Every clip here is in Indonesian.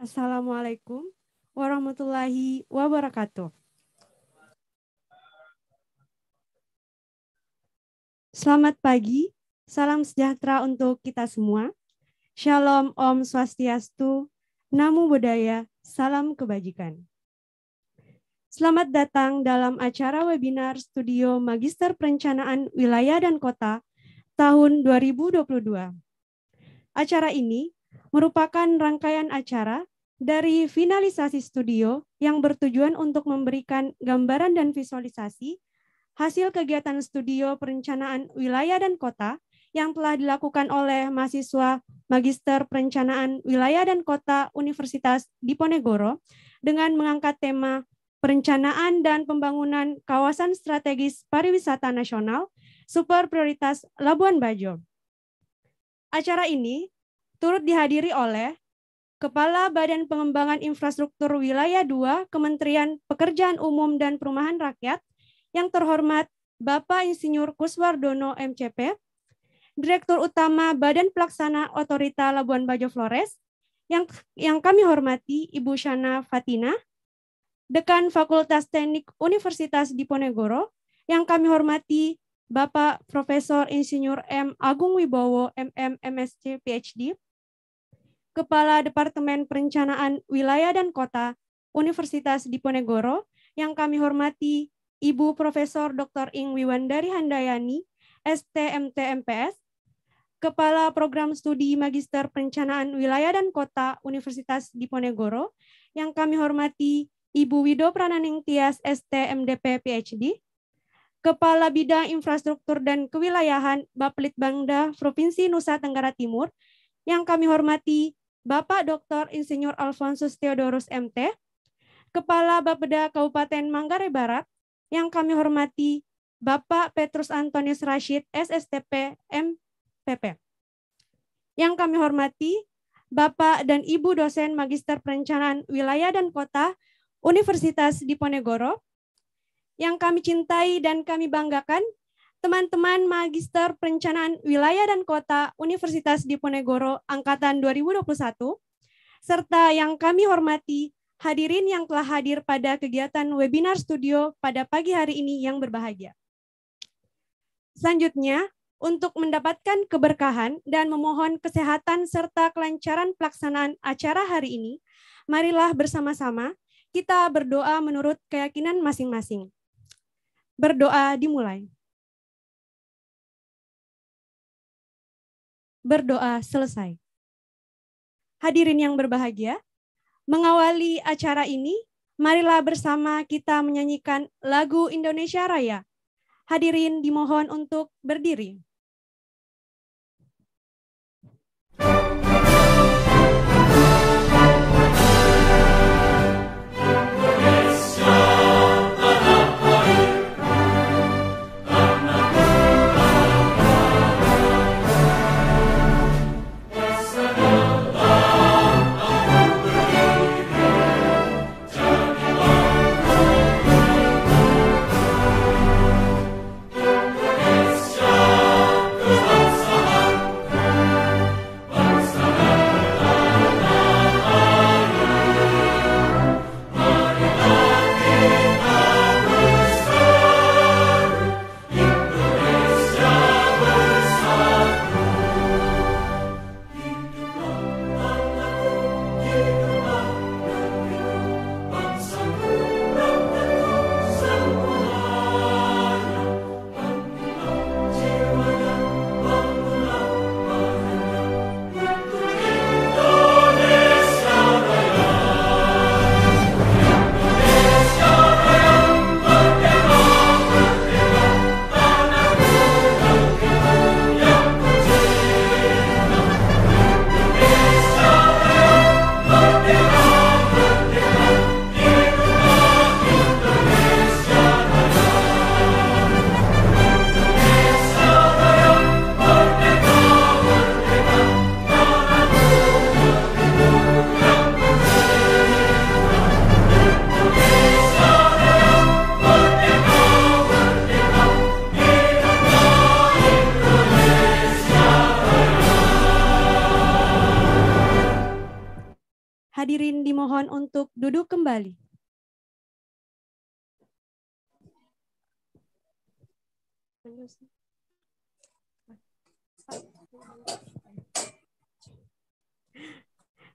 Assalamualaikum warahmatullahi wabarakatuh. Selamat pagi, salam sejahtera untuk kita semua. Shalom Om Swastiastu, Namo Buddhaya, salam kebajikan. Selamat datang dalam acara webinar Studio Magister Perencanaan Wilayah dan Kota tahun 2022. Acara ini merupakan rangkaian acara dari finalisasi studio yang bertujuan untuk memberikan gambaran dan visualisasi hasil kegiatan studio perencanaan wilayah dan kota yang telah dilakukan oleh mahasiswa Magister Perencanaan Wilayah dan Kota Universitas Diponegoro dengan mengangkat tema Perencanaan dan Pembangunan Kawasan Strategis Pariwisata Nasional Super Prioritas Labuan Bajo. Acara ini turut dihadiri oleh Kepala Badan Pengembangan Infrastruktur Wilayah 2 Kementerian Pekerjaan Umum dan Perumahan Rakyat, yang terhormat Bapak Insinyur Kuswardono MCP, Direktur Utama Badan Pelaksana Otorita Labuan Bajo Flores, yang yang kami hormati Ibu Shana Fatina, Dekan Fakultas Teknik Universitas Diponegoro, yang kami hormati Bapak Profesor Insinyur M. Agung Wibowo, MM, MSc, PhD, Kepala Departemen Perencanaan Wilayah dan Kota Universitas Diponegoro, yang kami hormati Ibu Profesor Dr. Ing Wiwandari Handayani, STMTMPS, Kepala Program Studi Magister Perencanaan Wilayah dan Kota Universitas Diponegoro, yang kami hormati Ibu Wido Prananing Tias, STMDP PhD, Kepala Bidang Infrastruktur dan Kewilayahan Baplit Provinsi Nusa Tenggara Timur, yang kami hormati Bapak Dr. Insinyur Alfonso Theodorus MT, Kepala Bapeda Kabupaten Manggarai Barat, yang kami hormati Bapak Petrus Antonius Rashid, SSTP MPP. Yang kami hormati Bapak dan Ibu dosen Magister Perencanaan Wilayah dan Kota Universitas Diponegoro, yang kami cintai dan kami banggakan, teman-teman Magister Perencanaan Wilayah dan Kota Universitas Diponegoro Angkatan 2021, serta yang kami hormati hadirin yang telah hadir pada kegiatan webinar studio pada pagi hari ini yang berbahagia. Selanjutnya, untuk mendapatkan keberkahan dan memohon kesehatan serta kelancaran pelaksanaan acara hari ini, marilah bersama-sama kita berdoa menurut keyakinan masing-masing. Berdoa dimulai. berdoa selesai. Hadirin yang berbahagia, mengawali acara ini, marilah bersama kita menyanyikan lagu Indonesia Raya. Hadirin dimohon untuk berdiri.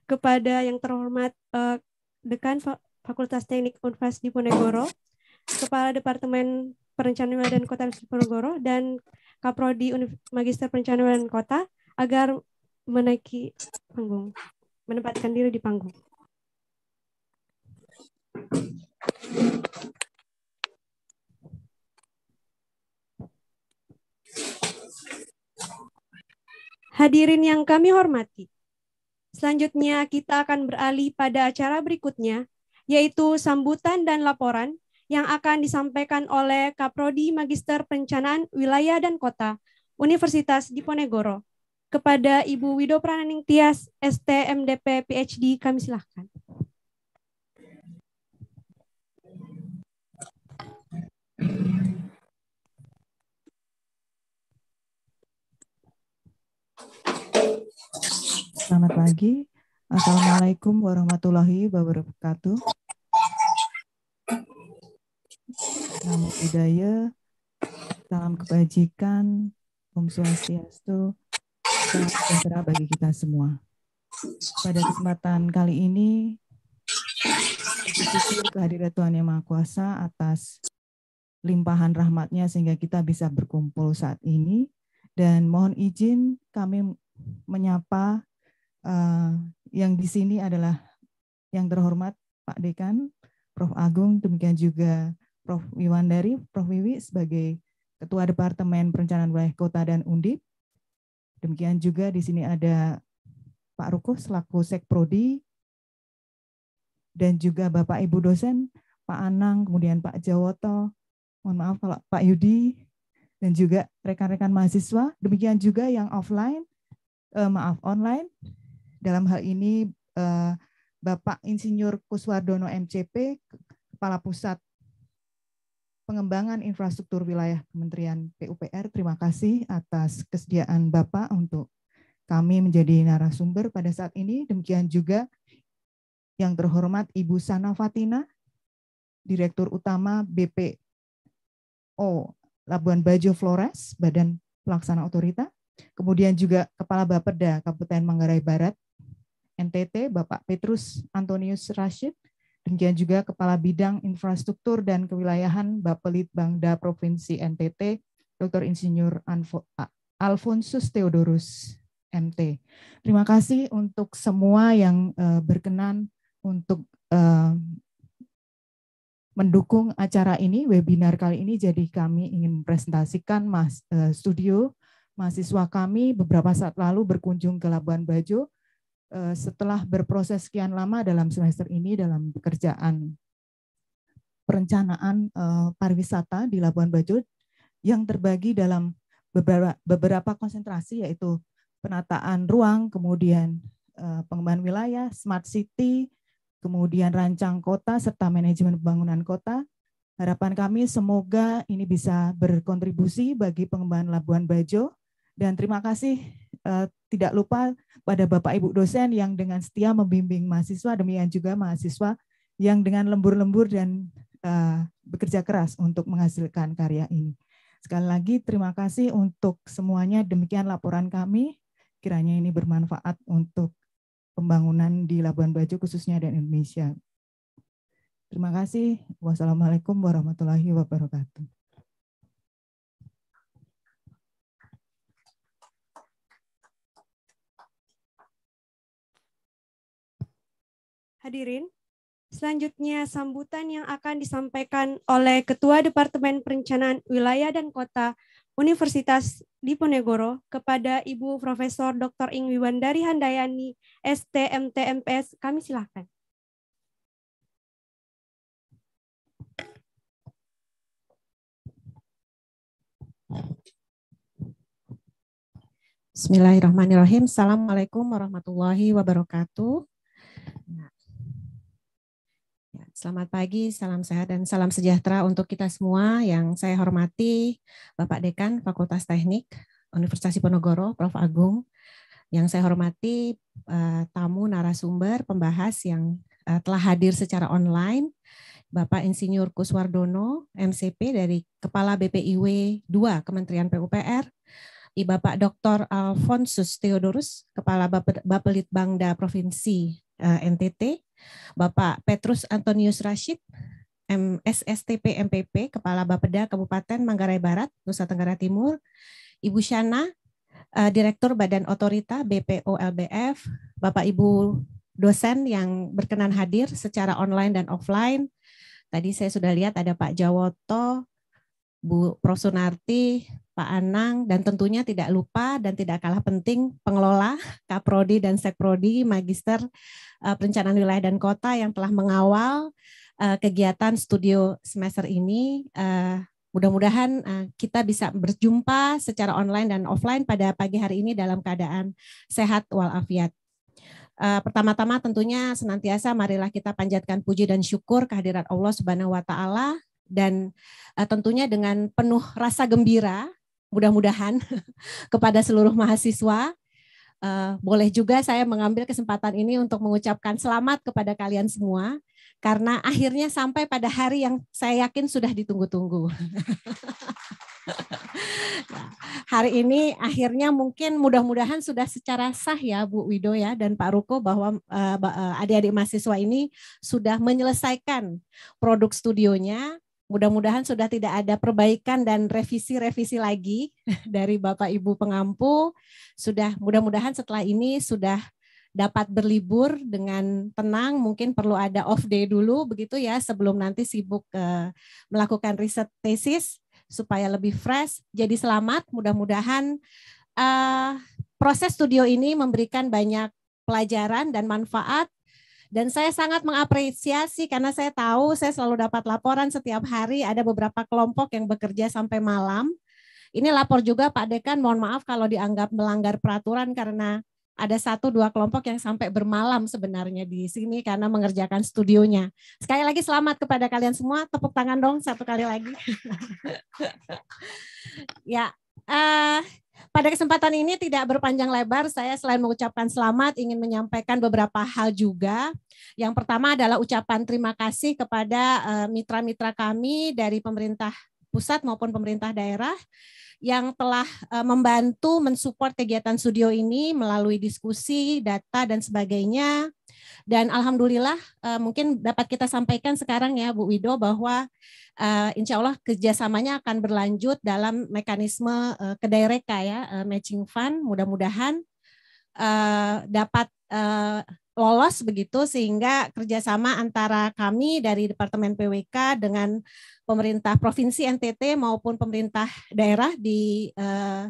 Kepada yang terhormat uh, Dekan Fakultas Teknik Unvas Diponegoro, Kepala Departemen Perencanaan dan Kota Diponegoro, dan Kaprodi Magister Perencanaan dan Kota, agar menaiki panggung, menempatkan diri di panggung. Hadirin yang kami hormati, selanjutnya kita akan beralih pada acara berikutnya, yaitu sambutan dan laporan yang akan disampaikan oleh Kaprodi Magister Perencanaan Wilayah dan Kota Universitas Diponegoro. Kepada Ibu Wido Tias, STMDP PhD, kami silahkan. pagi. Assalamualaikum warahmatullahi wabarakatuh. Namo Buddhaya, salam kebajikan, Om Swastiastu, salam sejahtera bagi kita semua. Pada kesempatan kali ini, bersyukur kehadiran Tuhan Yang Maha Kuasa atas limpahan rahmatnya sehingga kita bisa berkumpul saat ini. Dan mohon izin kami menyapa Eh, yang di sini adalah yang terhormat Pak Dekan, Prof. Agung, demikian juga Prof. Wiwandari, Prof. Wiwi sebagai Ketua Departemen Perencanaan Wilayah Kota dan Undip. Demikian juga di sini ada Pak Ruko selaku Sekprodi dan juga Bapak Ibu dosen, Pak Anang, kemudian Pak Jawoto, mohon maaf kalau Pak Yudi dan juga rekan-rekan mahasiswa. Demikian juga yang offline, eh, maaf online dalam hal ini eh, Bapak Insinyur Kuswardono MCP, Kepala Pusat Pengembangan Infrastruktur Wilayah Kementerian PUPR. Terima kasih atas kesediaan Bapak untuk kami menjadi narasumber pada saat ini. Demikian juga yang terhormat Ibu Sana Fatina, Direktur Utama BPO Labuan Bajo Flores, Badan Pelaksana Otorita. Kemudian juga Kepala Bapeda Kabupaten Manggarai Barat, NTT, Bapak Petrus Antonius Rashid, demikian juga Kepala Bidang Infrastruktur dan Kewilayahan Bapelit Bangda Provinsi NTT, Dr. Insinyur Alfonsus Theodorus MT. Terima kasih untuk semua yang eh, berkenan untuk eh, mendukung acara ini, webinar kali ini. Jadi kami ingin mempresentasikan eh, studio mahasiswa kami beberapa saat lalu berkunjung ke Labuan Bajo Eh, setelah berproses sekian lama dalam semester ini dalam pekerjaan perencanaan eh, pariwisata di Labuan Bajo yang terbagi dalam beberapa, beberapa konsentrasi yaitu penataan ruang, kemudian eh, pengembangan wilayah, smart city, kemudian rancang kota serta manajemen pembangunan kota. Harapan kami semoga ini bisa berkontribusi bagi pengembangan Labuan Bajo dan terima kasih uh, tidak lupa pada Bapak Ibu dosen yang dengan setia membimbing mahasiswa, demikian juga mahasiswa yang dengan lembur-lembur dan uh, bekerja keras untuk menghasilkan karya ini. Sekali lagi terima kasih untuk semuanya. Demikian laporan kami. Kiranya ini bermanfaat untuk pembangunan di Labuan Bajo khususnya dan Indonesia. Terima kasih. Wassalamualaikum warahmatullahi wabarakatuh. hadirin. Selanjutnya sambutan yang akan disampaikan oleh Ketua Departemen Perencanaan Wilayah dan Kota Universitas Diponegoro kepada Ibu Profesor Dr. Ing Wiwandari Handayani, STMTMPS. Kami silakan. Bismillahirrahmanirrahim. Assalamualaikum warahmatullahi wabarakatuh. Nah, Selamat pagi, salam sehat dan salam sejahtera untuk kita semua yang saya hormati Bapak Dekan Fakultas Teknik Universitas Ponorogo, Prof. Agung, yang saya hormati eh, tamu narasumber pembahas yang eh, telah hadir secara online, Bapak Insinyur Kuswardono, MCP dari Kepala BPIW 2 Kementerian PUPR, ibu Bapak Dr. Alfonsus Theodorus, Kepala Bapelitbangda Provinsi Eh, NTT, Bapak Petrus Antonius Rashid, SSTP MPP, Kepala Bapeda Kabupaten Manggarai Barat, Nusa Tenggara Timur, Ibu Shana, eh, Direktur Badan Otorita BPO LBF, Bapak Ibu dosen yang berkenan hadir secara online dan offline. Tadi saya sudah lihat ada Pak Jawoto, Bu Prof Sunarti, Pak Anang, dan tentunya tidak lupa dan tidak kalah penting pengelola Kaprodi dan Sekprodi, Magister eh, Perencanaan Wilayah dan Kota yang telah mengawal eh, kegiatan studio semester ini. Eh, mudah-mudahan kita bisa berjumpa secara online dan offline pada pagi hari ini dalam keadaan sehat walafiat. pertama-tama tentunya senantiasa marilah kita panjatkan puji dan syukur kehadiran Allah Subhanahu wa taala dan uh, tentunya dengan penuh rasa gembira mudah-mudahan kepada seluruh mahasiswa uh, boleh juga saya mengambil kesempatan ini untuk mengucapkan selamat kepada kalian semua karena akhirnya sampai pada hari yang saya yakin sudah ditunggu-tunggu. hari ini akhirnya mungkin mudah-mudahan sudah secara sah ya Bu Wido ya dan Pak Ruko bahwa eh, adik-adik adik -adik mahasiswa ini sudah menyelesaikan produk studionya mudah-mudahan sudah tidak ada perbaikan dan revisi-revisi lagi dari Bapak Ibu pengampu. Sudah mudah-mudahan setelah ini sudah dapat berlibur dengan tenang, mungkin perlu ada off day dulu begitu ya sebelum nanti sibuk uh, melakukan riset tesis supaya lebih fresh. Jadi selamat, mudah-mudahan uh, proses studio ini memberikan banyak pelajaran dan manfaat dan saya sangat mengapresiasi karena saya tahu saya selalu dapat laporan setiap hari ada beberapa kelompok yang bekerja sampai malam. Ini lapor juga Pak Dekan, mohon maaf kalau dianggap melanggar peraturan karena ada satu dua kelompok yang sampai bermalam sebenarnya di sini karena mengerjakan studionya. Sekali lagi selamat kepada kalian semua, tepuk tangan dong satu kali lagi. ya, uh, pada kesempatan ini tidak berpanjang lebar, saya selain mengucapkan selamat ingin menyampaikan beberapa hal juga. Yang pertama adalah ucapan terima kasih kepada eh, mitra-mitra kami dari pemerintah pusat maupun pemerintah daerah yang telah eh, membantu mensupport kegiatan studio ini melalui diskusi, data dan sebagainya, dan alhamdulillah uh, mungkin dapat kita sampaikan sekarang ya Bu Wido bahwa uh, insya Allah kerjasamanya akan berlanjut dalam mekanisme uh, reka ya uh, matching fund. Mudah-mudahan uh, dapat uh, lolos begitu sehingga kerjasama antara kami dari Departemen PWK dengan pemerintah provinsi NTT maupun pemerintah daerah di uh,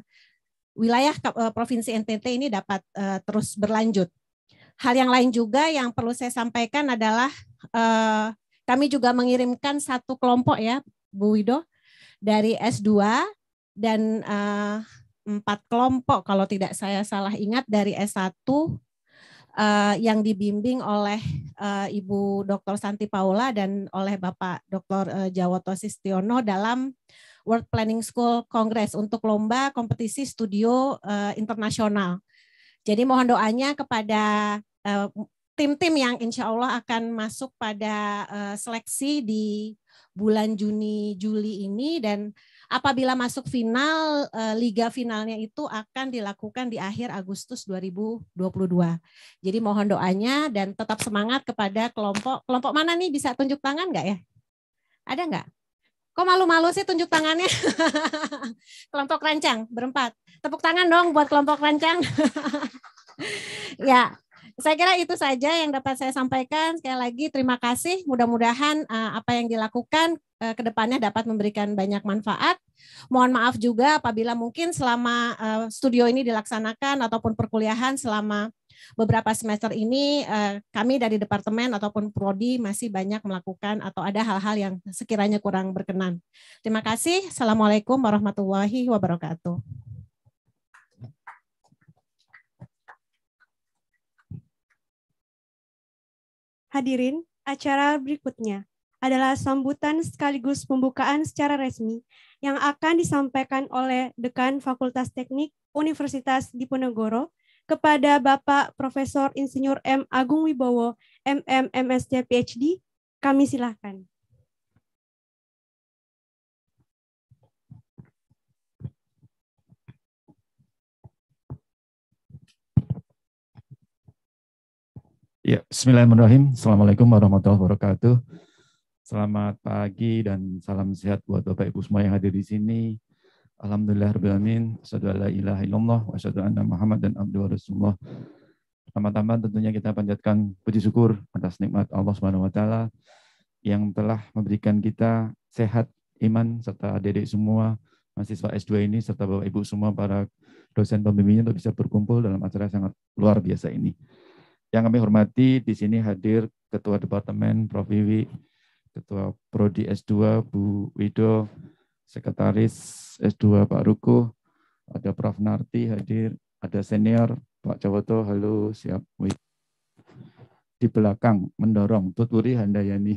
wilayah uh, provinsi NTT ini dapat uh, terus berlanjut. Hal yang lain juga yang perlu saya sampaikan adalah eh, kami juga mengirimkan satu kelompok ya Bu Wido dari S2 dan eh, empat kelompok kalau tidak saya salah ingat dari S1 uh, eh, yang dibimbing oleh uh, Ibu Dr. Santi Paula dan oleh Bapak Dr. Eh, Jawoto Sistiono dalam World Planning School Congress untuk lomba kompetisi studio uh, internasional. Jadi mohon doanya kepada Eh, tim-tim yang insya Allah akan masuk pada eh, seleksi di bulan Juni Juli ini dan apabila masuk final eh, liga finalnya itu akan dilakukan di akhir Agustus 2022. Jadi mohon doanya dan tetap semangat kepada kelompok kelompok mana nih bisa tunjuk tangan nggak ya? Ada nggak? Kok malu-malu sih tunjuk tangannya? kelompok rancang berempat. Tepuk tangan dong buat kelompok rancang. ya, saya kira itu saja yang dapat saya sampaikan. Sekali lagi terima kasih. Mudah-mudahan uh, apa yang dilakukan uh, ke depannya dapat memberikan banyak manfaat. Mohon maaf juga apabila mungkin selama uh, studio ini dilaksanakan ataupun perkuliahan selama beberapa semester ini uh, kami dari departemen ataupun prodi masih banyak melakukan atau ada hal-hal yang sekiranya kurang berkenan. Terima kasih. Assalamualaikum warahmatullahi wabarakatuh. Hadirin, acara berikutnya adalah sambutan sekaligus pembukaan secara resmi yang akan disampaikan oleh Dekan Fakultas Teknik Universitas Diponegoro kepada Bapak Profesor Insinyur M. Agung Wibowo, MM, MSc, PhD. Kami silahkan. Ya, Bismillahirrahmanirrahim. Assalamualaikum warahmatullahi wabarakatuh. Selamat pagi dan salam sehat buat Bapak Ibu semua yang hadir di sini. Alhamdulillah rabbil alamin. Asyhadu ilaha illallah wa anna dan abduhu wa rasulullah. Pertama-tama tentunya kita panjatkan puji syukur atas nikmat Allah Subhanahu wa taala yang telah memberikan kita sehat iman serta adik-adik semua mahasiswa S2 ini serta Bapak Ibu semua para dosen pembimbingnya untuk bisa berkumpul dalam acara yang sangat luar biasa ini. Yang kami hormati di sini hadir Ketua Departemen Prof. Wiwi, Ketua Prodi S2 Bu Wido, Sekretaris S2 Pak Ruko, ada Prof. Narti hadir, ada senior Pak Jawoto, halo siap Di belakang mendorong Tuturi Handayani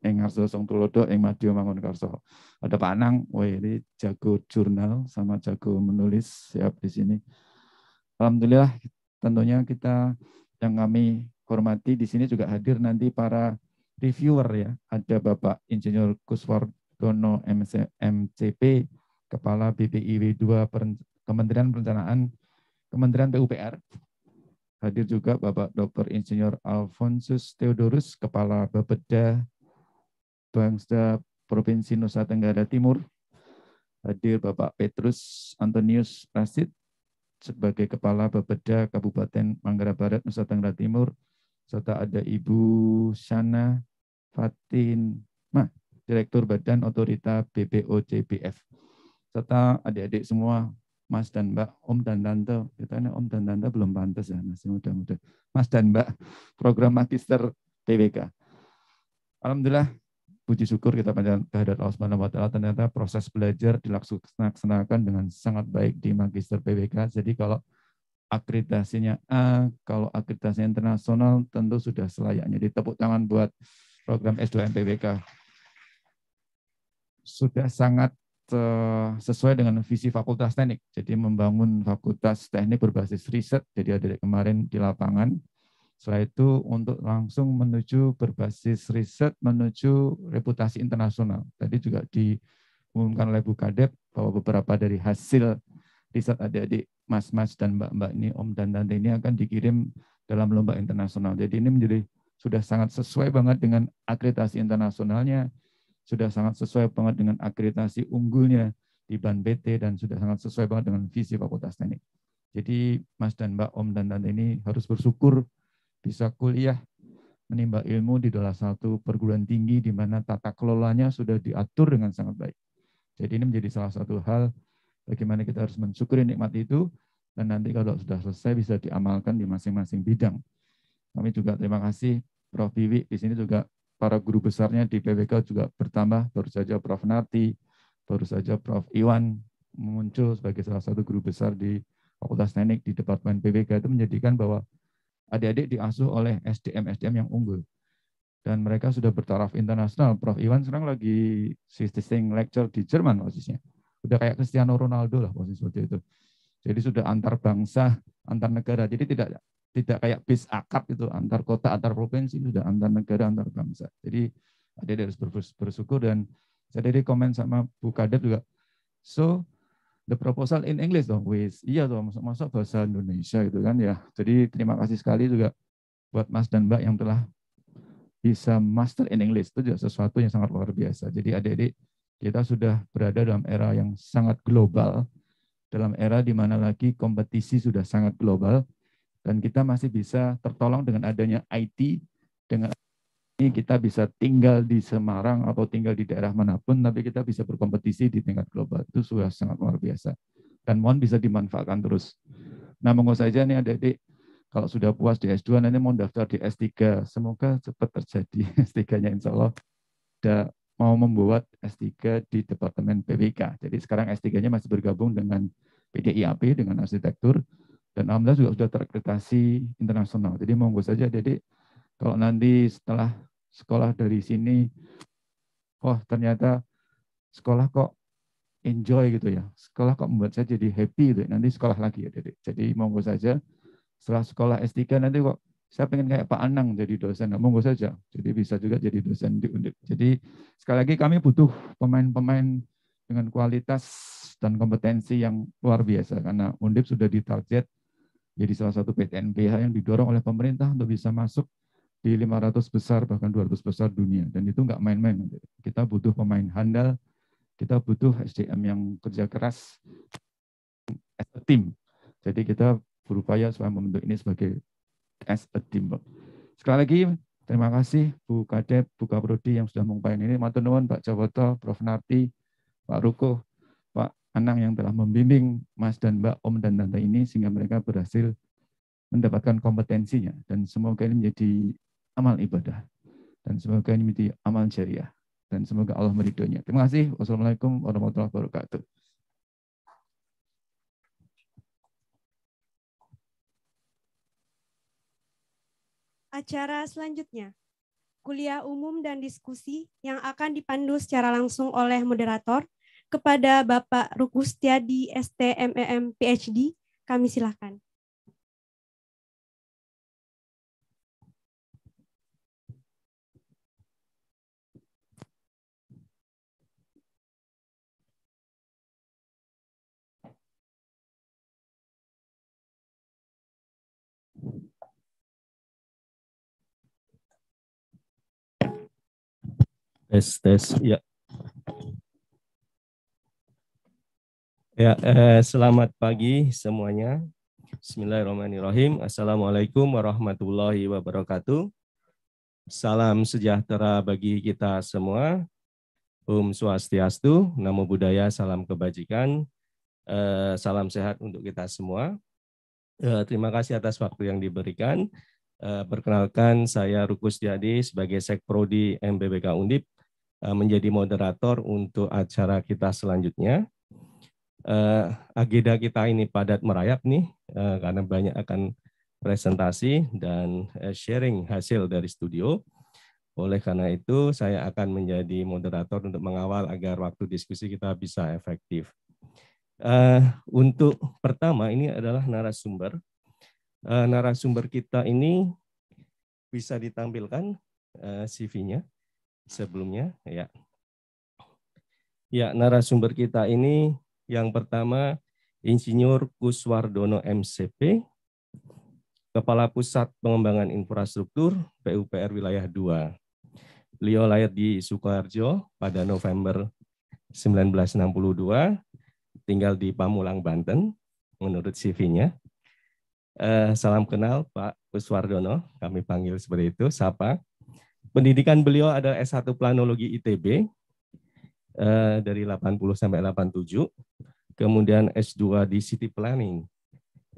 Engarso ngarso song tulodo madio mangun karso. Ada Pak Anang, wah ini jago jurnal sama jago menulis siap di sini. Alhamdulillah tentunya kita yang kami hormati di sini juga hadir nanti para reviewer ya. Ada Bapak Insinyur Kuswardono MCP, Kepala BPIW 2 Kementerian Perencanaan Kementerian PUPR. Hadir juga Bapak Dr. Insinyur Alfonsus Theodorus, Kepala Bapeda Bangsa Provinsi Nusa Tenggara Timur. Hadir Bapak Petrus Antonius Rasid, sebagai Kepala Bapeda Kabupaten Manggarai Barat, Nusa Tenggara Timur, serta ada Ibu Shana Fatin ma Direktur Badan Otorita bpocbf serta adik-adik semua, Mas dan Mbak, Om dan Tante, kita ini Om dan Tante belum pantas ya, masih muda-muda. Mas dan Mbak, program magister PWK. Alhamdulillah puji syukur kita panjang kehadirat Allah Subhanahu wa taala ternyata proses belajar dilaksanakan dengan sangat baik di Magister PWK. Jadi kalau akreditasinya A, kalau akreditasinya internasional tentu sudah selayaknya. Ditepuk tangan buat program S2 MPWK. Sudah sangat eh, sesuai dengan visi Fakultas Teknik. Jadi membangun Fakultas Teknik berbasis riset. Jadi ada kemarin di lapangan setelah itu untuk langsung menuju berbasis riset menuju reputasi internasional. Tadi juga diumumkan oleh Bu Kadep bahwa beberapa dari hasil riset adik-adik mas-mas dan mbak-mbak ini, om dan tante ini akan dikirim dalam lomba internasional. Jadi ini menjadi sudah sangat sesuai banget dengan akreditasi internasionalnya, sudah sangat sesuai banget dengan akreditasi unggulnya di BAN PT dan sudah sangat sesuai banget dengan visi Fakultas Teknik. Jadi Mas dan Mbak Om dan Tante ini harus bersyukur bisa kuliah menimba ilmu di salah satu perguruan tinggi di mana tata kelolanya sudah diatur dengan sangat baik. Jadi ini menjadi salah satu hal bagaimana kita harus mensyukuri nikmat itu dan nanti kalau sudah selesai bisa diamalkan di masing-masing bidang. Kami juga terima kasih Prof. Biwi di sini juga para guru besarnya di PBK juga bertambah baru saja Prof. Nati, baru saja Prof. Iwan muncul sebagai salah satu guru besar di Fakultas Teknik di Departemen PBK itu menjadikan bahwa adik-adik diasuh oleh SDM-SDM yang unggul. Dan mereka sudah bertaraf internasional. Prof. Iwan sekarang lagi visiting lecture di Jerman posisinya. Udah kayak Cristiano Ronaldo lah posisi seperti itu. Jadi sudah antar bangsa, antar negara. Jadi tidak tidak kayak bis akap itu antar kota, antar provinsi, sudah antar negara, antar bangsa. Jadi adik-adik harus bersyukur dan saya dari komen sama Bu Kadep juga. So, the proposal in English dong, wis. Iya dong, masuk-masuk bahasa Indonesia gitu kan ya. Jadi terima kasih sekali juga buat Mas dan Mbak yang telah bisa master in English. Itu juga sesuatu yang sangat luar biasa. Jadi adik-adik, kita sudah berada dalam era yang sangat global, dalam era di mana lagi kompetisi sudah sangat global, dan kita masih bisa tertolong dengan adanya IT, dengan ini kita bisa tinggal di Semarang atau tinggal di daerah manapun, tapi kita bisa berkompetisi di tingkat global. Itu sudah sangat luar biasa. Dan mohon bisa dimanfaatkan terus. Nah, monggo saja nih adik-adik, kalau sudah puas di S2, nanti mau daftar di S3. Semoga cepat terjadi S3-nya insya Allah. Sudah mau membuat S3 di Departemen Pwk. Jadi sekarang S3-nya masih bergabung dengan PDIAP, dengan arsitektur. Dan Alhamdulillah juga sudah terakreditasi internasional. Jadi monggo saja adik-adik, kalau nanti setelah sekolah dari sini oh ternyata sekolah kok enjoy gitu ya sekolah kok membuat saya jadi happy gitu ya. nanti sekolah lagi ya dedek jadi monggo saja setelah sekolah S3 nanti kok saya pengen kayak Pak Anang jadi dosen, nah, monggo saja. Jadi bisa juga jadi dosen di Undip. Jadi sekali lagi kami butuh pemain-pemain dengan kualitas dan kompetensi yang luar biasa karena Undip sudah ditarget jadi salah satu PTNBH yang didorong oleh pemerintah untuk bisa masuk di 500 besar bahkan 200 besar dunia dan itu nggak main-main kita butuh pemain handal kita butuh SDM yang kerja keras as a team jadi kita berupaya supaya membentuk ini sebagai as a team sekali lagi terima kasih Bu Kadep Bu Kaprodi yang sudah mengupayakan ini matur Pak Jawoto Prof Narti Pak Ruko Pak Anang yang telah membimbing Mas dan Mbak Om dan Tante ini sehingga mereka berhasil mendapatkan kompetensinya dan semoga ini menjadi amal ibadah. Dan semoga ini menjadi amal jariah. Dan semoga Allah meridhonya. Terima kasih. Wassalamualaikum warahmatullahi wabarakatuh. Acara selanjutnya, kuliah umum dan diskusi yang akan dipandu secara langsung oleh moderator kepada Bapak Rukustiadi STMEM PhD, kami silakan. Tes tes ya. Ya, eh, selamat pagi semuanya. Bismillahirrahmanirrahim. Assalamualaikum warahmatullahi wabarakatuh. Salam sejahtera bagi kita semua. Om Swastiastu, Namo Buddhaya, salam kebajikan, eh, salam sehat untuk kita semua. Eh, terima kasih atas waktu yang diberikan. Eh, perkenalkan, saya Rukus Jadi sebagai Sekprodi MBBK Undip Eh, menjadi moderator untuk acara kita selanjutnya. Eh, agenda kita ini padat merayap nih, eh, karena banyak akan presentasi dan sharing hasil dari studio. Oleh karena itu, saya akan menjadi moderator untuk mengawal agar waktu diskusi kita bisa efektif. untuk pertama, ini adalah narasumber. narasumber kita ini bisa ditampilkan uh, CV-nya sebelumnya ya. Ya, narasumber kita ini yang pertama Insinyur Kuswardono MCP, Kepala Pusat Pengembangan Infrastruktur PUPR Wilayah 2. Beliau lahir di Sukoharjo pada November 1962, tinggal di Pamulang, Banten, menurut CV-nya. Eh, salam kenal Pak Kuswardono, kami panggil seperti itu, Sapa. Pendidikan beliau ada S1 Planologi ITB eh, dari 80 sampai 87, kemudian S2 di City Planning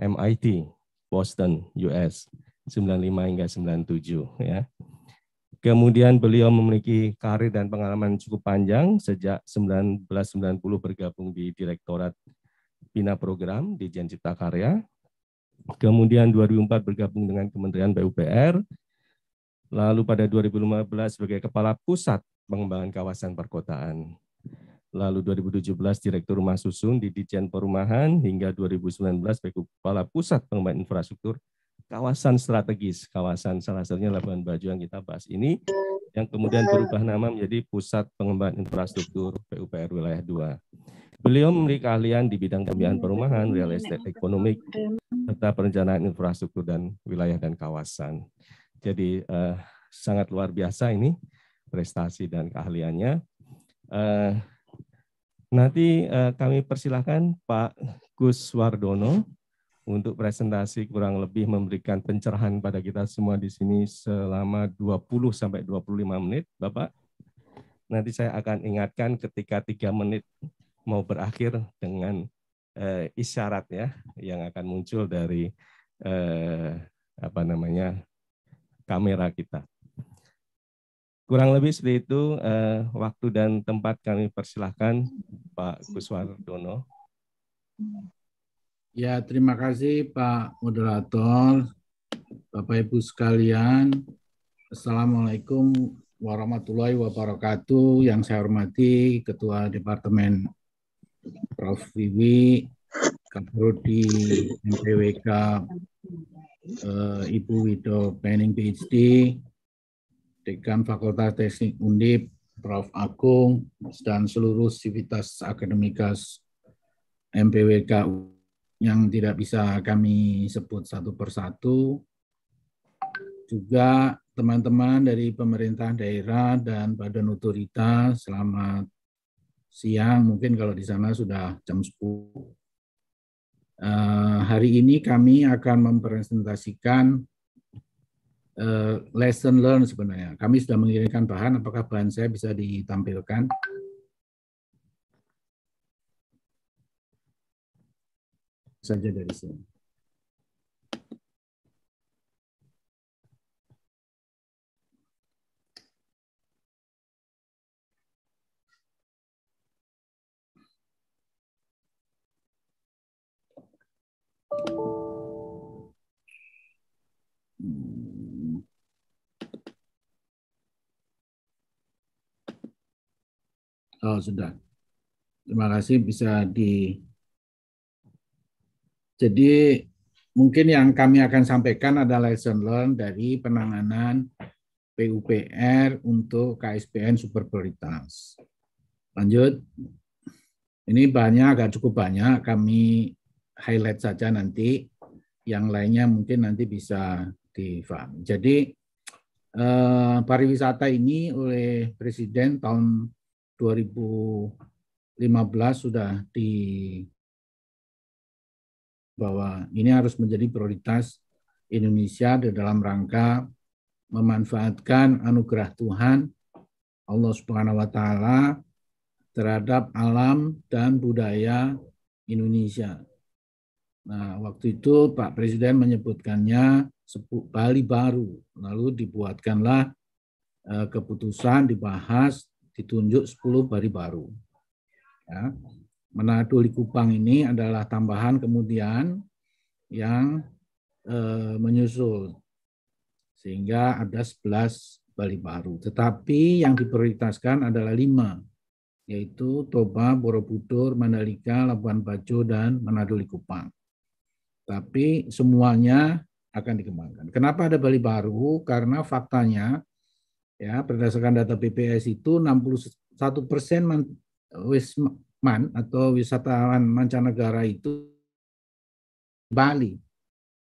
MIT Boston US 95 hingga 97 ya. Kemudian beliau memiliki karir dan pengalaman cukup panjang sejak 1990 bergabung di Direktorat Pina Program di Jen Cipta Karya. Kemudian 2004 bergabung dengan Kementerian PUPR, lalu pada 2015 sebagai Kepala Pusat Pengembangan Kawasan Perkotaan, lalu 2017 Direktur Rumah Susun di Dijen Perumahan, hingga 2019 sebagai Kepala Pusat Pengembangan Infrastruktur Kawasan Strategis, kawasan salah satunya Labuan Bajo yang kita bahas ini, yang kemudian berubah nama menjadi Pusat Pengembangan Infrastruktur PUPR Wilayah 2. Beliau memiliki keahlian di bidang pembiayaan perumahan, real estate ekonomi, serta perencanaan infrastruktur dan wilayah dan kawasan. Jadi eh, sangat luar biasa ini prestasi dan keahliannya. Eh, nanti eh, kami persilahkan Pak Gus Wardono untuk presentasi kurang lebih memberikan pencerahan pada kita semua di sini selama 20 sampai 25 menit, Bapak. Nanti saya akan ingatkan ketika tiga menit mau berakhir dengan eh, isyarat ya yang akan muncul dari eh, apa namanya kamera kita. Kurang lebih seperti itu eh, waktu dan tempat kami persilahkan Pak Kuswardono. Ya, terima kasih Pak Moderator, Bapak-Ibu sekalian. Assalamualaikum warahmatullahi wabarakatuh. Yang saya hormati Ketua Departemen Prof. Wiwi, Kapolri MPWK uh, Ibu Wido Pening PhD, Dekan Fakultas Teknik Undip, Prof. Agung, dan seluruh civitas akademikas MPWK yang tidak bisa kami sebut satu persatu. Juga teman-teman dari pemerintah daerah dan badan otoritas. selamat siang. Mungkin kalau di sana sudah jam 10. Uh, Nah, hari ini kami akan mempresentasikan uh, lesson learn sebenarnya. Kami sudah mengirimkan bahan, apakah bahan saya bisa ditampilkan? Saja dari sini. Hmm. Oh, sudah. Terima kasih bisa di Jadi mungkin yang kami akan sampaikan adalah lesson learned dari penanganan PUPR untuk KSPN super prioritas. Lanjut. Ini banyak agak cukup banyak, kami highlight saja nanti, yang lainnya mungkin nanti bisa difahami. Jadi eh, pariwisata ini oleh Presiden tahun 2015 sudah di bahwa ini harus menjadi prioritas Indonesia di dalam rangka memanfaatkan anugerah Tuhan Allah Subhanahu wa taala terhadap alam dan budaya Indonesia. Nah, waktu itu Pak Presiden menyebutkannya Bali baru. Lalu dibuatkanlah eh, keputusan dibahas ditunjuk 10 Bali baru. Ya. Manado Likupang ini adalah tambahan kemudian yang eh, menyusul sehingga ada 11 Bali baru. Tetapi yang diprioritaskan adalah lima, yaitu Toba, Borobudur, Mandalika, Labuan Bajo, dan Manado Likupang. Tapi semuanya akan dikembangkan. Kenapa ada Bali baru? Karena faktanya ya berdasarkan data BPS itu 61 persen wisman atau wisatawan mancanegara itu Bali.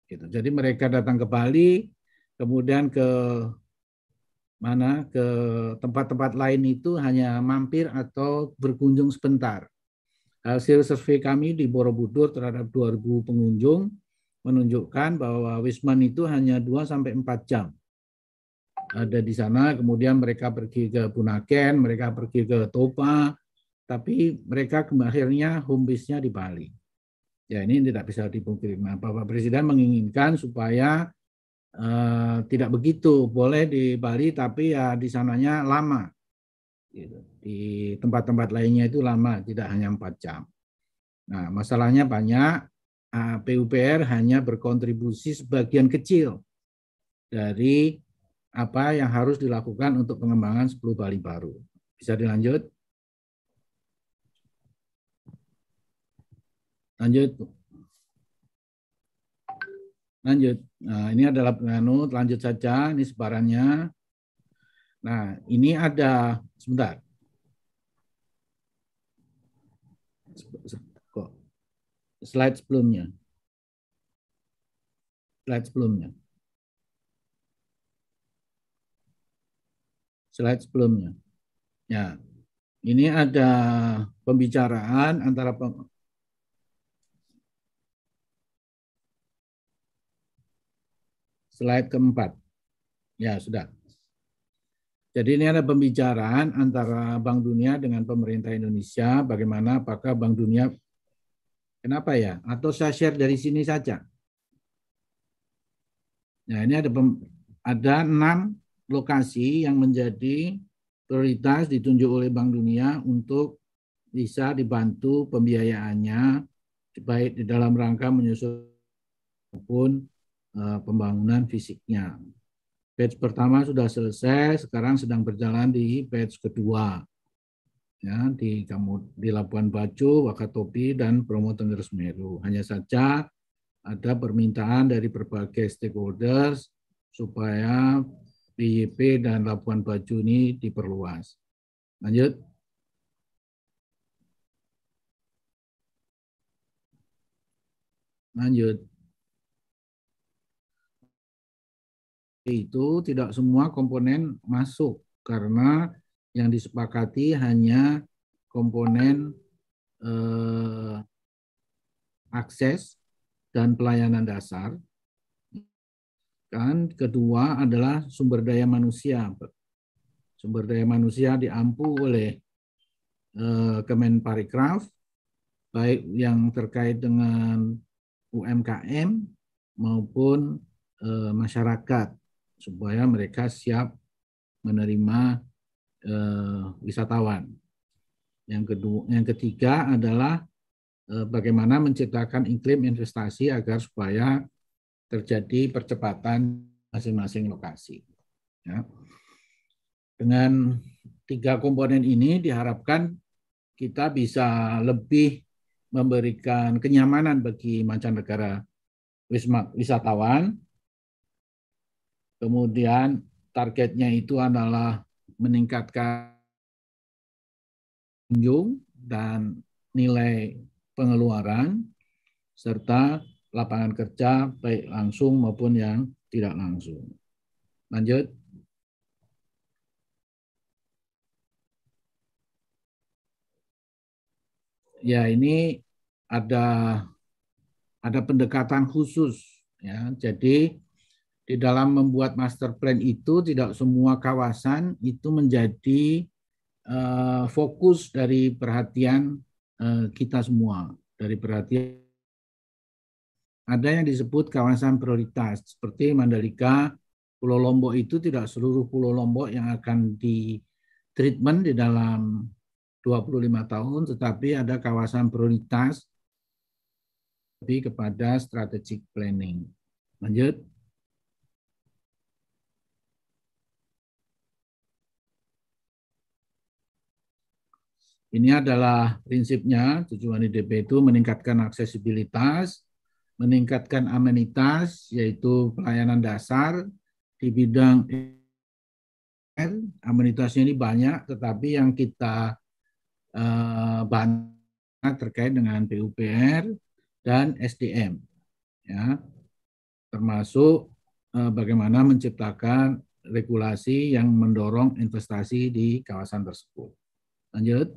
Gitu. Jadi mereka datang ke Bali, kemudian ke mana ke tempat-tempat lain itu hanya mampir atau berkunjung sebentar. Hasil survei kami di Borobudur terhadap 2.000 pengunjung menunjukkan bahwa Wisman itu hanya 2-4 jam ada di sana, kemudian mereka pergi ke Bunaken, mereka pergi ke Topa, tapi mereka akhirnya home base-nya di Bali. Ya ini tidak bisa dipungkiri. Nah, Bapak Presiden menginginkan supaya uh, tidak begitu, boleh di Bali tapi ya di sananya lama. Gitu. Di tempat-tempat lainnya itu lama, tidak hanya empat jam. Nah, masalahnya banyak. PUPR hanya berkontribusi sebagian kecil dari apa yang harus dilakukan untuk pengembangan 10 Bali baru. Bisa dilanjut? Lanjut. Lanjut. Nah, ini adalah penganut, lanjut saja, ini sebarannya. Nah, ini ada Sebentar. Kok slide sebelumnya. Slide sebelumnya. Slide sebelumnya. Ya. Ini ada pembicaraan antara pem slide keempat. Ya, sudah. Jadi ini ada pembicaraan antara Bank Dunia dengan pemerintah Indonesia bagaimana apakah Bank Dunia kenapa ya atau saya share dari sini saja. Nah, ini ada ada enam lokasi yang menjadi prioritas ditunjuk oleh Bank Dunia untuk bisa dibantu pembiayaannya baik di dalam rangka menyusun maupun eh, pembangunan fisiknya batch pertama sudah selesai, sekarang sedang berjalan di batch kedua. Ya, di kamu di Labuan Bajo, Wakatobi dan Bromo Tengger Semeru. Hanya saja ada permintaan dari berbagai stakeholders supaya PYP dan Labuan Bajo ini diperluas. Lanjut. Lanjut. itu tidak semua komponen masuk karena yang disepakati hanya komponen eh, akses dan pelayanan dasar. Kan kedua adalah sumber daya manusia. Sumber daya manusia diampu oleh eh, Kemenparekraf baik yang terkait dengan UMKM maupun e, masyarakat supaya mereka siap menerima uh, wisatawan. Yang kedua, yang ketiga adalah uh, bagaimana menciptakan iklim investasi agar supaya terjadi percepatan masing-masing lokasi. Ya. Dengan tiga komponen ini diharapkan kita bisa lebih memberikan kenyamanan bagi mancanegara wisatawan Kemudian targetnya itu adalah meningkatkan kunjung dan nilai pengeluaran serta lapangan kerja baik langsung maupun yang tidak langsung. Lanjut. Ya, ini ada ada pendekatan khusus ya. Jadi di dalam membuat master plan itu tidak semua kawasan itu menjadi uh, fokus dari perhatian uh, kita semua dari perhatian ada yang disebut kawasan prioritas seperti Mandalika Pulau Lombok itu tidak seluruh Pulau Lombok yang akan di treatment di dalam 25 tahun tetapi ada kawasan prioritas lebih kepada strategic planning lanjut Ini adalah prinsipnya tujuan IDP itu meningkatkan aksesibilitas, meningkatkan amenitas yaitu pelayanan dasar di bidang amenitasnya ini banyak tetapi yang kita eh, banyak terkait dengan PUPR dan SDM ya termasuk eh, bagaimana menciptakan regulasi yang mendorong investasi di kawasan tersebut. Lanjut.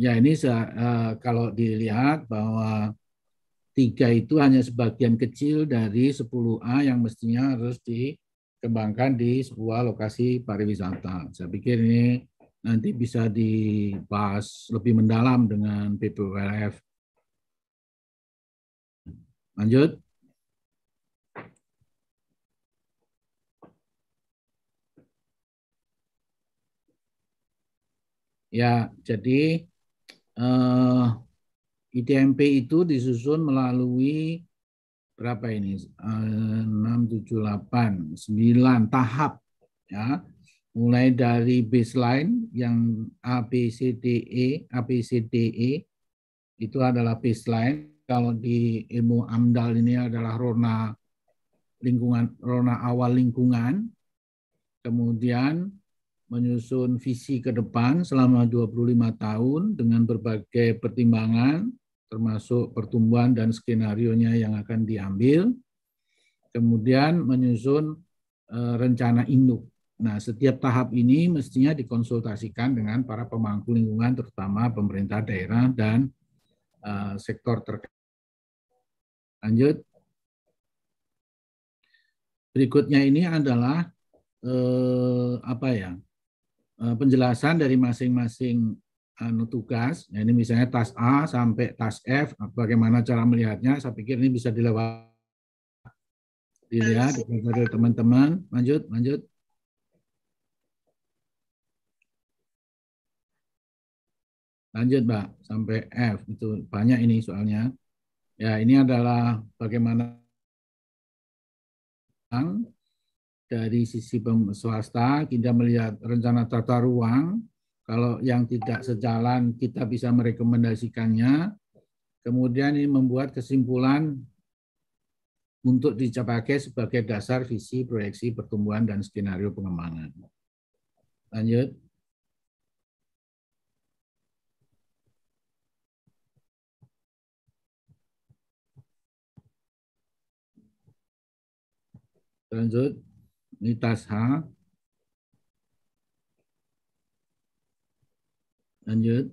Ya ini uh, kalau dilihat bahwa tiga itu hanya sebagian kecil dari 10A yang mestinya harus dikembangkan di sebuah lokasi pariwisata. Saya pikir ini nanti bisa dibahas lebih mendalam dengan PPWLF. Lanjut. Ya, jadi uh, eh, ITMP itu disusun melalui berapa ini? Eh, enam tujuh delapan sembilan 9 tahap ya. Mulai dari baseline yang A B C D E, A B C D E itu adalah baseline. Kalau di ilmu AMDAL ini adalah rona lingkungan rona awal lingkungan. Kemudian menyusun visi ke depan selama 25 tahun dengan berbagai pertimbangan termasuk pertumbuhan dan skenario-nya yang akan diambil. Kemudian menyusun eh, rencana induk. Nah, setiap tahap ini mestinya dikonsultasikan dengan para pemangku lingkungan terutama pemerintah daerah dan uh, sektor terkait. Lanjut. Berikutnya ini adalah uh, apa ya Eh, penjelasan dari masing-masing eh, anu tugas. Nah, ini misalnya tas A sampai tas F, bagaimana cara melihatnya? Saya pikir ini bisa dilewat dilihat dari teman-teman. Lanjut, lanjut. Lanjut, Mbak, sampai F itu banyak ini soalnya. Ya, ini adalah bagaimana dari sisi swasta kita melihat rencana tata ruang kalau yang tidak sejalan kita bisa merekomendasikannya kemudian ini membuat kesimpulan untuk dicapai sebagai dasar visi proyeksi pertumbuhan dan skenario pengembangan lanjut lanjut ini tas H. Lanjut.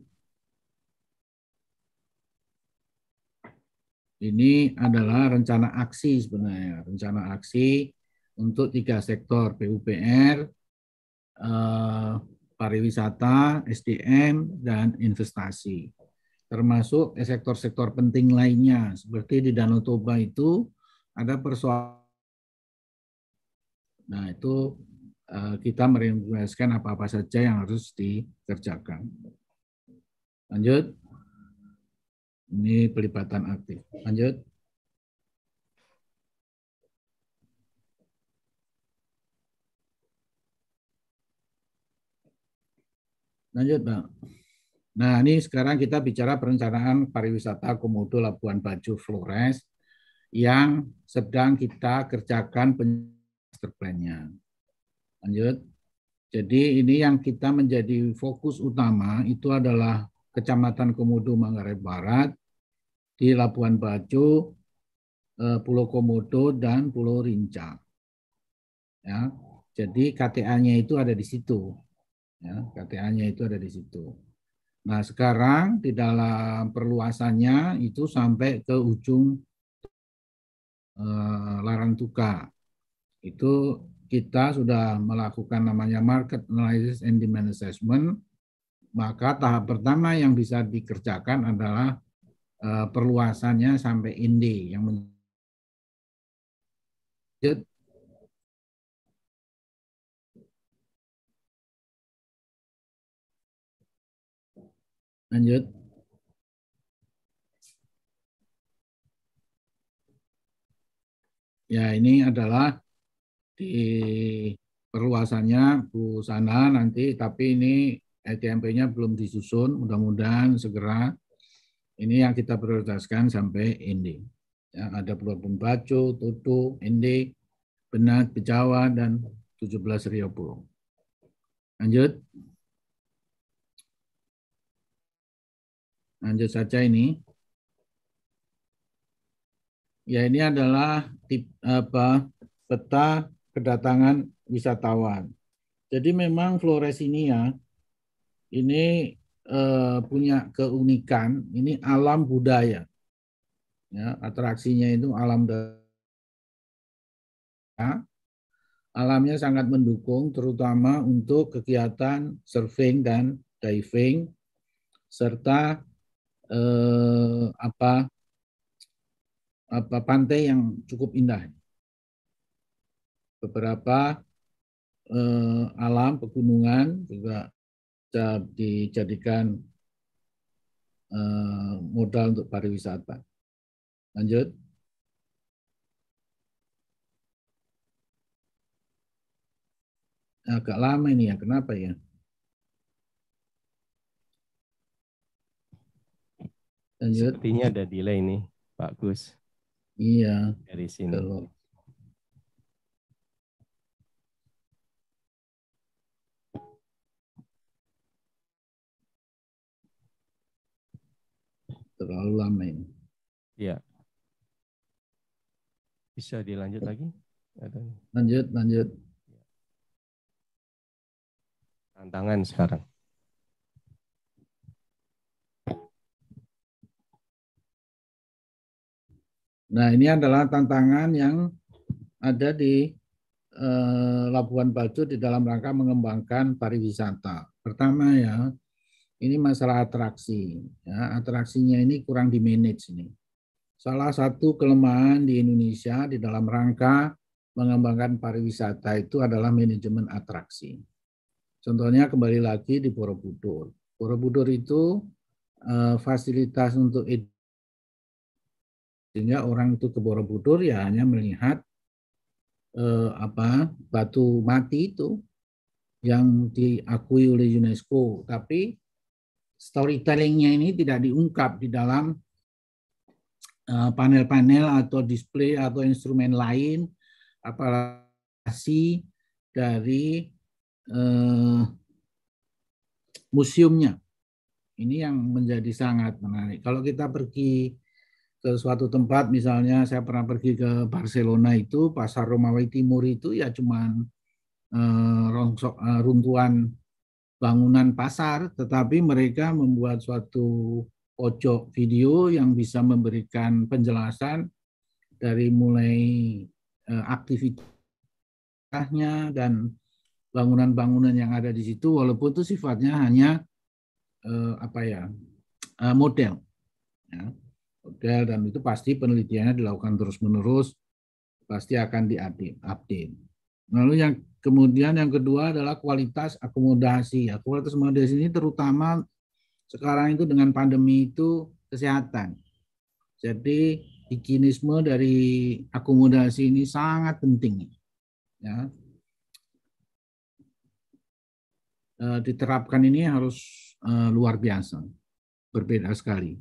Ini adalah rencana aksi sebenarnya. Rencana aksi untuk tiga sektor, PUPR, eh, pariwisata, SDM, dan investasi. Termasuk sektor-sektor penting lainnya. Seperti di Danau Toba itu ada persoalan Nah, itu eh, kita merekomendasikan apa-apa saja yang harus dikerjakan. Lanjut. Ini pelibatan aktif. Lanjut. Lanjut, Bang. Nah, ini sekarang kita bicara perencanaan pariwisata Komodo Labuan Bajo Flores yang sedang kita kerjakan penyelidikan master plan-nya. Lanjut. Jadi ini yang kita menjadi fokus utama itu adalah Kecamatan Komodo Manggarai Barat, di Labuan Bajo, eh, Pulau Komodo, dan Pulau Rinca. Ya, jadi KTA-nya itu ada di situ. Ya, KTA-nya itu ada di situ. Nah sekarang di dalam perluasannya itu sampai ke ujung eh, Larantuka itu kita sudah melakukan namanya market analysis and demand assessment, maka tahap pertama yang bisa dikerjakan adalah uh, perluasannya sampai indi yang menjadi lanjut ya ini adalah di perluasannya Bu Sana nanti, tapi ini LTMP-nya belum disusun, mudah-mudahan segera ini yang kita prioritaskan sampai ini. Ya, ada Pulau pembacu Tutu, Ende, Benat, Bejawa, dan 17 Rio Pulau. Lanjut. Lanjut saja ini. Ya ini adalah tip, apa, peta kedatangan wisatawan. Jadi memang Floresinia ini uh, punya keunikan, ini alam budaya. Ya, atraksinya itu alam budaya. Alamnya sangat mendukung terutama untuk kegiatan surfing dan diving serta eh, apa apa pantai yang cukup indah beberapa eh, alam pegunungan juga bisa dijadikan eh, modal untuk pariwisata. Lanjut. Agak lama ini ya, kenapa ya? Lanjut. Sepertinya ada delay nih, Pak Gus. Iya. Dari sini. Kalau terlalu lama ini. Iya. Bisa dilanjut lagi? Ada. Lanjut, lanjut. Tantangan sekarang. Nah, ini adalah tantangan yang ada di eh, Labuan Bajo di dalam rangka mengembangkan pariwisata. Pertama ya, ini masalah atraksi. Ya, atraksinya ini kurang di manage ini. Salah satu kelemahan di Indonesia di dalam rangka mengembangkan pariwisata itu adalah manajemen atraksi. Contohnya kembali lagi di Borobudur. Borobudur itu eh, fasilitas untuk sehingga orang itu ke Borobudur ya hanya melihat eh, apa batu mati itu yang diakui oleh UNESCO, tapi storytellingnya ini tidak diungkap di dalam eh, panel-panel atau display atau instrumen lain apalagi dari uh, museumnya. Ini yang menjadi sangat menarik. Kalau kita pergi ke suatu tempat, misalnya saya pernah pergi ke Barcelona itu, pasar Romawi Timur itu ya cuman uh, rongsok uh, runtuhan bangunan pasar, tetapi mereka membuat suatu pojok video yang bisa memberikan penjelasan dari mulai eh, aktivitasnya dan bangunan-bangunan yang ada di situ walaupun itu sifatnya hanya eh, apa ya eh, model ya. model dan itu pasti penelitiannya dilakukan terus menerus pasti akan diupdate lalu yang Kemudian yang kedua adalah kualitas akomodasi. Ya, kualitas akomodasi ini terutama sekarang itu dengan pandemi itu kesehatan. Jadi higienisme dari akomodasi ini sangat penting. Ya. Eh, diterapkan ini harus eh, luar biasa, berbeda sekali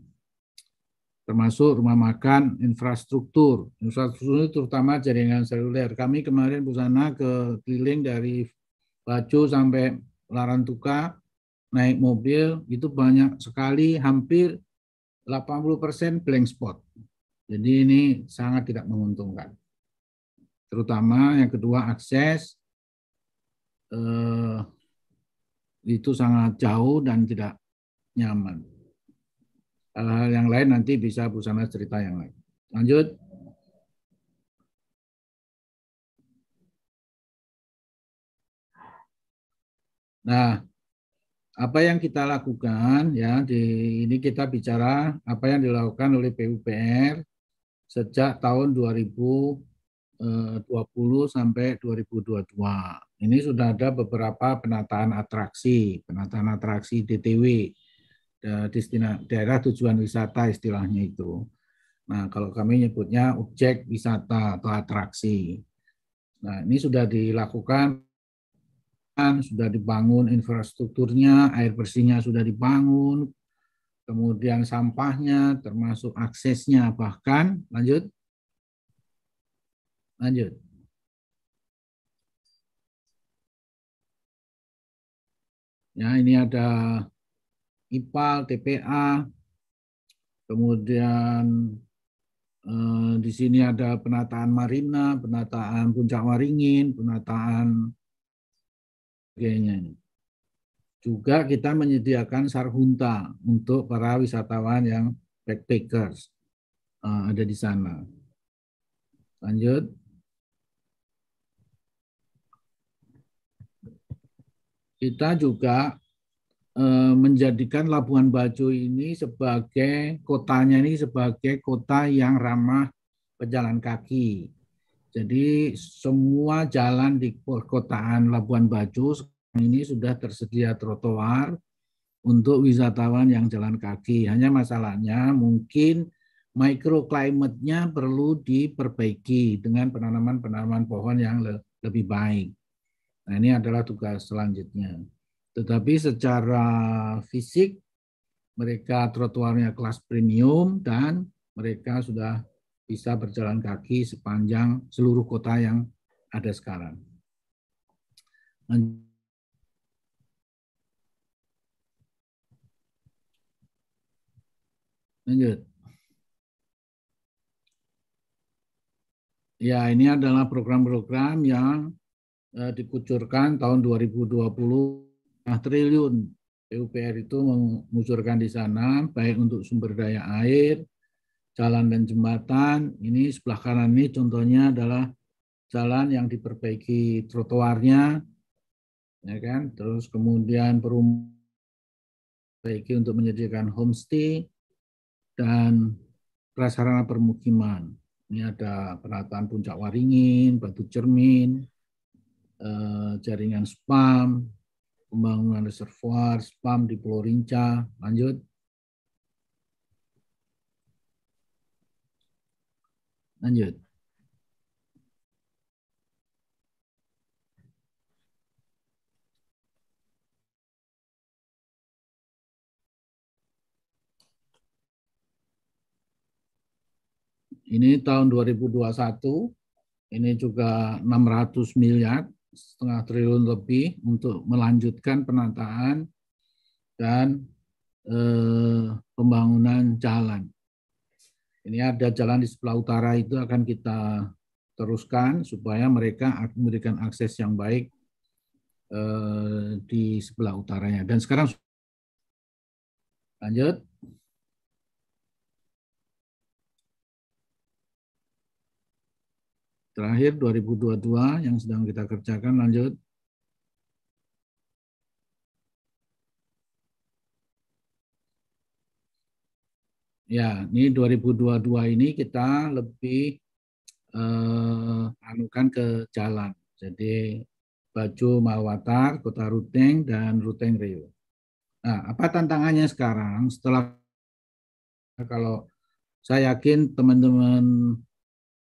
termasuk rumah makan, infrastruktur. Infrastruktur terutama jaringan seluler. Kami kemarin busana keliling dari Baju sampai Larantuka naik mobil itu banyak sekali hampir 80% blank spot. Jadi ini sangat tidak menguntungkan. Terutama yang kedua akses eh, itu sangat jauh dan tidak nyaman hal-hal yang lain nanti bisa busana cerita yang lain. Lanjut. Nah, apa yang kita lakukan ya di ini kita bicara apa yang dilakukan oleh PUPR sejak tahun 2020 eh, sampai 2022. Ini sudah ada beberapa penataan atraksi, penataan atraksi DTW destina daerah tujuan wisata istilahnya itu. Nah, kalau kami nyebutnya objek wisata atau atraksi. Nah, ini sudah dilakukan sudah dibangun infrastrukturnya, air bersihnya sudah dibangun, kemudian sampahnya termasuk aksesnya bahkan lanjut lanjut Ya, ini ada IPAL, TPA, kemudian eh, di sini ada penataan Marina, penataan Puncak Waringin, penataan sebagainya. Juga kita menyediakan sarhunta untuk para wisatawan yang backpackers eh, ada di sana. Lanjut. Kita juga Eh, menjadikan Labuan Bajo ini sebagai kotanya ini sebagai kota yang ramah pejalan kaki. Jadi semua jalan di perkotaan Labuan Bajo ini sudah tersedia trotoar untuk wisatawan yang jalan kaki. Hanya masalahnya mungkin mikroklimatnya perlu diperbaiki dengan penanaman-penanaman pohon yang lebih baik. Nah, ini adalah tugas selanjutnya. Tetapi secara fisik mereka trotoarnya kelas premium dan mereka sudah bisa berjalan kaki sepanjang seluruh kota yang ada sekarang. Lanjut. Ya, ini adalah program-program yang eh, dikucurkan tahun 2020 triliun e PUPR itu mengucurkan di sana, baik untuk sumber daya air, jalan dan jembatan. Ini sebelah kanan ini contohnya adalah jalan yang diperbaiki trotoarnya, ya kan? Terus kemudian perumahan untuk menyediakan homestay dan prasarana permukiman. Ini ada penataan puncak waringin, batu cermin, eh, jaringan spam, pembangunan reservoir, spam di Pulau Rinca. Lanjut. Lanjut. Ini tahun 2021, ini juga 600 miliar setengah triliun lebih untuk melanjutkan penataan dan eh, pembangunan jalan. Ini ada jalan di sebelah utara itu akan kita teruskan supaya mereka memberikan akses yang baik eh, di sebelah utaranya. Dan sekarang lanjut terakhir 2022 yang sedang kita kerjakan lanjut Ya, ini 2022 ini kita lebih eh, anukan ke jalan. Jadi Baju Malwatar, Kota Ruteng, dan Ruteng Rio. Nah, apa tantangannya sekarang setelah kalau saya yakin teman-teman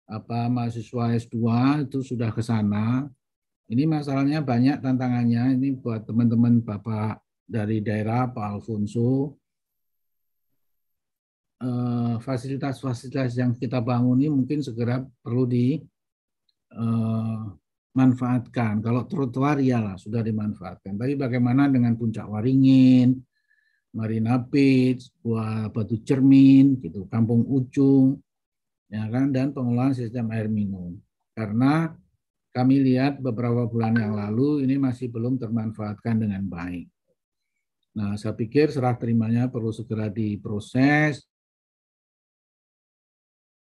apa mahasiswa S2 itu sudah ke sana. Ini masalahnya banyak tantangannya ini buat teman-teman Bapak dari daerah Pak Alfonso. Eh, fasilitas-fasilitas yang kita bangun ini mungkin segera perlu dimanfaatkan. Eh, Kalau trotoar ya lah sudah dimanfaatkan. Tapi bagaimana dengan puncak Waringin, Marina Beach, Buah Batu Cermin, gitu, Kampung Ujung, ya kan dan pengelolaan sistem air minum karena kami lihat beberapa bulan yang lalu ini masih belum termanfaatkan dengan baik. Nah, saya pikir serah terimanya perlu segera diproses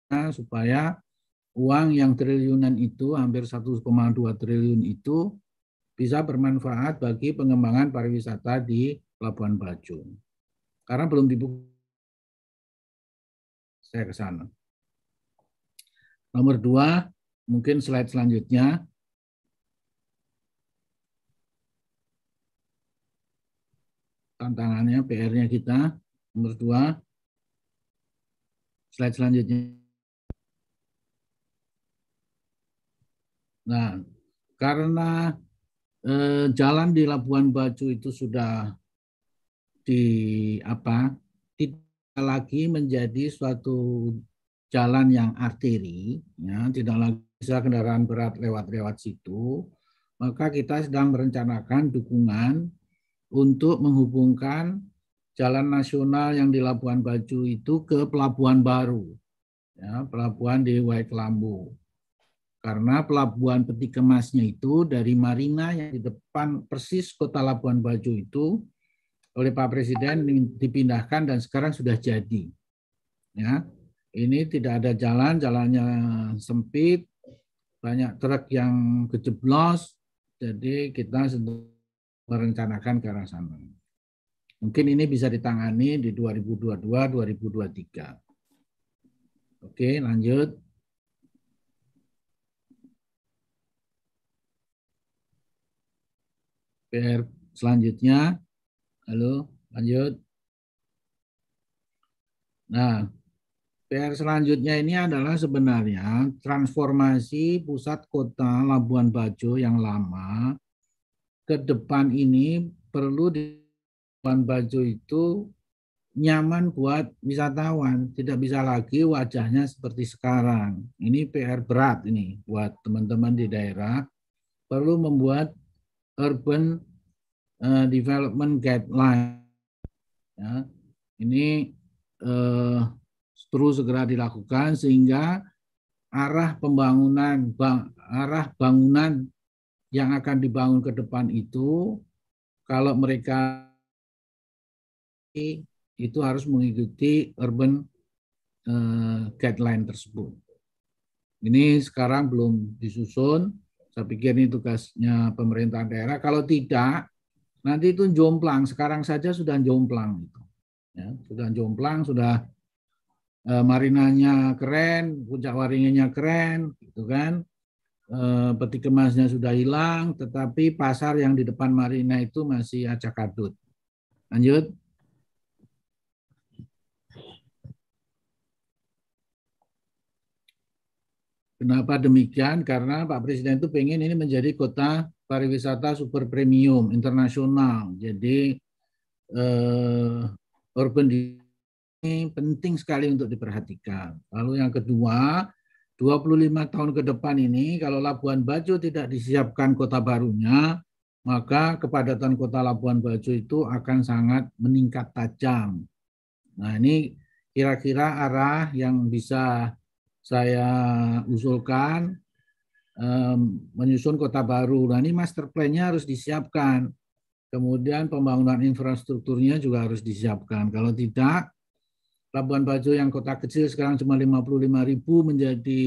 nah, supaya uang yang triliunan itu hampir 1,2 triliun itu bisa bermanfaat bagi pengembangan pariwisata di Labuan Bajo. Karena belum dibuka saya ke sana. Nomor dua, mungkin slide selanjutnya. Tantangannya, PR-nya kita. Nomor dua, slide selanjutnya. Nah, karena eh, jalan di Labuan Bajo itu sudah di apa tidak lagi menjadi suatu jalan yang arteri, ya, tidak lagi bisa kendaraan berat lewat-lewat situ, maka kita sedang merencanakan dukungan untuk menghubungkan jalan nasional yang di Labuan Bajo itu ke Pelabuhan Baru, ya, Pelabuhan di Wai Karena pelabuhan peti kemasnya itu dari Marina yang di depan persis kota Labuan Bajo itu oleh Pak Presiden dipindahkan dan sekarang sudah jadi. Ya, ini tidak ada jalan, jalannya sempit, banyak truk yang kejeblos, jadi kita sedang merencanakan ke arah sana. Mungkin ini bisa ditangani di 2022-2023. Oke, lanjut. PR selanjutnya. Halo, lanjut. Nah, PR selanjutnya ini adalah sebenarnya transformasi pusat kota Labuan Bajo yang lama ke depan ini perlu di Labuan Bajo itu nyaman buat wisatawan, tidak bisa lagi wajahnya seperti sekarang. Ini PR berat ini buat teman-teman di daerah perlu membuat urban eh, development guideline. Ya, ini uh, terus segera dilakukan sehingga arah pembangunan bang, arah bangunan yang akan dibangun ke depan itu kalau mereka itu harus mengikuti urban uh, guideline tersebut. Ini sekarang belum disusun, saya pikir ini tugasnya pemerintahan daerah. Kalau tidak, nanti itu jomplang. Sekarang saja sudah jomplang, ya, sudah jomplang, sudah Eh, marinanya keren, puncak Waringinnya keren, gitu kan. E, peti kemasnya sudah hilang, tetapi pasar yang di depan marina itu masih acak adut. Lanjut. Kenapa demikian? Karena Pak Presiden itu pengen ini menjadi kota pariwisata super premium internasional. Jadi eh, urban penting sekali untuk diperhatikan. Lalu yang kedua, 25 tahun ke depan ini kalau Labuan Bajo tidak disiapkan kota barunya, maka kepadatan kota Labuan Bajo itu akan sangat meningkat tajam. Nah, ini kira-kira arah yang bisa saya usulkan um, menyusun kota baru. Nah, ini master plan-nya harus disiapkan. Kemudian pembangunan infrastrukturnya juga harus disiapkan. Kalau tidak, Labuan Bajo yang kota kecil sekarang cuma 55.000 menjadi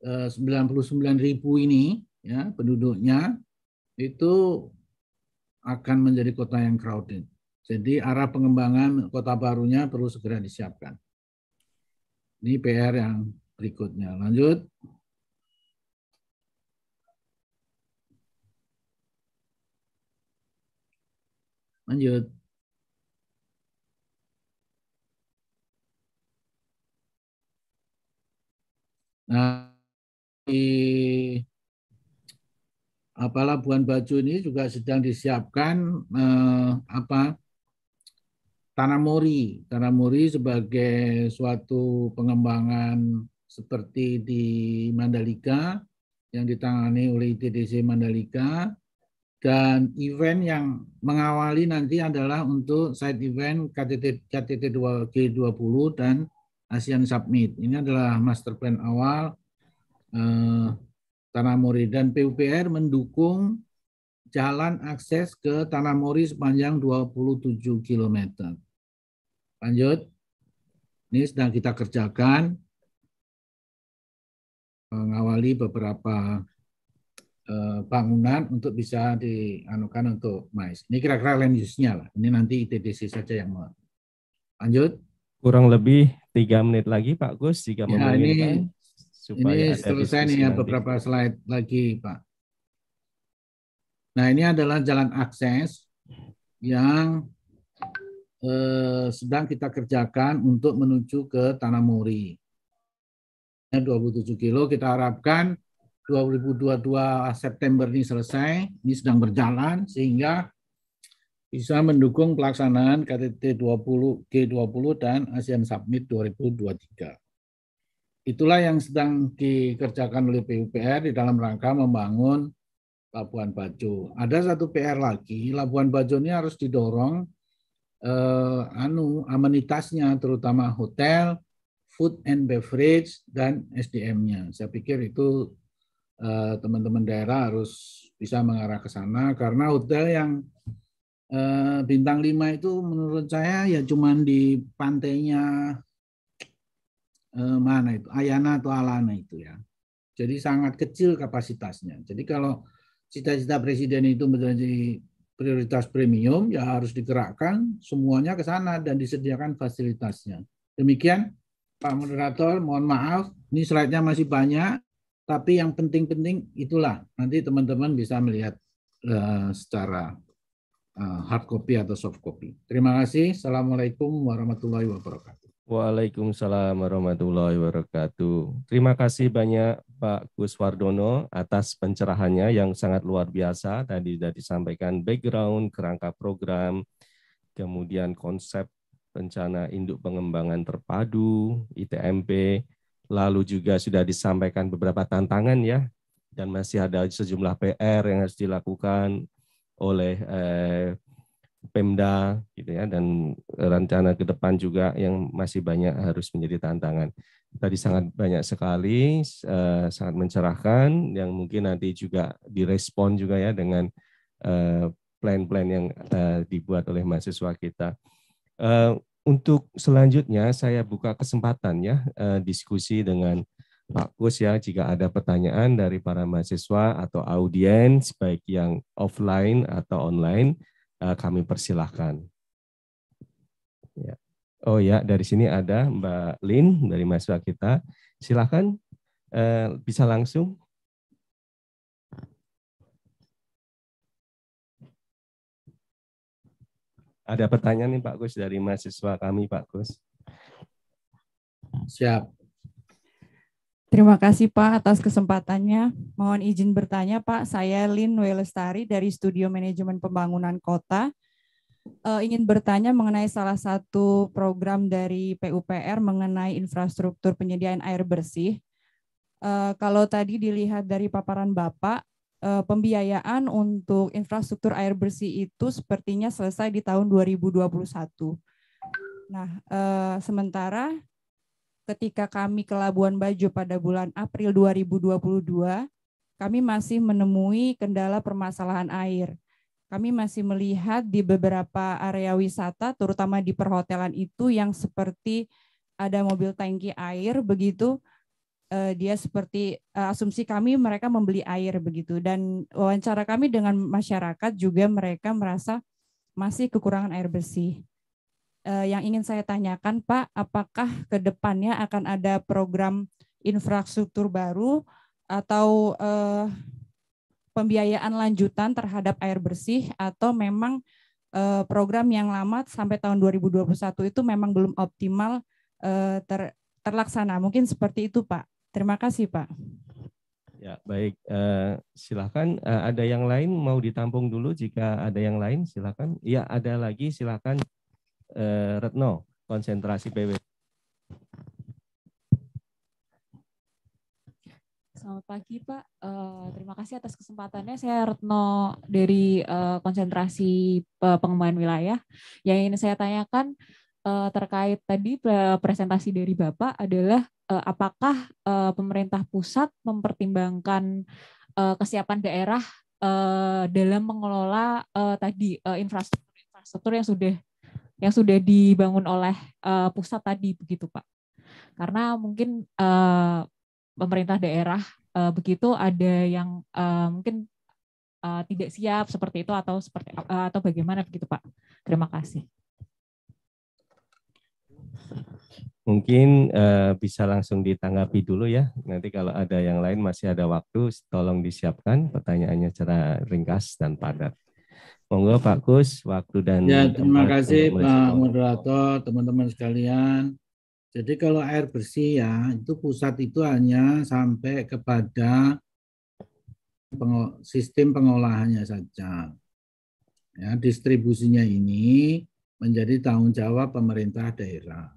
99.000 eh, ini ya penduduknya itu akan menjadi kota yang crowded. Jadi arah pengembangan kota barunya perlu segera disiapkan. Ini PR yang berikutnya. Lanjut. Lanjut. Nah, di apa Labuan Bajo ini juga sedang disiapkan eh, apa Tanamori, Tanamori sebagai suatu pengembangan seperti di Mandalika yang ditangani oleh ITDC Mandalika dan event yang mengawali nanti adalah untuk side event KTT KTT 2G20 dan ASEAN Submit. Ini adalah master plan awal eh, Tanah Mori dan PUPR mendukung jalan akses ke Tanah Mori sepanjang 27 km. Lanjut. Ini sedang kita kerjakan mengawali beberapa eh, bangunan untuk bisa dianukan untuk mais. Ini kira-kira land use lah. Ini nanti ITDC saja yang mau. Lanjut. Kurang lebih tiga menit lagi Pak Gus jika ya, memungkinkan. Ini, supaya ini ada selesai nih ya nanti. beberapa slide lagi Pak. Nah ini adalah jalan akses yang eh, sedang kita kerjakan untuk menuju ke Tanah Muri. 27 kilo kita harapkan 2022 September ini selesai, ini sedang berjalan sehingga bisa mendukung pelaksanaan KTT 20 G20 dan ASEAN Summit 2023. Itulah yang sedang dikerjakan oleh PUPR di dalam rangka membangun Labuan Bajo. Ada satu PR lagi, Labuan Bajo ini harus didorong eh, anu amenitasnya terutama hotel, food and beverage dan SDM-nya. Saya pikir itu eh, teman-teman eh, daerah harus bisa mengarah ke sana karena hotel yang Eh, bintang 5 itu menurut saya ya cuman di pantainya eh, mana itu Ayana atau Alana itu ya. Jadi sangat kecil kapasitasnya. Jadi kalau cita-cita presiden itu menjadi prioritas premium ya harus digerakkan semuanya ke sana dan disediakan fasilitasnya. Demikian Pak Moderator, mohon maaf, ini slide-nya masih banyak, tapi yang penting-penting itulah nanti teman-teman bisa melihat eh, secara Eh, hard copy atau soft copy. Terima kasih. Assalamualaikum warahmatullahi wabarakatuh. Waalaikumsalam warahmatullahi wabarakatuh. Terima kasih banyak Pak Gus Wardono atas pencerahannya yang sangat luar biasa. Tadi sudah disampaikan background, kerangka program, kemudian konsep rencana induk pengembangan terpadu, ITMP, lalu juga sudah disampaikan beberapa tantangan ya, dan masih ada sejumlah PR yang harus dilakukan, oleh eh, Pemda gitu ya dan rencana ke depan juga yang masih banyak harus menjadi tantangan. Tadi sangat banyak sekali eh, sangat mencerahkan yang mungkin nanti juga direspon juga ya dengan eh, plan-plan eh, yang eh, dibuat oleh mahasiswa kita. Eh, untuk selanjutnya saya buka kesempatan ya eh, diskusi dengan Pak Kus ya jika ada pertanyaan dari para mahasiswa atau audiens baik yang offline atau online eh, kami persilahkan. Ya. Oh ya dari sini ada Mbak Lin dari mahasiswa kita. Silahkan eh, bisa langsung. Ada pertanyaan nih Pak Gus dari mahasiswa kami Pak Gus? Siap. Terima kasih Pak atas kesempatannya. Mohon izin bertanya Pak, saya Lin Welestari dari Studio Manajemen Pembangunan Kota. E, ingin bertanya mengenai salah satu program dari PUPR mengenai infrastruktur penyediaan air bersih. E, kalau tadi dilihat dari paparan Bapak, e, pembiayaan untuk infrastruktur air bersih itu sepertinya selesai di tahun 2021. Nah, sementara ketika kami ke Labuan Bajo pada bulan April 2022, kami masih menemui kendala permasalahan air. Kami masih melihat di beberapa area wisata, terutama di perhotelan itu yang seperti ada mobil tangki air begitu, eh, dia seperti eh, asumsi kami mereka membeli air begitu dan wawancara kami dengan masyarakat juga mereka merasa masih kekurangan air bersih eh, yang ingin saya tanyakan Pak, apakah ke depannya akan ada program infrastruktur baru atau eh, pembiayaan lanjutan terhadap air bersih atau memang eh, program yang lama sampai tahun 2021 itu memang belum optimal eh, ter, terlaksana. Mungkin seperti itu Pak. Terima kasih Pak. Ya, baik. Uh, silakan uh, ada yang lain mau ditampung dulu jika ada yang lain silakan. Iya, ada lagi silakan eh, Retno, konsentrasi PW. Selamat pagi Pak, uh, terima kasih atas kesempatannya. Saya Retno dari uh, konsentrasi eh, pengembangan wilayah. Yang ingin saya tanyakan uh, terkait tadi presentasi dari Bapak adalah uh, apakah uh, pemerintah pusat mempertimbangkan uh, kesiapan daerah uh, dalam mengelola uh, tadi uh, infrastruktur infrastruktur yang sudah yang sudah dibangun oleh uh, pusat tadi begitu Pak. Karena mungkin uh, pemerintah daerah uh, begitu ada yang uh, mungkin uh, tidak siap seperti itu atau seperti uh, atau bagaimana begitu Pak. Terima kasih. Mungkin uh, bisa langsung ditanggapi dulu ya. Nanti kalau ada yang lain masih ada waktu, tolong disiapkan pertanyaannya secara ringkas dan padat. Monggo Pak Kus, waktu dan Ya, terima kasih Pak moderator, teman-teman sekalian. Jadi kalau air bersih ya, itu pusat itu hanya sampai kepada sistem pengolahannya saja. Ya, distribusinya ini menjadi tanggung jawab pemerintah daerah.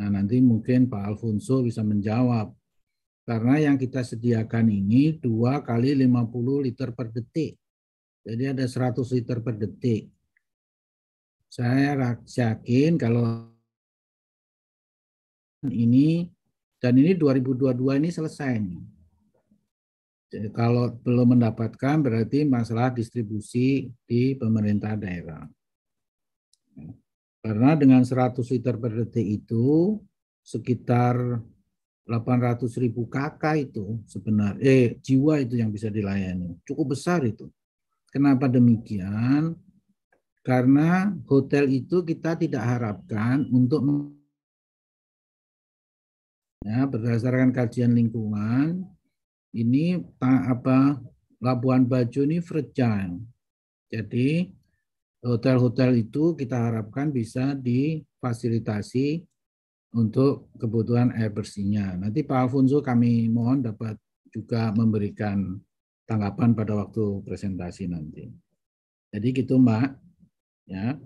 Nah, nanti mungkin Pak Alfonso bisa menjawab. Karena yang kita sediakan ini dua kali 50 liter per detik jadi ada 100 liter per detik. Saya yakin kalau ini dan ini 2022 ini selesai Jadi kalau belum mendapatkan berarti masalah distribusi di pemerintah daerah. Karena dengan 100 liter per detik itu sekitar 800 ribu kakak itu sebenarnya eh jiwa itu yang bisa dilayani cukup besar itu Kenapa demikian? Karena hotel itu kita tidak harapkan untuk ya, berdasarkan kajian lingkungan ini apa Labuan Bajo ini fragile. Jadi hotel-hotel itu kita harapkan bisa difasilitasi untuk kebutuhan air bersihnya. Nanti Pak Alfonso kami mohon dapat juga memberikan tanggapan pada waktu presentasi nanti. Jadi gitu Mbak, ya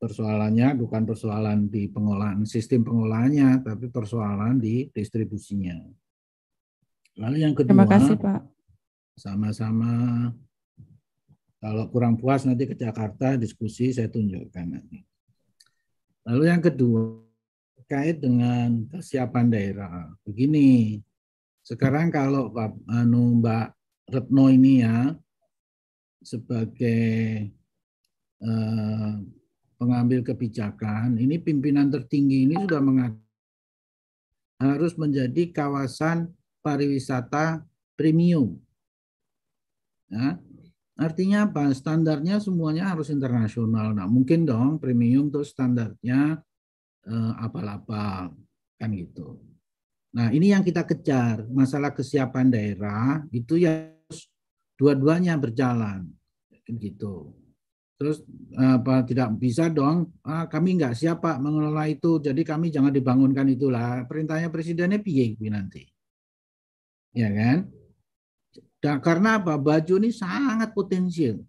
persoalannya bukan persoalan di pengolahan sistem pengolahannya, tapi persoalan di distribusinya. Lalu yang kedua, terima kasih Pak. Sama-sama. Kalau kurang puas nanti ke Jakarta diskusi saya tunjukkan nanti. Lalu yang kedua terkait dengan kesiapan daerah. Begini, sekarang kalau Pak anu Mbak Retno ini ya sebagai eh, pengambil kebijakan, ini pimpinan tertinggi ini sudah mengatakan harus menjadi kawasan pariwisata premium. Ya. Artinya apa? Standarnya semuanya harus internasional. Nah, mungkin dong premium tuh standarnya eh, apa-apa kan gitu. Nah, ini yang kita kejar, masalah kesiapan daerah itu yang dua-duanya berjalan kan gitu terus eh, apa tidak bisa dong ah, kami nggak siapa mengelola itu jadi kami jangan dibangunkan itulah perintahnya presidennya piye nanti ya kan dan karena apa baju ini sangat potensial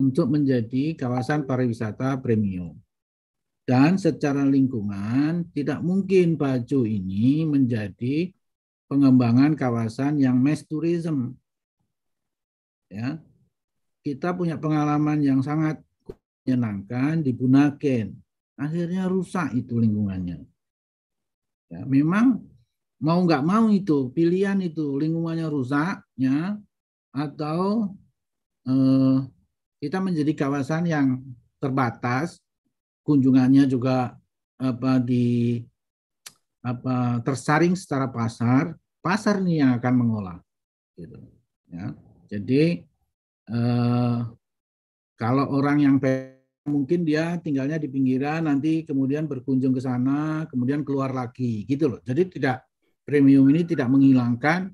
untuk menjadi kawasan pariwisata premium dan secara lingkungan tidak mungkin baju ini menjadi pengembangan kawasan yang mass tourism ya kita punya pengalaman yang sangat menyenangkan di Bunaken. Akhirnya rusak itu lingkungannya. Ya, memang mau nggak mau itu pilihan itu lingkungannya rusaknya atau eh, kita menjadi kawasan yang terbatas, kunjungannya juga apa di apa tersaring secara pasar, pasar nih yang akan mengolah. Gitu, ya. Jadi eh, kalau orang yang mungkin dia tinggalnya di pinggiran, nanti kemudian berkunjung ke sana, kemudian keluar lagi, gitu loh. Jadi tidak premium ini tidak menghilangkan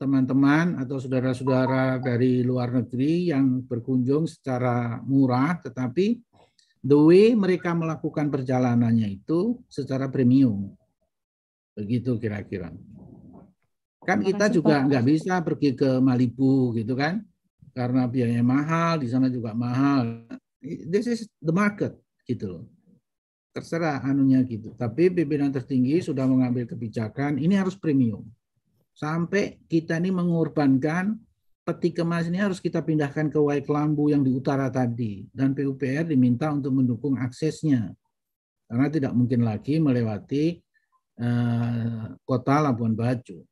teman-teman atau saudara-saudara dari luar negeri yang berkunjung secara murah, tetapi the way mereka melakukan perjalanannya itu secara premium. Begitu kira-kira. Kan kita juga nggak bisa pergi ke Malibu gitu kan, karena biayanya mahal, di sana juga mahal. This is the market gitu loh. Terserah anunya gitu. Tapi pimpinan tertinggi sudah mengambil kebijakan, ini harus premium. Sampai kita ini mengorbankan peti kemas ini harus kita pindahkan ke Wai Kelambu yang di utara tadi. Dan PUPR diminta untuk mendukung aksesnya. Karena tidak mungkin lagi melewati uh, kota Labuan Bajo.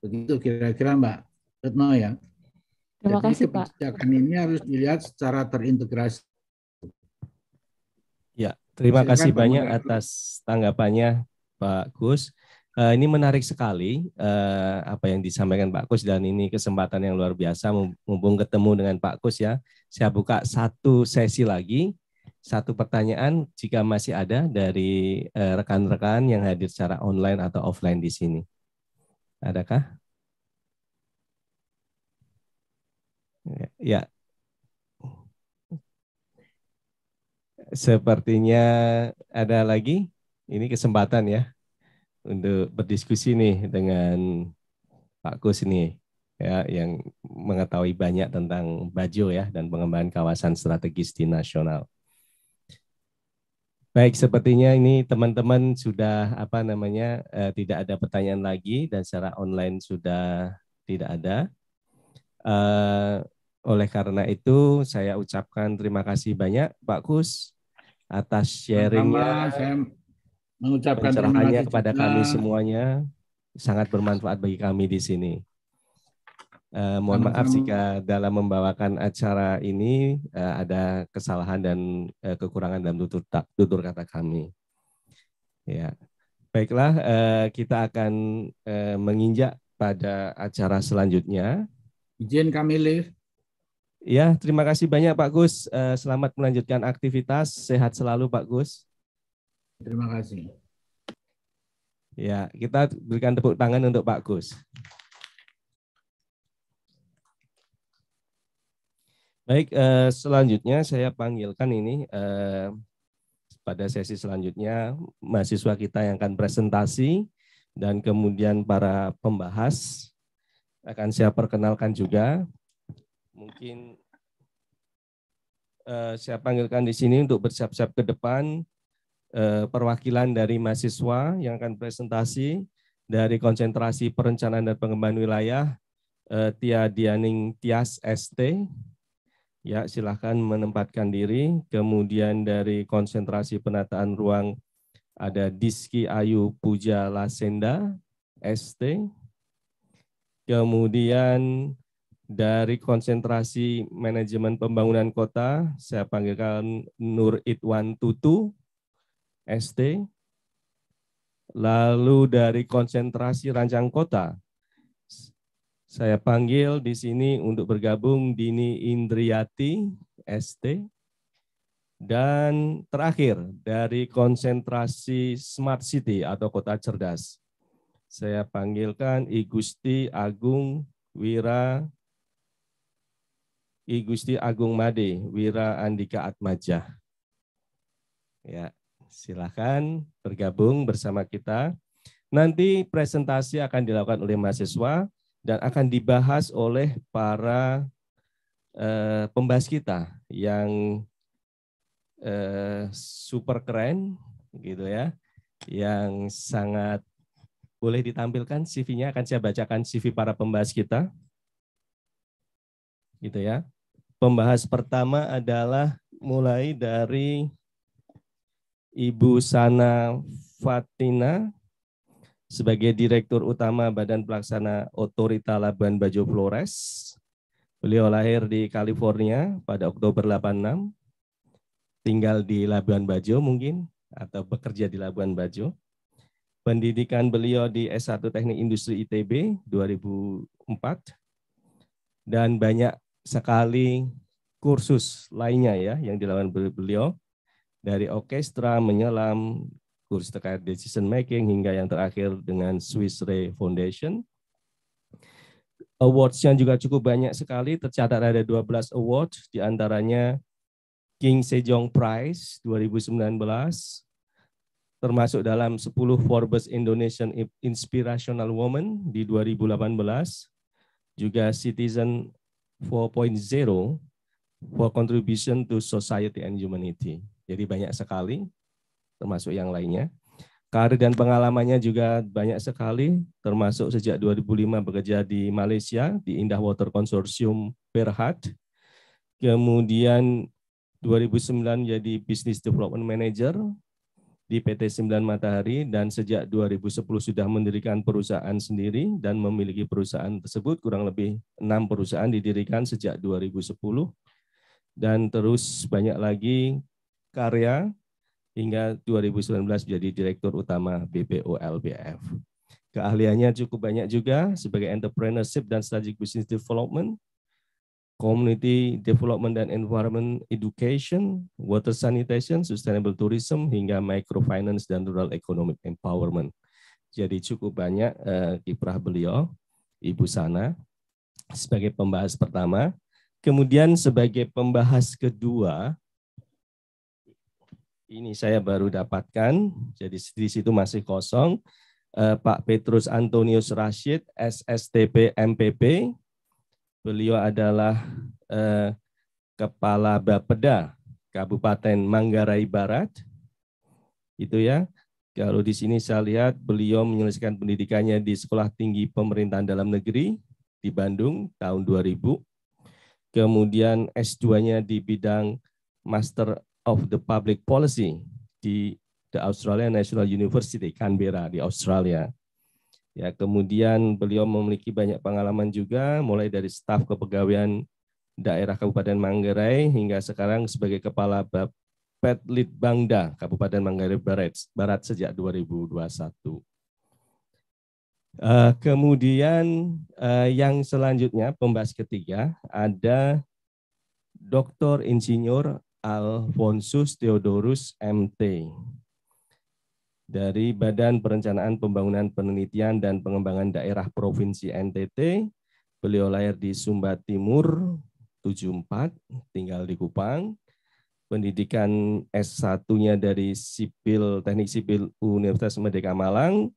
Begitu kira-kira Mbak Retno ya. Terima Jadi kasih Pak. Kebijakan ini harus dilihat secara terintegrasi. Ya, terima Silakan kasih banyak atas tanggapannya Pak Gus. Uh, ini menarik sekali uh, apa yang disampaikan Pak Kus dan ini kesempatan yang luar biasa mumpung ketemu dengan Pak Kus ya. Saya buka satu sesi lagi, satu pertanyaan jika masih ada dari eh, rekan-rekan uh, yang hadir secara online atau offline di sini. Adakah? Ya. Sepertinya ada lagi. Ini kesempatan ya untuk berdiskusi nih dengan Pak Kus ini ya yang mengetahui banyak tentang Bajo ya dan pengembangan kawasan strategis di nasional. Baik, sepertinya ini teman-teman sudah apa namanya eh, tidak ada pertanyaan lagi dan secara online sudah tidak ada. Eh, oleh karena itu saya ucapkan terima kasih banyak Pak Kus atas sharingnya. saya mengucapkan terima kasih kepada juga. kami semuanya sangat bermanfaat bagi kami di sini. Uh, mohon maaf jika dalam membawakan acara ini uh, ada kesalahan dan uh, kekurangan dalam tutur, tutur kata kami. Ya, baiklah uh, kita akan uh, menginjak pada acara selanjutnya. Izin kami live. Ya, terima kasih banyak Pak Gus. Uh, selamat melanjutkan aktivitas. Sehat selalu Pak Gus. Terima kasih. Ya, kita berikan tepuk tangan untuk Pak Gus. Baik, eh, selanjutnya saya panggilkan ini eh, pada sesi selanjutnya mahasiswa kita yang akan presentasi dan kemudian para pembahas akan saya perkenalkan juga. Mungkin eh, saya panggilkan di sini untuk bersiap-siap ke depan eh, perwakilan dari mahasiswa yang akan presentasi dari konsentrasi perencanaan dan pengembangan wilayah eh, Tia Dianing Tias ST ya silahkan menempatkan diri. Kemudian dari konsentrasi penataan ruang ada Diski Ayu Puja Lasenda, ST. Kemudian dari konsentrasi manajemen pembangunan kota, saya panggilkan Nur Itwan Tutu, ST. Lalu dari konsentrasi rancang kota, saya panggil di sini untuk bergabung Dini Indriyati, ST. Dan terakhir dari konsentrasi Smart City atau Kota Cerdas. Saya panggilkan Igusti Agung Wira Igusti Agung Made Wira Andika Atmaja. Ya, silakan bergabung bersama kita. Nanti presentasi akan dilakukan oleh mahasiswa dan akan dibahas oleh para eh, pembahas kita yang eh, super keren gitu ya, yang sangat boleh ditampilkan CV-nya akan saya bacakan CV para pembahas kita. Gitu ya. Pembahas pertama adalah mulai dari Ibu Sana Fatina sebagai Direktur Utama Badan Pelaksana Otorita Labuan Bajo Flores. Beliau lahir di California pada Oktober 86, tinggal di Labuan Bajo mungkin, atau bekerja di Labuan Bajo. Pendidikan beliau di S1 Teknik Industri ITB 2004, dan banyak sekali kursus lainnya ya yang dilakukan beliau dari orkestra, menyelam, kurs terkait decision making hingga yang terakhir dengan Swiss Re Foundation. awards yang juga cukup banyak sekali, tercatat ada 12 awards di antaranya King Sejong Prize 2019, termasuk dalam 10 Forbes Indonesian Inspirational Woman di 2018, juga Citizen 4.0 for contribution to society and humanity. Jadi banyak sekali termasuk yang lainnya. Karir dan pengalamannya juga banyak sekali, termasuk sejak 2005 bekerja di Malaysia, di Indah Water Consortium Berhad. Kemudian 2009 jadi Business Development Manager di PT 9 Matahari dan sejak 2010 sudah mendirikan perusahaan sendiri dan memiliki perusahaan tersebut kurang lebih enam perusahaan didirikan sejak 2010 dan terus banyak lagi karya hingga 2019 menjadi Direktur Utama BPO LBF. Keahliannya cukup banyak juga sebagai entrepreneurship dan strategic business development, community development dan environment education, water sanitation, sustainable tourism, hingga microfinance dan rural economic empowerment. Jadi cukup banyak eh, kiprah beliau, Ibu Sana, sebagai pembahas pertama. Kemudian sebagai pembahas kedua, ini saya baru dapatkan, jadi di situ masih kosong. Eh, Pak Petrus Antonius Rashid, SSTP MPP. Beliau adalah eh, Kepala Bapeda Kabupaten Manggarai Barat. Itu ya. Kalau di sini saya lihat beliau menyelesaikan pendidikannya di Sekolah Tinggi Pemerintahan Dalam Negeri di Bandung tahun 2000. Kemudian S2-nya di bidang Master of the Public Policy di The Australian National University, Canberra di Australia. Ya, kemudian beliau memiliki banyak pengalaman juga, mulai dari staf kepegawaian daerah Kabupaten Manggarai hingga sekarang sebagai kepala bab Petlit Bangda Kabupaten Manggarai Barat, Barat sejak 2021. Uh, eh, kemudian uh, yang selanjutnya pembahas ketiga ada Dr. Insinyur Alfonsus Theodorus MT dari Badan Perencanaan Pembangunan Penelitian dan Pengembangan Daerah Provinsi NTT. Beliau lahir di Sumba Timur 74, tinggal di Kupang. Pendidikan S1-nya dari Sipil Teknik Sipil Universitas Merdeka Malang,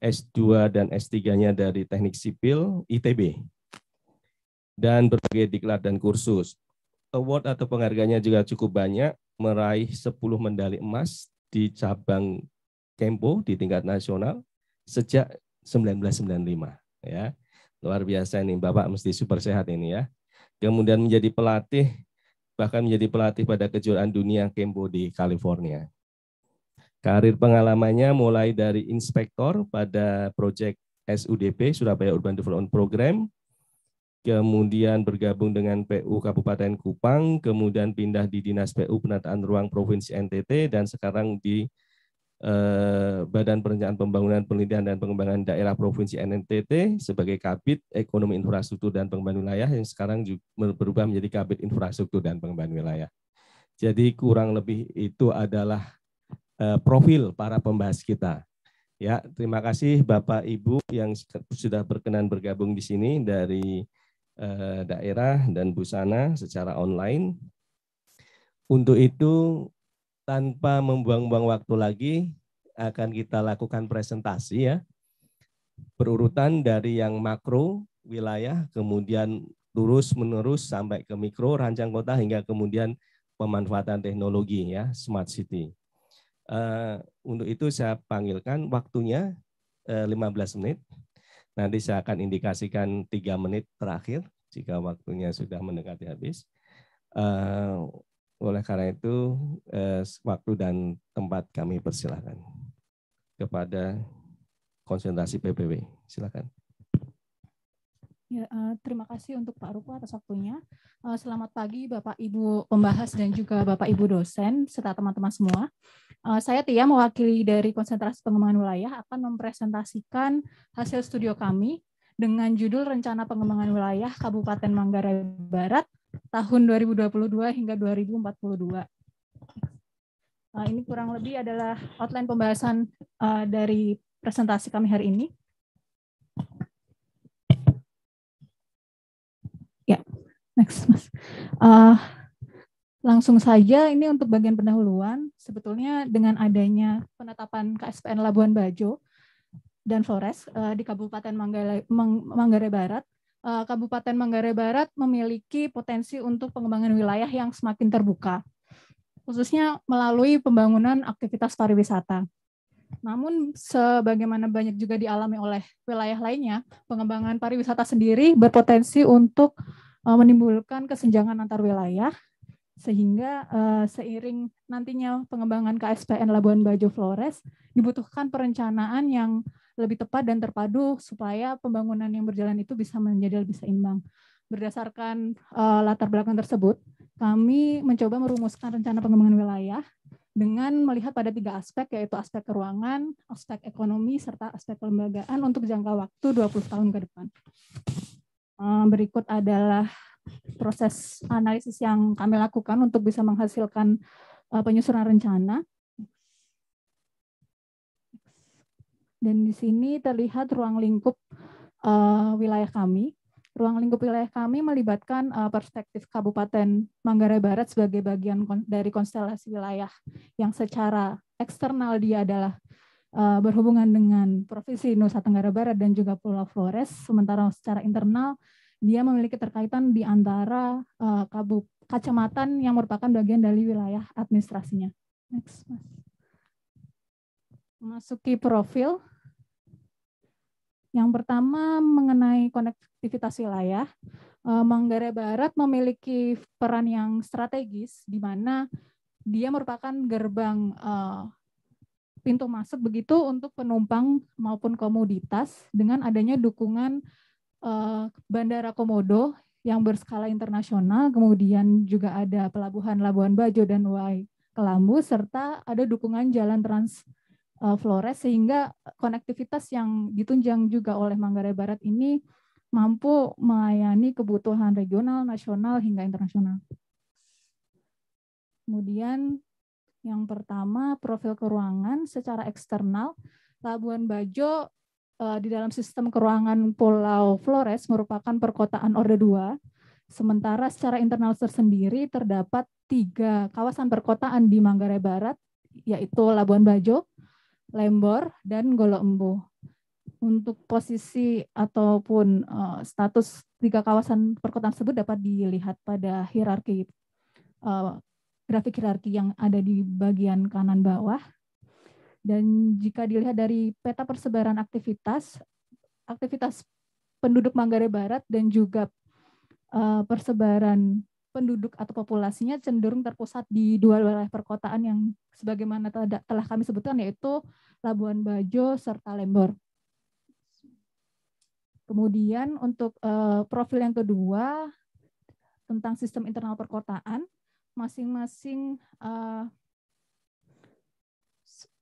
S2 dan S3-nya dari Teknik Sipil ITB. Dan berbagai diklat dan kursus award atau penghargaannya juga cukup banyak, meraih 10 medali emas di cabang Kempo di tingkat nasional sejak 1995 ya. Luar biasa ini Bapak mesti super sehat ini ya. Kemudian menjadi pelatih bahkan menjadi pelatih pada kejuaraan dunia Kempo di California. Karir pengalamannya mulai dari inspektor pada proyek SUDP Surabaya Urban Development Program kemudian bergabung dengan PU Kabupaten Kupang, kemudian pindah di Dinas PU Penataan Ruang Provinsi NTT, dan sekarang di eh, Badan Perencanaan Pembangunan Penelitian dan Pengembangan Daerah Provinsi NTT sebagai Kabit Ekonomi Infrastruktur dan Pengembangan Wilayah yang sekarang juga berubah menjadi Kabit Infrastruktur dan Pengembangan Wilayah. Jadi kurang lebih itu adalah eh, profil para pembahas kita. Ya, terima kasih Bapak Ibu yang sudah berkenan bergabung di sini dari Eh, daerah dan busana secara online. Untuk itu, tanpa membuang-buang waktu lagi, akan kita lakukan presentasi ya. Berurutan dari yang makro wilayah, kemudian lurus menerus sampai ke mikro rancang kota hingga kemudian pemanfaatan teknologi ya smart city. Uh, untuk itu saya panggilkan waktunya uh, eh, 15 menit. Nanti saya akan indikasikan tiga menit terakhir jika waktunya sudah mendekati habis. Uh, oleh karena itu, uh, waktu dan tempat kami persilahkan kepada konsentrasi PPW. Silakan. Ya, uh, terima kasih untuk Pak Ruko atas waktunya. Uh, selamat pagi Bapak Ibu pembahas dan juga Bapak Ibu dosen serta teman-teman semua. Eh, saya Tia mewakili dari konsentrasi pengembangan wilayah akan mempresentasikan hasil studio kami dengan judul Rencana Pengembangan Wilayah Kabupaten Manggarai Barat tahun 2022 hingga 2042. Eh, ini kurang lebih adalah outline pembahasan eh, dari presentasi kami hari ini. Ya, next mas. Uh, langsung saja ini untuk bagian pendahuluan. Sebetulnya dengan adanya penetapan KSPN Labuan Bajo dan Flores uh, di Kabupaten Manggarai, Barat, uh, Kabupaten Manggarai Barat memiliki potensi untuk pengembangan wilayah yang semakin terbuka, khususnya melalui pembangunan aktivitas pariwisata. Namun, sebagaimana banyak juga dialami oleh wilayah lainnya, pengembangan pariwisata sendiri berpotensi untuk eh, menimbulkan kesenjangan antar wilayah sehingga uh, seiring nantinya pengembangan KSPN Labuan Bajo Flores dibutuhkan perencanaan yang lebih tepat dan terpadu supaya pembangunan yang berjalan itu bisa menjadi lebih seimbang. Berdasarkan uh, latar belakang tersebut, kami mencoba merumuskan rencana pengembangan wilayah dengan melihat pada tiga aspek, yaitu aspek ruangan aspek ekonomi, serta aspek kelembagaan untuk jangka waktu 20 tahun ke depan. Eh, berikut adalah proses analisis yang kami lakukan untuk bisa menghasilkan uh, penyusunan rencana. Dan di sini terlihat ruang lingkup uh, wilayah kami. Ruang lingkup wilayah kami melibatkan uh, perspektif Kabupaten Manggarai Barat sebagai bagian kon dari konstelasi wilayah yang secara eksternal dia adalah uh, berhubungan dengan Provinsi Nusa Tenggara Barat dan juga Pulau Flores, sementara secara internal dia memiliki terkaitan di antara uh, eh, kabup kacamatan yang merupakan bagian dari wilayah administrasinya. Next, Mas. Masuki profil. Yang pertama mengenai konektivitas wilayah. Eh, Manggarai Barat memiliki peran yang strategis di mana dia merupakan gerbang eh, pintu masuk begitu untuk penumpang maupun komoditas dengan adanya dukungan Eh, Bandara Komodo yang berskala internasional, kemudian juga ada pelabuhan Labuan Bajo dan Wai Kelambu, serta ada dukungan jalan trans eh, Flores, sehingga konektivitas yang ditunjang juga oleh Manggarai Barat ini mampu melayani kebutuhan regional, nasional, hingga internasional. Kemudian yang pertama, profil keruangan secara eksternal. Labuan Bajo Eh, di dalam sistem keruangan Pulau Flores merupakan perkotaan Orde II, sementara secara internal tersendiri terdapat tiga kawasan perkotaan di Manggarai Barat, yaitu Labuan Bajo, Lembor, dan Golok Untuk posisi ataupun uh, status tiga kawasan perkotaan tersebut dapat dilihat pada hierarki uh, grafik hierarki yang ada di bagian kanan bawah dan jika dilihat dari peta persebaran aktivitas, aktivitas penduduk Manggarai Barat dan juga uh, persebaran penduduk atau populasinya cenderung terpusat di dua wilayah perkotaan yang sebagaimana telah kami sebutkan yaitu Labuan Bajo serta Lembor. Kemudian untuk uh, profil yang kedua tentang sistem internal perkotaan, masing-masing uh,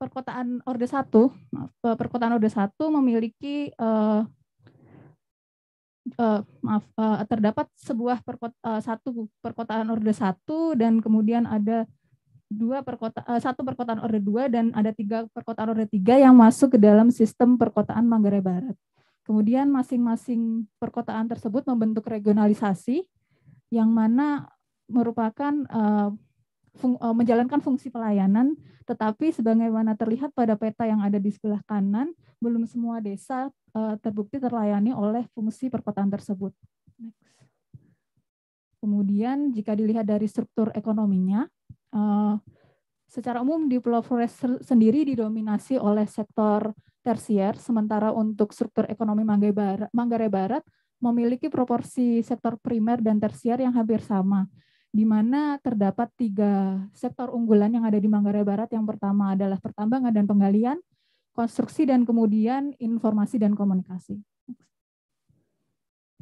perkotaan Orde 1, eh, perkotaan Orde 1 memiliki uh, uh, maaf uh, terdapat sebuah perkota, uh, satu perkotaan Orde 1 dan kemudian ada dua perkota uh, satu perkotaan Orde 2 dan ada tiga perkotaan Orde 3 yang masuk ke dalam sistem perkotaan Manggarai Barat. Kemudian masing-masing perkotaan tersebut membentuk regionalisasi yang mana merupakan uh, fung, uh, menjalankan fungsi pelayanan, tetapi sebagaimana terlihat pada peta yang ada di sebelah kanan, belum semua desa uh, terbukti terlayani oleh fungsi perkotaan tersebut. Kemudian jika dilihat dari struktur ekonominya, uh, secara umum di Pulau Flores sendiri didominasi oleh sektor tersier, sementara untuk struktur ekonomi Manggarai Barat memiliki proporsi sektor primer dan tersier yang hampir sama di mana terdapat tiga sektor unggulan yang ada di Manggarai Barat. Yang pertama adalah pertambangan dan penggalian, konstruksi dan kemudian informasi dan komunikasi.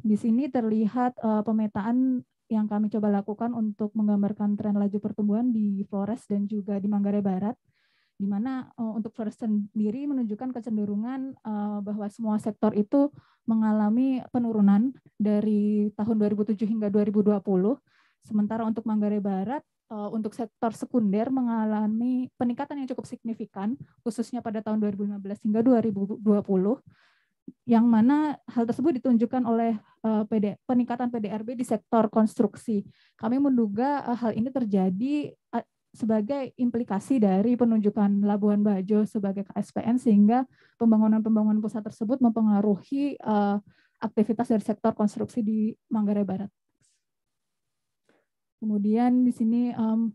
Di sini terlihat uh, pemetaan yang kami coba lakukan untuk menggambarkan tren laju pertumbuhan di Flores dan juga di Manggarai Barat, di mana uh, untuk Flores sendiri menunjukkan kecenderungan uh, bahwa semua sektor itu mengalami penurunan dari tahun 2007 hingga 2020 Sementara untuk Manggarai Barat, eh, untuk sektor sekunder mengalami peningkatan yang cukup signifikan, khususnya pada tahun 2015 hingga 2020, yang mana hal tersebut ditunjukkan oleh eh, peningkatan PDRB di sektor konstruksi. Kami menduga eh, hal ini terjadi sebagai implikasi dari penunjukan Labuan Bajo sebagai KSPN sehingga pembangunan-pembangunan pusat tersebut mempengaruhi aktivitas dari sektor konstruksi di Manggarai Barat. Kemudian di sini um,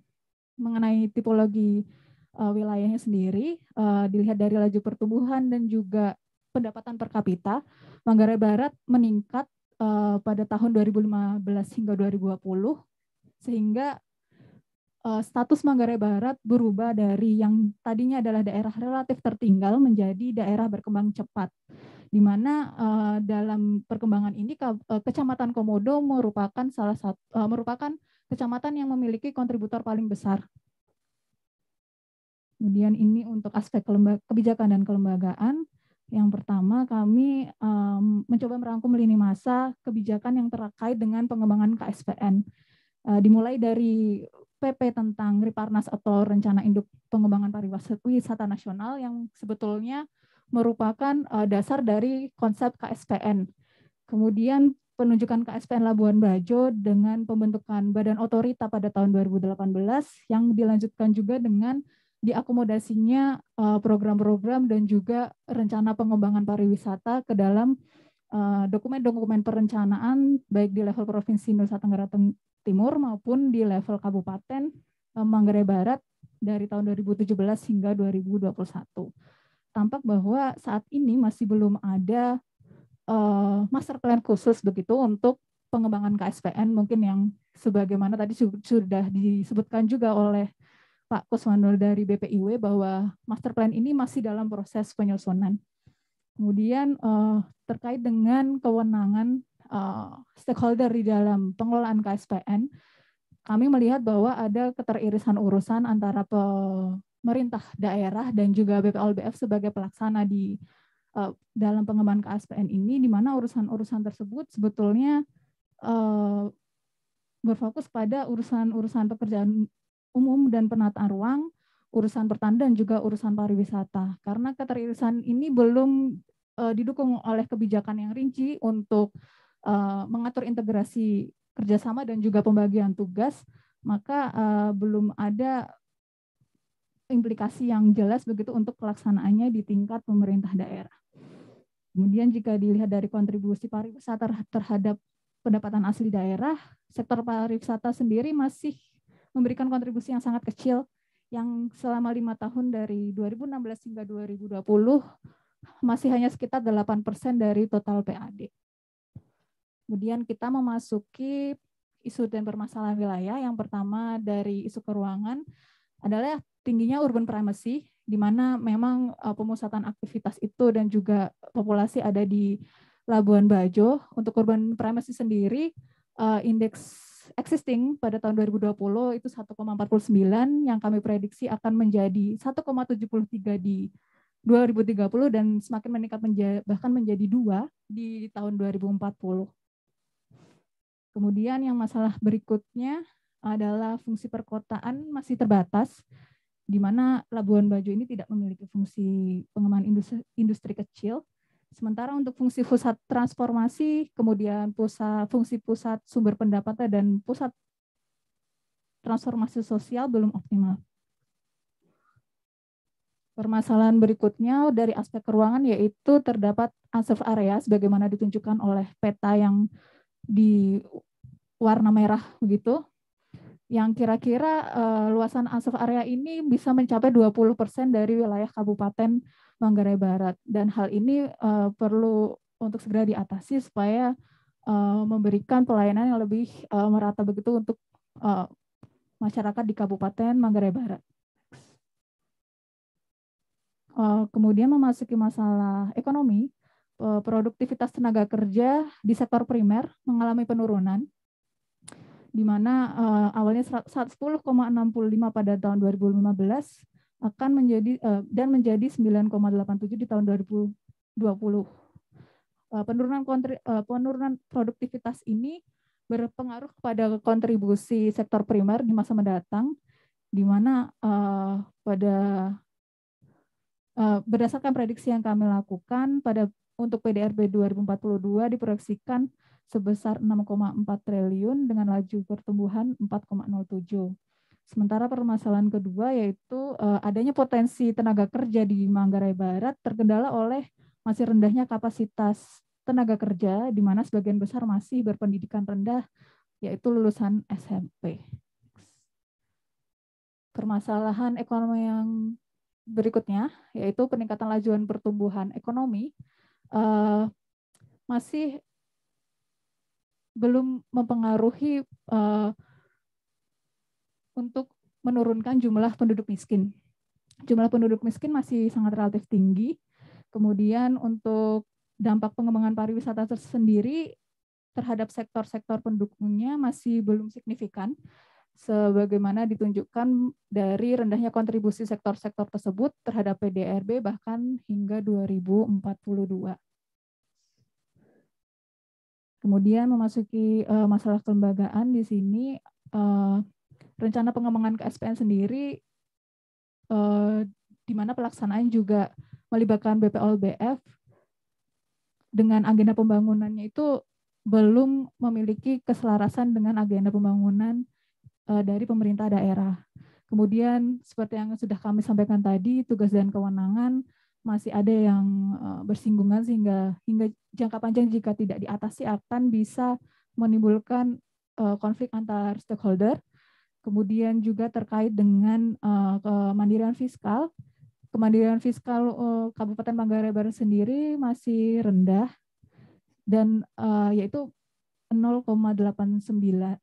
mengenai tipologi uh, wilayahnya sendiri, uh, dilihat dari laju pertumbuhan dan juga pendapatan per kapita, Manggarai Barat meningkat uh, pada tahun 2015 hingga 2020, sehingga uh, status Manggarai Barat berubah dari yang tadinya adalah daerah relatif tertinggal menjadi daerah berkembang cepat di mana uh, dalam perkembangan ini kecamatan Komodo merupakan salah satu uh, merupakan kecamatan yang memiliki kontributor paling besar. Kemudian ini untuk aspek kebijakan dan kelembagaan. Yang pertama, kami um, mencoba merangkum lini masa kebijakan yang terkait dengan pengembangan KSPN. Uh, eh, dimulai dari PP tentang Riparnas atau Rencana Induk Pengembangan Pariwisata Nasional yang sebetulnya merupakan uh, dasar dari konsep KSPN. Kemudian penunjukan KSPN Labuan Bajo dengan pembentukan badan otorita pada tahun 2018 yang dilanjutkan juga dengan diakomodasinya eh, program-program dan juga rencana pengembangan pariwisata ke dalam eh, dokumen-dokumen perencanaan baik di level Provinsi Nusa Tenggara Timur maupun di level Kabupaten eh, Manggarai Barat dari tahun 2017 hingga 2021. Tampak bahwa saat ini masih belum ada uh, master plan khusus begitu untuk pengembangan KSPN mungkin yang sebagaimana tadi sudah disebutkan juga oleh Pak Kuswando dari BPIW bahwa master plan ini masih dalam proses penyusunan. Kemudian uh, terkait dengan kewenangan uh, stakeholder di dalam pengelolaan KSPN, kami melihat bahwa ada keteririsan urusan antara pemerintah daerah dan juga BPLBF sebagai pelaksana di uh, dalam pengembangan KSPN ini di mana urusan-urusan tersebut sebetulnya uh, berfokus pada urusan-urusan pekerjaan umum dan penataan ruang, urusan pertanian dan juga urusan pariwisata. Karena keteririsan ini belum uh, didukung oleh kebijakan yang rinci untuk uh, mengatur integrasi kerjasama dan juga pembagian tugas, maka uh, belum ada implikasi yang jelas begitu untuk pelaksanaannya di tingkat pemerintah daerah. Kemudian jika dilihat dari kontribusi pariwisata terhadap pendapatan asli daerah, sektor pariwisata sendiri masih memberikan kontribusi yang sangat kecil yang selama lima tahun dari 2016 hingga 2020 masih hanya sekitar 8 persen dari total PAD. Kemudian kita memasuki isu dan permasalahan wilayah. Yang pertama dari isu keruangan adalah tingginya urban primacy di mana memang uh, pemusatan aktivitas itu dan juga populasi ada di Labuan Bajo. Untuk urban primacy sendiri, uh, indeks existing pada tahun 2020 itu 1,49 yang kami prediksi akan menjadi 1,73 di 2030 dan semakin meningkat menjadi, bahkan menjadi dua di tahun 2040. Kemudian yang masalah berikutnya adalah fungsi perkotaan masih terbatas di mana Labuan Bajo ini tidak memiliki fungsi pengembangan industri, industri kecil. Sementara untuk fungsi pusat transformasi, kemudian pusat fungsi pusat sumber pendapatan dan pusat transformasi sosial belum optimal. Permasalahan berikutnya dari aspek ruangan yaitu terdapat unserved area sebagaimana ditunjukkan oleh peta yang di warna merah begitu yang kira-kira uh, luasan asuh area ini bisa mencapai 20% dari wilayah Kabupaten Manggarai Barat. Dan hal ini uh, perlu untuk segera diatasi supaya uh, memberikan pelayanan yang lebih uh, merata begitu untuk uh, masyarakat di Kabupaten Manggarai Barat. Uh, kemudian memasuki masalah ekonomi, uh, produktivitas tenaga kerja di sektor primer mengalami penurunan di mana uh, awalnya 10,65 pada tahun 2015 akan menjadi uh, dan menjadi 9,87 di tahun 2020. Uh, eh, penurunan kontri, uh, penurunan produktivitas ini berpengaruh kepada kontribusi sektor primer di masa mendatang di mana uh, pada uh, berdasarkan prediksi yang kami lakukan pada untuk PDRB 2042 diproyeksikan sebesar 6,4 triliun dengan laju pertumbuhan 4,07. Sementara permasalahan kedua yaitu eh, adanya potensi tenaga kerja di Manggarai Barat terkendala oleh masih rendahnya kapasitas tenaga kerja di mana sebagian besar masih berpendidikan rendah yaitu lulusan SMP. Permasalahan ekonomi yang berikutnya yaitu peningkatan lajuan pertumbuhan ekonomi eh, masih belum mempengaruhi uh, untuk menurunkan jumlah penduduk miskin. Jumlah penduduk miskin masih sangat relatif tinggi. Kemudian untuk dampak pengembangan pariwisata tersendiri terhadap sektor-sektor pendukungnya masih belum signifikan sebagaimana ditunjukkan dari rendahnya kontribusi sektor-sektor tersebut terhadap PDRB bahkan hingga 2042. Kemudian memasuki uh, masalah kelembagaan di sini uh, rencana pengembangan KSPN sendiri uh, di mana pelaksanaan juga melibatkan BPOLBF dengan agenda pembangunannya itu belum memiliki keselarasan dengan agenda pembangunan uh, dari pemerintah daerah. Kemudian seperti yang sudah kami sampaikan tadi, tugas dan kewenangan masih ada yang eh, bersinggungan sehingga hingga jangka panjang jika tidak diatasi akan bisa menimbulkan eh, konflik antar stakeholder. Kemudian juga terkait dengan eh, kemandirian fiskal. Kemandirian fiskal Kabupaten Manggarai Barat sendiri masih rendah dan yaitu 0,89 0,089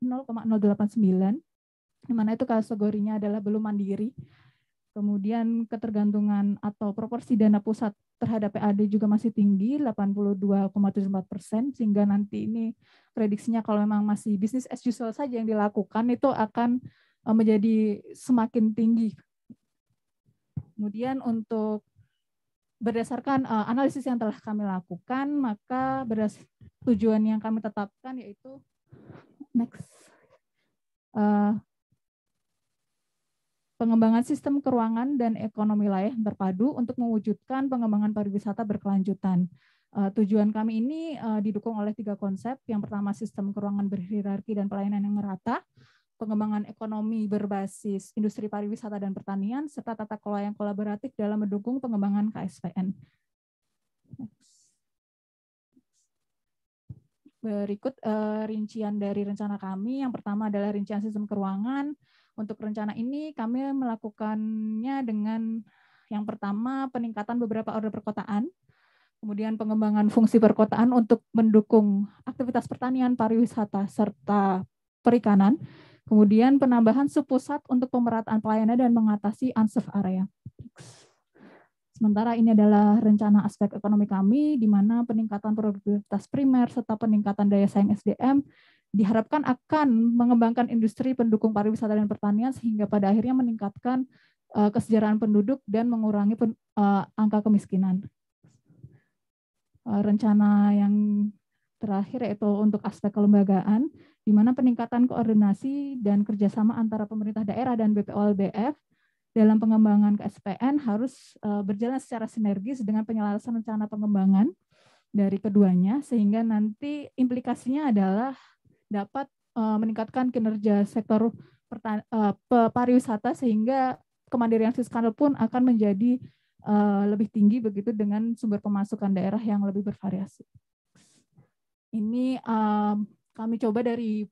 di mana itu kategorinya adalah belum mandiri Kemudian ketergantungan atau proporsi dana pusat terhadap PAD juga masih tinggi, 82,74 persen, sehingga nanti ini prediksinya kalau memang masih bisnis as usual saja yang dilakukan, itu akan eh, menjadi semakin tinggi. Kemudian untuk berdasarkan eh, analisis yang telah kami lakukan, maka beras tujuan yang kami tetapkan yaitu next eh, pengembangan sistem keruangan dan ekonomi layak terpadu untuk mewujudkan pengembangan pariwisata berkelanjutan. Uh, tujuan kami ini uh, didukung oleh tiga konsep. Yang pertama sistem keruangan berhierarki dan pelayanan yang merata, pengembangan ekonomi berbasis industri pariwisata dan pertanian, serta tata kelola yang kolaboratif dalam mendukung pengembangan KSPN. Berikut uh, rincian dari rencana kami. Yang pertama adalah rincian sistem keruangan, untuk rencana ini kami melakukannya dengan yang pertama peningkatan beberapa order perkotaan, kemudian pengembangan fungsi perkotaan untuk mendukung aktivitas pertanian, pariwisata, serta perikanan, kemudian penambahan subpusat untuk pemerataan pelayanan dan mengatasi unserved area. Sementara ini adalah rencana aspek ekonomi kami, di mana peningkatan produktivitas primer serta peningkatan daya saing SDM diharapkan akan mengembangkan industri pendukung pariwisata dan pertanian sehingga pada akhirnya meningkatkan uh, kesejahteraan penduduk dan mengurangi pen, uh, angka kemiskinan. Uh, rencana yang terakhir yaitu untuk aspek kelembagaan, di mana peningkatan koordinasi dan kerjasama antara pemerintah daerah dan BPOLBF dalam pengembangan KSPN harus uh, berjalan secara sinergis dengan penyelarasan rencana pengembangan dari keduanya, sehingga nanti implikasinya adalah dapat uh, meningkatkan kinerja sektor uh, pariwisata sehingga kemandirian fiskal pun akan menjadi uh, lebih tinggi begitu dengan sumber pemasukan daerah yang lebih bervariasi. Ini um, kami coba dari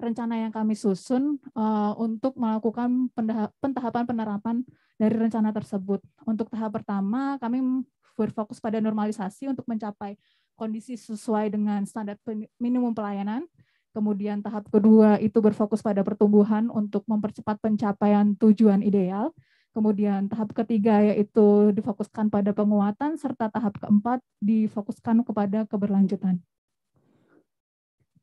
rencana yang kami susun uh, untuk melakukan pentahapan penerapan dari rencana tersebut. Untuk tahap pertama, kami berfokus pada normalisasi untuk mencapai kondisi sesuai dengan standar minimum pelayanan. Kemudian tahap kedua itu berfokus pada pertumbuhan untuk mempercepat pencapaian tujuan ideal. Kemudian tahap ketiga yaitu difokuskan pada penguatan serta tahap keempat difokuskan kepada keberlanjutan.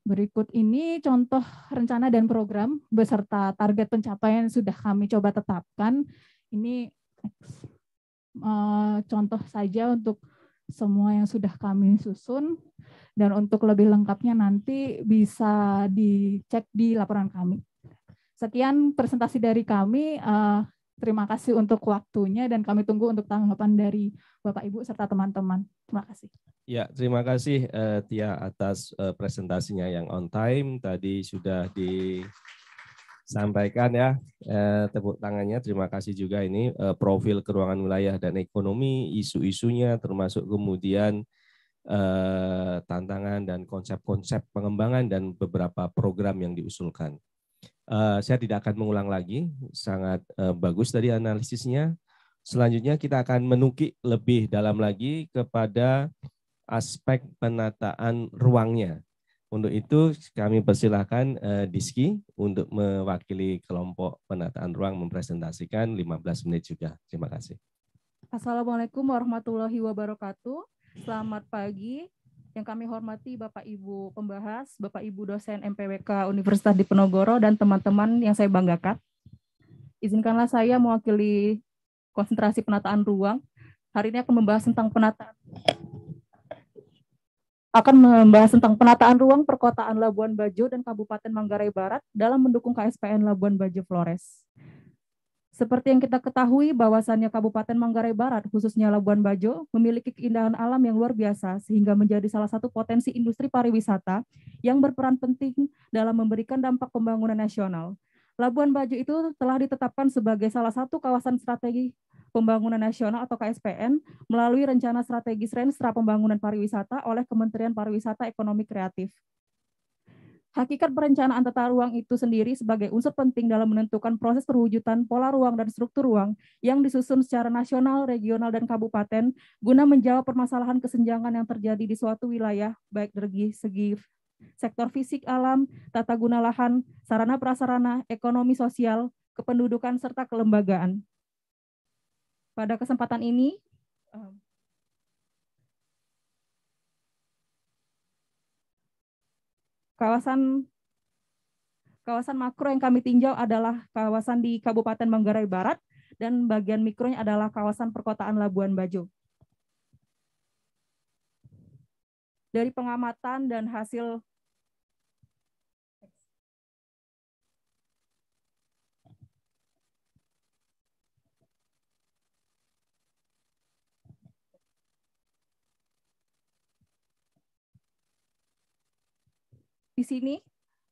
Berikut ini contoh rencana dan program beserta target pencapaian yang sudah kami coba tetapkan. Ini eh, contoh saja untuk semua yang sudah kami susun dan untuk lebih lengkapnya nanti bisa dicek di laporan kami. Sekian presentasi dari kami. Eh, terima kasih untuk waktunya dan kami tunggu untuk tanggapan dari Bapak Ibu serta teman-teman. Terima kasih. Ya, terima kasih eh, Tia atas eh, presentasinya yang on time. Tadi sudah di sampaikan ya eh, tepuk tangannya. Terima kasih juga ini eh, profil keruangan wilayah dan ekonomi, isu-isunya termasuk kemudian eh, tantangan dan konsep-konsep pengembangan dan beberapa program yang diusulkan. Eh, saya tidak akan mengulang lagi, sangat bagus tadi analisisnya. Selanjutnya kita akan menukik lebih dalam lagi kepada aspek penataan ruangnya untuk itu kami persilahkan uh, eh, Diski untuk mewakili kelompok penataan ruang mempresentasikan 15 menit juga. Terima kasih. Assalamualaikum warahmatullahi wabarakatuh. Selamat pagi. Yang kami hormati Bapak Ibu pembahas, Bapak Ibu dosen MPWK Universitas Diponegoro dan teman-teman yang saya banggakan. Izinkanlah saya mewakili konsentrasi penataan ruang. Hari ini akan membahas tentang penataan akan membahas tentang penataan ruang perkotaan Labuan Bajo dan Kabupaten Manggarai Barat dalam mendukung KSPN Labuan Bajo Flores. Seperti yang kita ketahui bahwasannya Kabupaten Manggarai Barat, khususnya Labuan Bajo, memiliki keindahan alam yang luar biasa sehingga menjadi salah satu potensi industri pariwisata yang berperan penting dalam memberikan dampak pembangunan nasional. Labuan Bajo itu telah ditetapkan sebagai salah satu kawasan strategi pembangunan nasional atau KSPN melalui rencana strategis Renstra Pembangunan Pariwisata oleh Kementerian Pariwisata Ekonomi Kreatif. Hakikat perencanaan tata ruang itu sendiri sebagai unsur penting dalam menentukan proses perwujudan pola ruang dan struktur ruang yang disusun secara nasional, regional, dan kabupaten guna menjawab permasalahan kesenjangan yang terjadi di suatu wilayah, baik dari segi sektor fisik alam, tata guna lahan, sarana prasarana, ekonomi sosial, kependudukan serta kelembagaan. Pada kesempatan ini um, kawasan kawasan makro yang kami tinjau adalah kawasan di Kabupaten Manggarai Barat dan bagian mikronya adalah kawasan perkotaan Labuan Bajo. Dari pengamatan dan hasil Di sini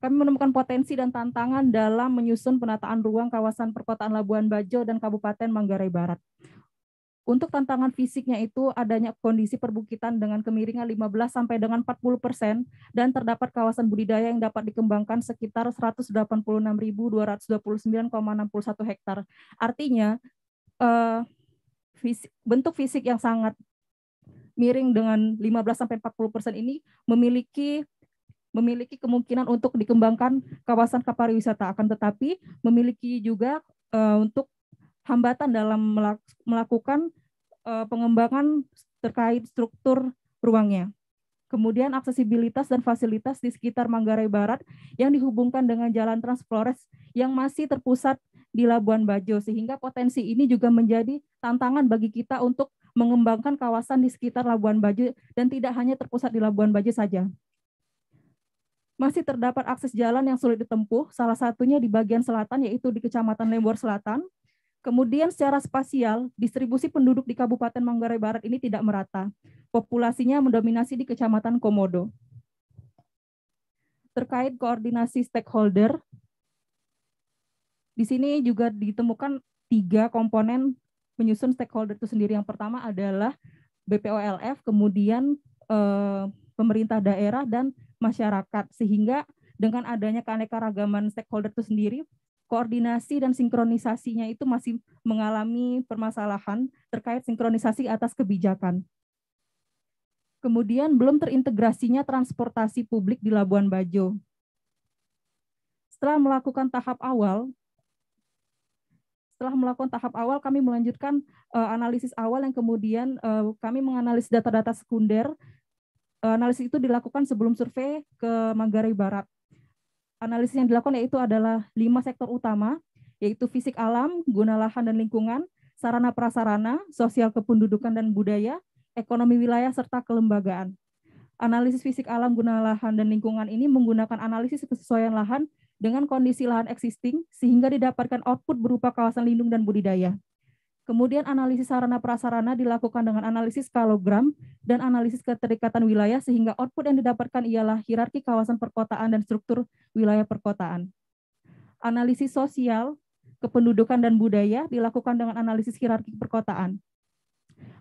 kami menemukan potensi dan tantangan dalam menyusun penataan ruang kawasan perkotaan Labuan Bajo dan Kabupaten Manggarai Barat. Untuk tantangan fisiknya itu adanya kondisi perbukitan dengan kemiringan 15 sampai dengan 40 persen dan terdapat kawasan budidaya yang dapat dikembangkan sekitar 186.229,61 hektar. Artinya eh, bentuk fisik yang sangat miring dengan 15 sampai 40 persen ini memiliki memiliki kemungkinan untuk dikembangkan kawasan wisata akan tetapi memiliki juga uh, untuk hambatan dalam melak melakukan uh, pengembangan terkait struktur ruangnya. Kemudian aksesibilitas dan fasilitas di sekitar Manggarai Barat yang dihubungkan dengan Jalan Trans Flores yang masih terpusat di Labuan Bajo sehingga potensi ini juga menjadi tantangan bagi kita untuk mengembangkan kawasan di sekitar Labuan Bajo dan tidak hanya terpusat di Labuan Bajo saja masih terdapat akses jalan yang sulit ditempuh, salah satunya di bagian selatan yaitu di Kecamatan Lembor Selatan. Kemudian secara spasial, distribusi penduduk di Kabupaten Manggarai Barat ini tidak merata. Populasinya mendominasi di Kecamatan Komodo. Terkait koordinasi stakeholder, di sini juga ditemukan tiga komponen menyusun stakeholder itu sendiri. Yang pertama adalah BPOLF, kemudian eh, pemerintah daerah dan masyarakat sehingga dengan adanya keanekaragaman stakeholder itu sendiri koordinasi dan sinkronisasinya itu masih mengalami permasalahan terkait sinkronisasi atas kebijakan. Kemudian belum terintegrasinya transportasi publik di Labuan Bajo. Setelah melakukan tahap awal, setelah melakukan tahap awal kami melanjutkan uh, analisis awal yang kemudian uh, kami menganalisis data-data sekunder Eh, analisis itu dilakukan sebelum survei ke Manggarai Barat. Analisis yang dilakukan yaitu adalah lima sektor utama, yaitu fisik alam, guna lahan dan lingkungan, sarana prasarana, sosial kependudukan dan budaya, ekonomi wilayah serta kelembagaan. Analisis fisik alam guna lahan dan lingkungan ini menggunakan analisis kesesuaian lahan dengan kondisi lahan existing sehingga didapatkan output berupa kawasan lindung dan budidaya. Kemudian analisis sarana prasarana dilakukan dengan analisis kalogram dan analisis keterikatan wilayah sehingga output yang didapatkan ialah hierarki kawasan perkotaan dan struktur wilayah perkotaan. Analisis sosial, kependudukan dan budaya dilakukan dengan analisis hierarki perkotaan.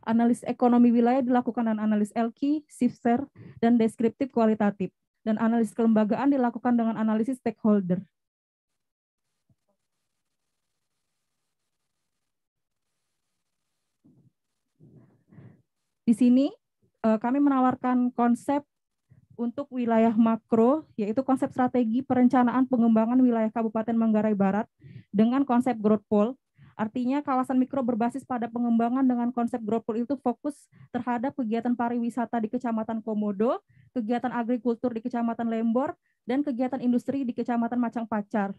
Analisis ekonomi wilayah dilakukan dengan analisis LQ, Sifser, dan deskriptif kualitatif. Dan analisis kelembagaan dilakukan dengan analisis stakeholder. Di sini eh, kami menawarkan konsep untuk wilayah makro, yaitu konsep strategi perencanaan pengembangan wilayah Kabupaten Manggarai Barat dengan konsep growth pole. Artinya kawasan mikro berbasis pada pengembangan dengan konsep growth pole itu fokus terhadap kegiatan pariwisata di Kecamatan Komodo, kegiatan agrikultur di Kecamatan Lembor, dan kegiatan industri di Kecamatan Macang Pacar.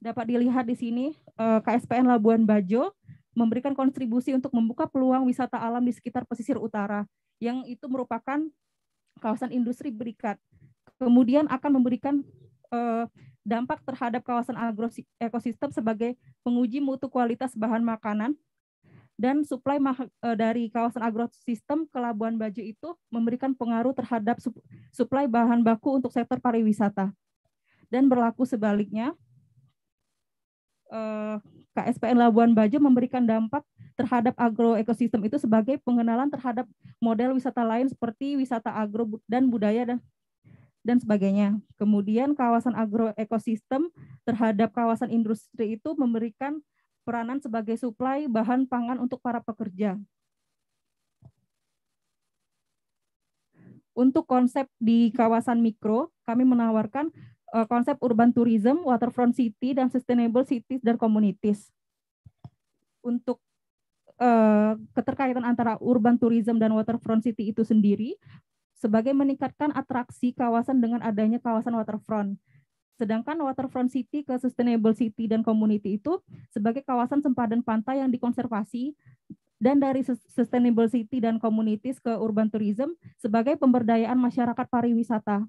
Dapat dilihat di sini eh, KSPN Labuan Bajo memberikan kontribusi untuk membuka peluang wisata alam di sekitar pesisir utara, yang itu merupakan kawasan industri berikat. Kemudian akan memberikan eh, dampak terhadap kawasan agro ekosistem sebagai penguji mutu kualitas bahan makanan dan suplai eh, dari kawasan agro sistem ke Labuan Bajo itu memberikan pengaruh terhadap suplai bahan baku untuk sektor pariwisata. Dan berlaku sebaliknya, eh, KSPN Labuan Bajo memberikan dampak terhadap agroekosistem itu sebagai pengenalan terhadap model wisata lain seperti wisata agro dan budaya dan dan sebagainya. Kemudian kawasan agroekosistem terhadap kawasan industri itu memberikan peranan sebagai suplai bahan pangan untuk para pekerja. Untuk konsep di kawasan mikro, kami menawarkan uh, konsep urban tourism, waterfront city, dan sustainable cities dan communities. Untuk uh, keterkaitan antara urban tourism dan waterfront city itu sendiri, sebagai meningkatkan atraksi kawasan dengan adanya kawasan waterfront. Sedangkan waterfront city ke sustainable city dan community itu sebagai kawasan sempadan pantai yang dikonservasi dan dari sustainable city dan communities ke urban tourism sebagai pemberdayaan masyarakat pariwisata.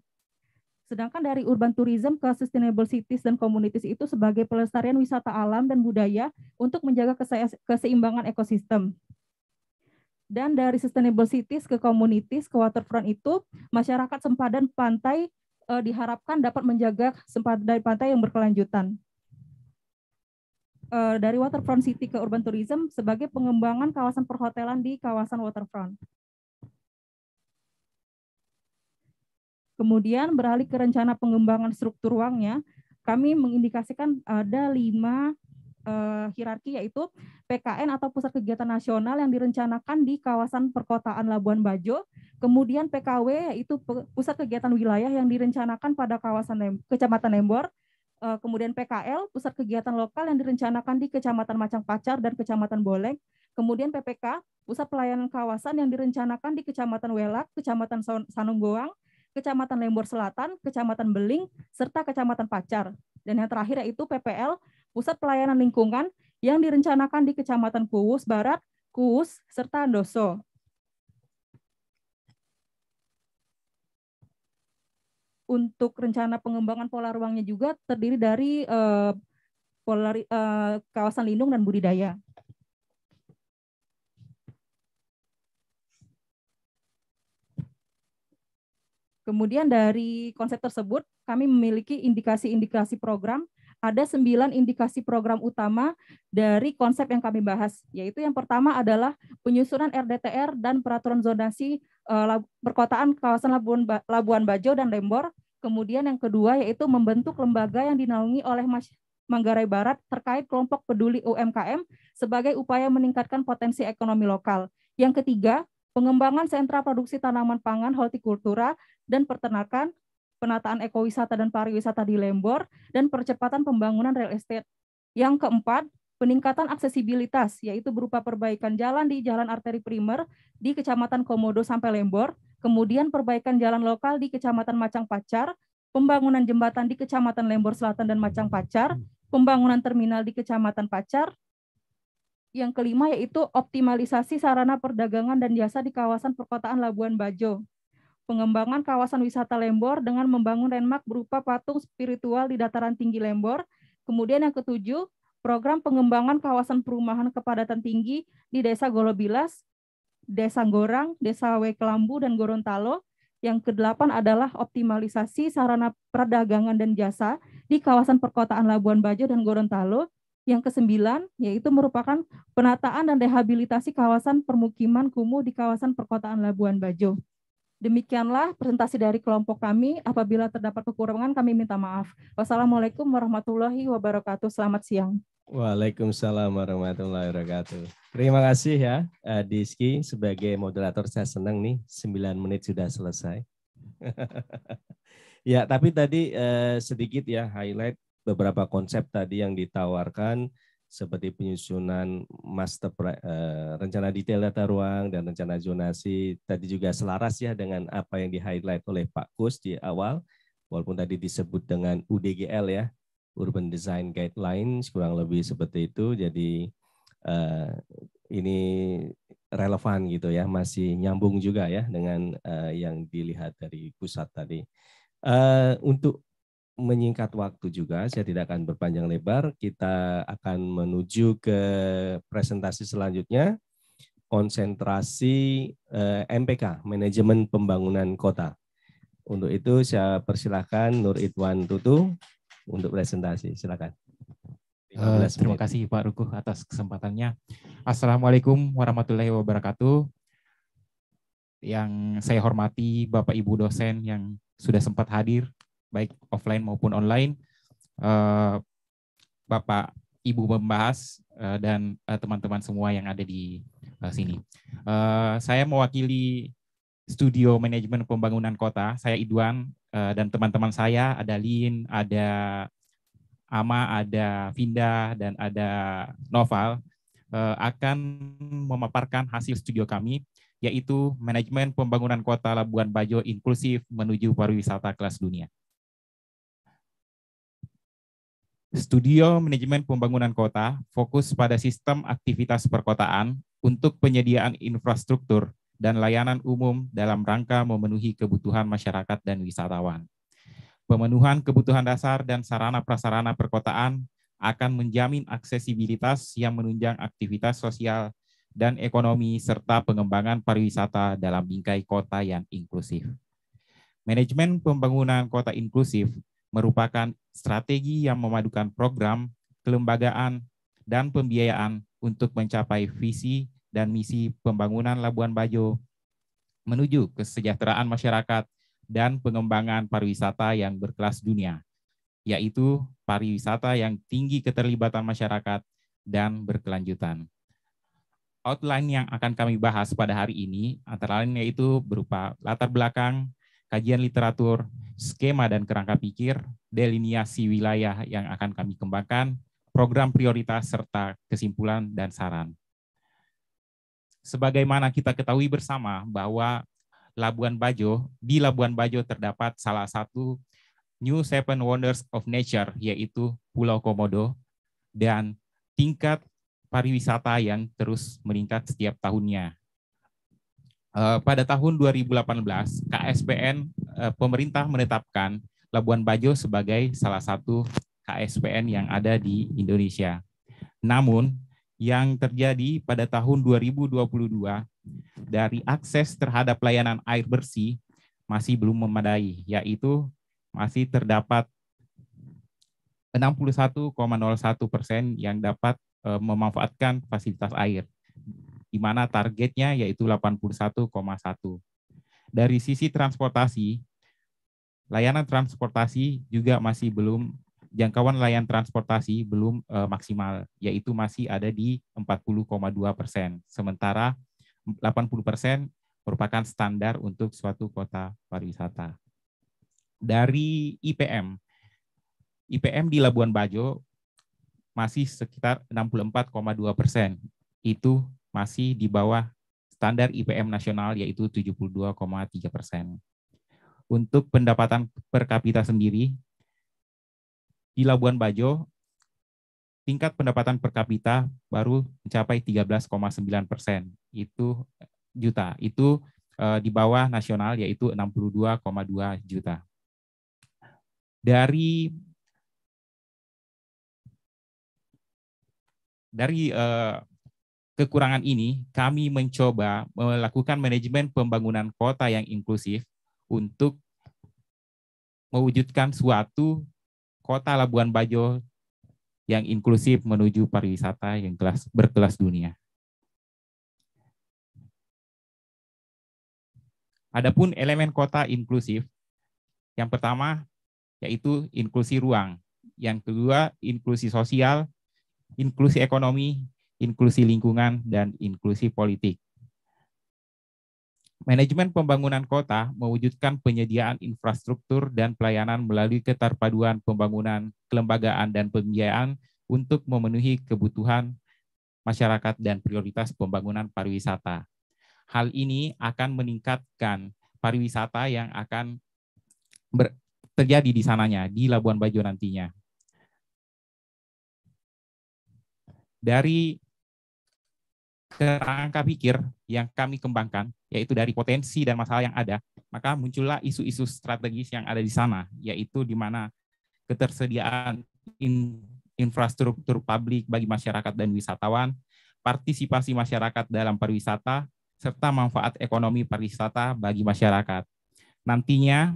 Sedangkan dari urban tourism ke sustainable cities dan communities itu sebagai pelestarian wisata alam dan budaya untuk menjaga keseimbangan ekosistem. Dan dari sustainable cities ke communities ke waterfront itu masyarakat sempadan pantai eh, diharapkan dapat menjaga sempadan pantai yang berkelanjutan. Eh, dari waterfront city ke urban tourism sebagai pengembangan kawasan perhotelan di kawasan waterfront. Kemudian beralih ke rencana pengembangan struktur uangnya, kami mengindikasikan ada lima uh, hierarki yaitu PKN atau pusat kegiatan nasional yang direncanakan di kawasan perkotaan Labuan Bajo, kemudian PKW yaitu pusat kegiatan wilayah yang direncanakan pada kawasan Kecamatan Lembor, uh, eh, kemudian PKL pusat kegiatan lokal yang direncanakan di Kecamatan Macang Pacar dan Kecamatan Boleng, kemudian PPK pusat pelayanan kawasan yang direncanakan di Kecamatan Welak, Kecamatan Sanunggoang, Kecamatan Lembor Selatan, Kecamatan Beling, serta Kecamatan Pacar. Dan yang terakhir yaitu PPL, Pusat Pelayanan Lingkungan, yang direncanakan di Kecamatan Kuus Barat, Kuus, serta Doso. Untuk rencana pengembangan pola ruangnya juga terdiri dari eh, pola, eh, kawasan lindung dan budidaya. Kemudian dari konsep tersebut, kami memiliki indikasi-indikasi program. Ada sembilan indikasi program utama dari konsep yang kami bahas, yaitu yang pertama adalah penyusunan RDTR dan peraturan zonasi eh, perkotaan kawasan Labuan, Bajo dan Lembor. Kemudian yang kedua yaitu membentuk lembaga yang dinaungi oleh Manggarai Barat terkait kelompok peduli UMKM sebagai upaya meningkatkan potensi ekonomi lokal. Yang ketiga, pengembangan sentra produksi tanaman pangan, hortikultura, dan peternakan, penataan ekowisata dan pariwisata di Lembor, dan percepatan pembangunan real estate. Yang keempat, peningkatan aksesibilitas, yaitu berupa perbaikan jalan di Jalan Arteri Primer di Kecamatan Komodo sampai Lembor, kemudian perbaikan jalan lokal di Kecamatan Macang Pacar, pembangunan jembatan di Kecamatan Lembor Selatan dan Macang Pacar, pembangunan terminal di Kecamatan Pacar, yang kelima yaitu optimalisasi sarana perdagangan dan jasa di kawasan perkotaan Labuan Bajo. Pengembangan kawasan wisata Lembor dengan membangun landmark berupa patung spiritual di dataran tinggi Lembor. Kemudian yang ketujuh, program pengembangan kawasan perumahan kepadatan tinggi di Desa Golobilas, Desa Gorang, Desa Wekelambu, dan Gorontalo. Yang kedelapan adalah optimalisasi sarana perdagangan dan jasa di kawasan perkotaan Labuan Bajo dan Gorontalo. Yang kesembilan, yaitu merupakan penataan dan rehabilitasi kawasan permukiman kumuh di kawasan perkotaan Labuan Bajo. Demikianlah presentasi dari kelompok kami. Apabila terdapat kekurangan, kami minta maaf. Wassalamualaikum warahmatullahi wabarakatuh. Selamat siang. Waalaikumsalam warahmatullahi wabarakatuh. Terima kasih ya, eh, Diski. Sebagai moderator, saya senang nih. 9 menit sudah selesai. ya, tapi tadi eh, sedikit ya highlight beberapa konsep tadi yang ditawarkan seperti penyusunan master e, rencana detail data ruang dan rencana zonasi tadi juga selaras ya dengan apa yang di highlight oleh Pak Kus di awal walaupun tadi disebut dengan UDGL ya Urban Design Guidelines kurang lebih seperti itu jadi e, ini relevan gitu ya masih nyambung juga ya dengan e, yang dilihat dari pusat tadi untuk menyingkat waktu juga, saya tidak akan berpanjang lebar. Kita akan menuju ke presentasi selanjutnya, konsentrasi eh, MPK, Manajemen Pembangunan Kota. Untuk itu saya persilahkan Nur Idwan Tutu untuk presentasi. Silakan. Uh, terima kasih Pak Rukuh atas kesempatannya. Assalamualaikum warahmatullahi wabarakatuh. Yang saya hormati Bapak Ibu dosen yang sudah sempat hadir baik offline maupun online. Eh, Bapak Ibu membahas eh, dan eh, teman-teman semua yang ada di sini. Saya mewakili Studio Manajemen Pembangunan Kota, saya Idwan dan teman-teman saya ada Lin, ada Ama, ada Vinda dan ada Noval akan memaparkan hasil studio kami yaitu manajemen pembangunan kota Labuan Bajo inklusif menuju pariwisata kelas dunia. Studio Manajemen Pembangunan Kota fokus pada sistem aktivitas perkotaan untuk penyediaan infrastruktur dan layanan umum dalam rangka memenuhi kebutuhan masyarakat dan wisatawan. Pemenuhan kebutuhan dasar dan sarana-prasarana perkotaan akan menjamin aksesibilitas yang menunjang aktivitas sosial dan ekonomi serta pengembangan pariwisata dalam bingkai kota yang inklusif. Manajemen pembangunan kota inklusif merupakan strategi yang memadukan program, kelembagaan, dan pembiayaan untuk mencapai visi dan misi pembangunan Labuan Bajo menuju kesejahteraan masyarakat dan pengembangan pariwisata yang berkelas dunia, yaitu pariwisata yang tinggi keterlibatan masyarakat dan berkelanjutan. Outline yang akan kami bahas pada hari ini antara lain yaitu berupa latar belakang, kajian literatur, skema dan kerangka pikir, deliniasi wilayah yang akan kami kembangkan, program prioritas, serta kesimpulan dan saran. Sebagaimana kita ketahui bersama bahwa Labuan Bajo, di Labuan Bajo terdapat salah satu New Seven Wonders of Nature, yaitu Pulau Komodo, dan tingkat pariwisata yang terus meningkat setiap tahunnya. Eh, pada tahun 2018 KSPN eh, pemerintah menetapkan Labuan Bajo sebagai salah satu KSPN yang ada di Indonesia. Namun yang terjadi pada tahun 2022 dari akses terhadap layanan air bersih masih belum memadai, yaitu masih terdapat 61,01 persen yang dapat eh, memanfaatkan fasilitas air di mana targetnya yaitu 81,1. Dari sisi transportasi, layanan transportasi juga masih belum jangkauan layanan transportasi belum e, maksimal, yaitu masih ada di 40,2 persen. Sementara 80 persen merupakan standar untuk suatu kota pariwisata. Dari IPM, IPM di Labuan Bajo masih sekitar 64,2 persen. Itu masih di bawah standar IPM nasional yaitu 72,3 persen. Untuk pendapatan per kapita sendiri, di Labuan Bajo, tingkat pendapatan per kapita baru mencapai 13,9 persen. Itu juta. Itu eh, di bawah nasional yaitu 62,2 juta. Dari dari eh, kekurangan ini, kami mencoba melakukan manajemen pembangunan kota yang inklusif untuk mewujudkan suatu kota Labuan Bajo yang inklusif menuju pariwisata yang kelas berkelas dunia. Adapun elemen kota inklusif, yang pertama yaitu inklusi ruang, yang kedua inklusi sosial, inklusi ekonomi, inklusi lingkungan, dan inklusi politik. Manajemen pembangunan kota mewujudkan penyediaan infrastruktur dan pelayanan melalui keterpaduan pembangunan, kelembagaan, dan pembiayaan untuk memenuhi kebutuhan masyarakat dan prioritas pembangunan pariwisata. Hal ini akan meningkatkan pariwisata yang akan ber terjadi di sananya, di Labuan Bajo nantinya. Dari kerangka pikir yang kami kembangkan, yaitu dari potensi dan masalah yang ada, maka muncullah isu-isu strategis yang ada di sana, yaitu di mana ketersediaan in, infrastruktur publik bagi masyarakat dan wisatawan, partisipasi masyarakat dalam pariwisata, serta manfaat ekonomi pariwisata bagi masyarakat. Nantinya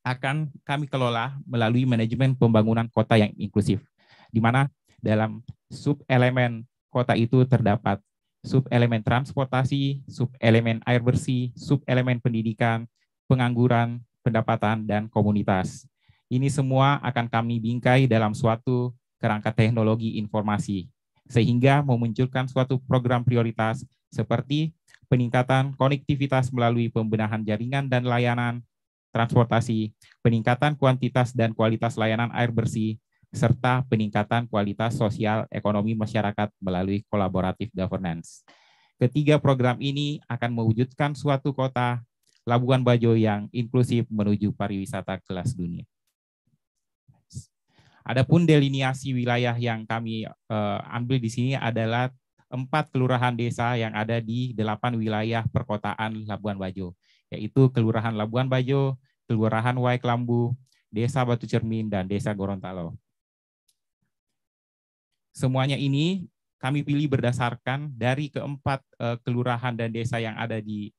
akan kami kelola melalui manajemen pembangunan kota yang inklusif, di mana dalam sub elemen kota itu terdapat sub elemen transportasi, sub elemen air bersih, sub elemen pendidikan, pengangguran, pendapatan, dan komunitas. Ini semua akan kami bingkai dalam suatu kerangka teknologi informasi, sehingga memunculkan suatu program prioritas seperti peningkatan konektivitas melalui pembenahan jaringan dan layanan transportasi, peningkatan kuantitas dan kualitas layanan air bersih, serta peningkatan kualitas sosial ekonomi masyarakat melalui kolaboratif governance. Ketiga program ini akan mewujudkan suatu kota Labuan Bajo yang inklusif menuju pariwisata kelas dunia. Adapun delineasi wilayah yang kami uh, ambil di sini adalah empat kelurahan desa yang ada di delapan wilayah perkotaan Labuan Bajo, yaitu Kelurahan Labuan Bajo, Kelurahan Waiklambu, Desa Batu Cermin, dan Desa Gorontalo. Semuanya ini kami pilih berdasarkan dari keempat uh, kelurahan dan desa yang ada di